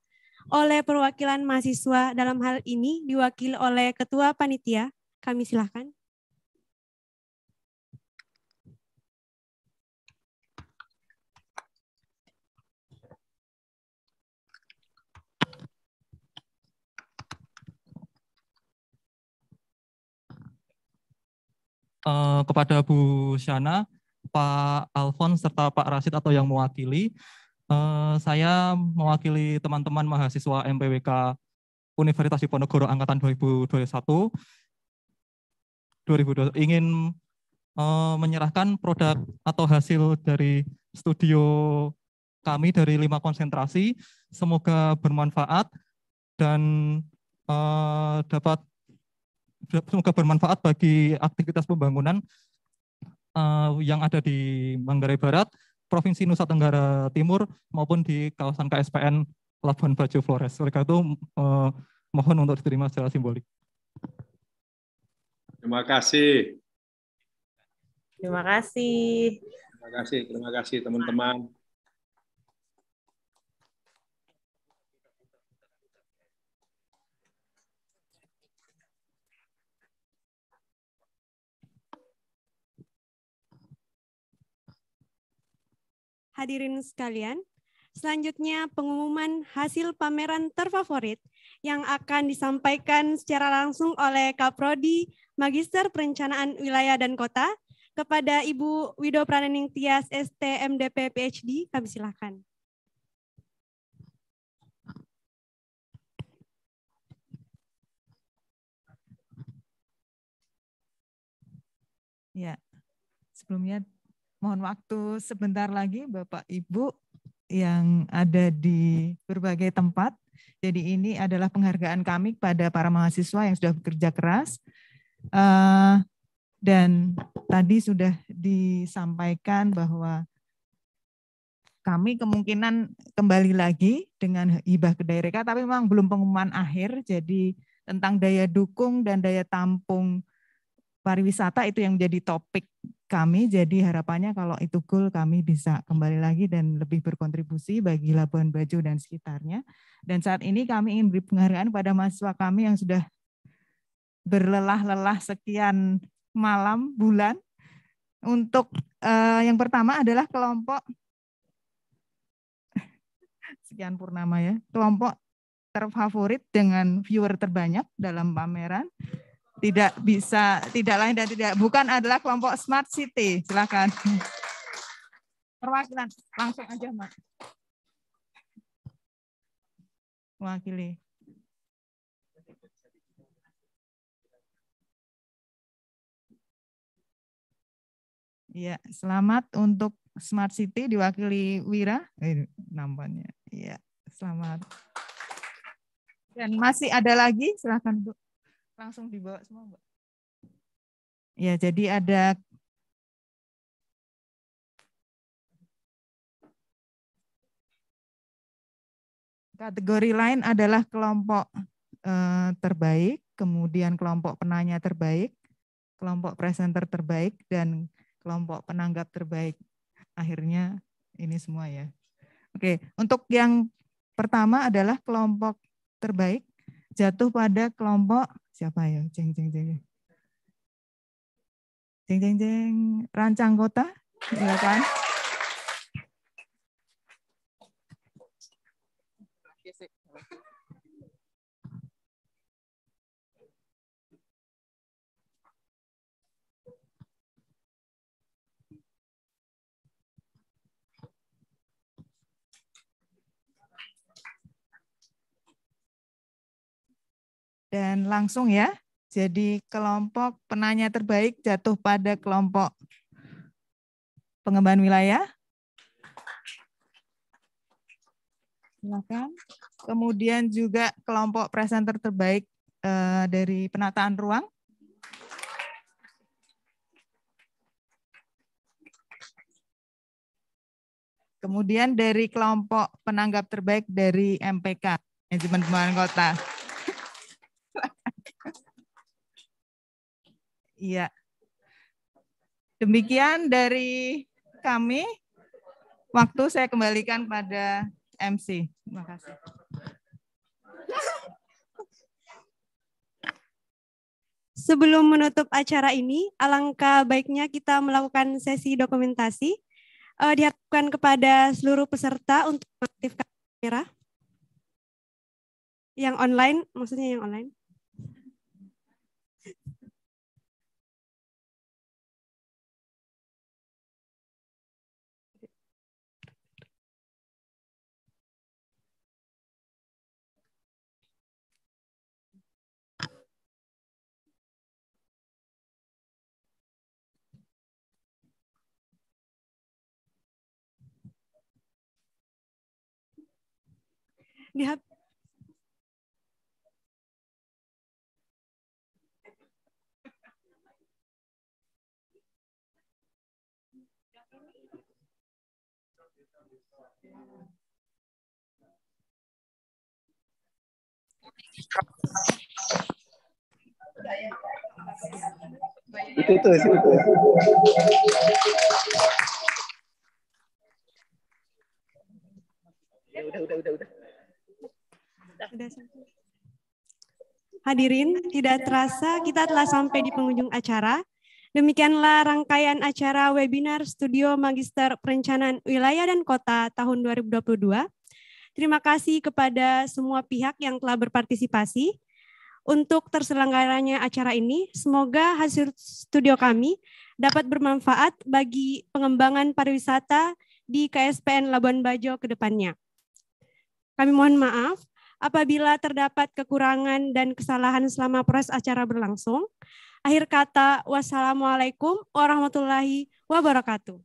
oleh perwakilan mahasiswa dalam hal ini diwakil oleh Ketua Panitia. Kami silahkan. Eh, kepada Bu Shana, Pak Alfon serta Pak Rasid atau yang mewakili. Eh, saya mewakili teman-teman mahasiswa MPWK Universitas Diponegoro angkatan 2021 2020 ingin eh, menyerahkan produk atau hasil dari studio kami dari lima konsentrasi. Semoga bermanfaat dan dapat semoga bermanfaat bagi aktivitas pembangunan uh, yang ada di Manggarai Barat, Provinsi Nusa Tenggara Timur, maupun di kawasan KSPN Labuan Bajo Flores. Oleh karena itu, uh, mohon untuk diterima secara simbolik. Terima kasih. Terima kasih. Terima kasih, terima kasih teman-teman. hadirin sekalian. Selanjutnya pengumuman hasil pameran terfavorit yang akan disampaikan secara langsung oleh Kaprodi Magister Perencanaan Wilayah dan Kota kepada Ibu Wido Pranening Tias STMDP PhD. Kami silakan. Ya, sebelumnya mohon waktu sebentar lagi Bapak Ibu yang ada di berbagai tempat. Jadi ini adalah penghargaan kami kepada para mahasiswa yang sudah bekerja keras. Eh, dan tadi sudah disampaikan bahwa kami kemungkinan kembali lagi dengan hibah ke daerah tapi memang belum pengumuman akhir. Jadi tentang daya dukung dan daya tampung pariwisata itu yang menjadi topik kami jadi harapannya kalau itu goal kami bisa kembali lagi dan lebih berkontribusi bagi Labuan Bajo dan sekitarnya. Dan saat ini kami ingin beri penghargaan pada mahasiswa kami yang sudah berlelah-lelah sekian malam bulan untuk eh, yang pertama adalah kelompok sekian purnama ya kelompok terfavorit dengan viewer terbanyak dalam pameran tidak bisa tidak lain dan tidak bukan adalah kelompok smart city. Silakan. Perwakilan langsung aja, Mak. Mewakili. Ya, selamat untuk Smart City diwakili Wira. Eh, nampaknya. Ya, selamat. Dan masih ada lagi, silakan Bu langsung dibawa semua, Mbak? Ya, jadi ada kategori lain adalah kelompok eh, terbaik, kemudian kelompok penanya terbaik, kelompok presenter terbaik, dan kelompok penanggap terbaik. Akhirnya ini semua ya. Oke, untuk yang pertama adalah kelompok terbaik jatuh pada kelompok siapa ya? Jeng jeng jeng. Jeng jeng jeng rancang kota, ya kan? Dan langsung ya, jadi kelompok penanya terbaik jatuh pada kelompok pengembangan wilayah. Silakan. Kemudian juga kelompok presenter terbaik eh, dari penataan ruang. Kemudian dari kelompok penanggap terbaik dari MPK, Manajemen Pembangunan Kota. Iya. Demikian dari kami. Waktu saya kembalikan pada MC. Terima kasih. Sebelum menutup acara ini, alangkah baiknya kita melakukan sesi dokumentasi. Uh, diharapkan kepada seluruh peserta untuk mengaktifkan kamera. Yang online, maksudnya yang online. đi hấp từ từ từ từ đâu đâu đâu đâu Hadirin, tidak terasa kita telah sampai di pengunjung acara. Demikianlah rangkaian acara webinar Studio Magister Perencanaan Wilayah dan Kota tahun 2022. Terima kasih kepada semua pihak yang telah berpartisipasi untuk terselenggaranya acara ini. Semoga hasil studio kami dapat bermanfaat bagi pengembangan pariwisata di KSPN Labuan Bajo ke depannya. Kami mohon maaf apabila terdapat kekurangan dan kesalahan selama proses acara berlangsung. Akhir kata, wassalamualaikum warahmatullahi wabarakatuh.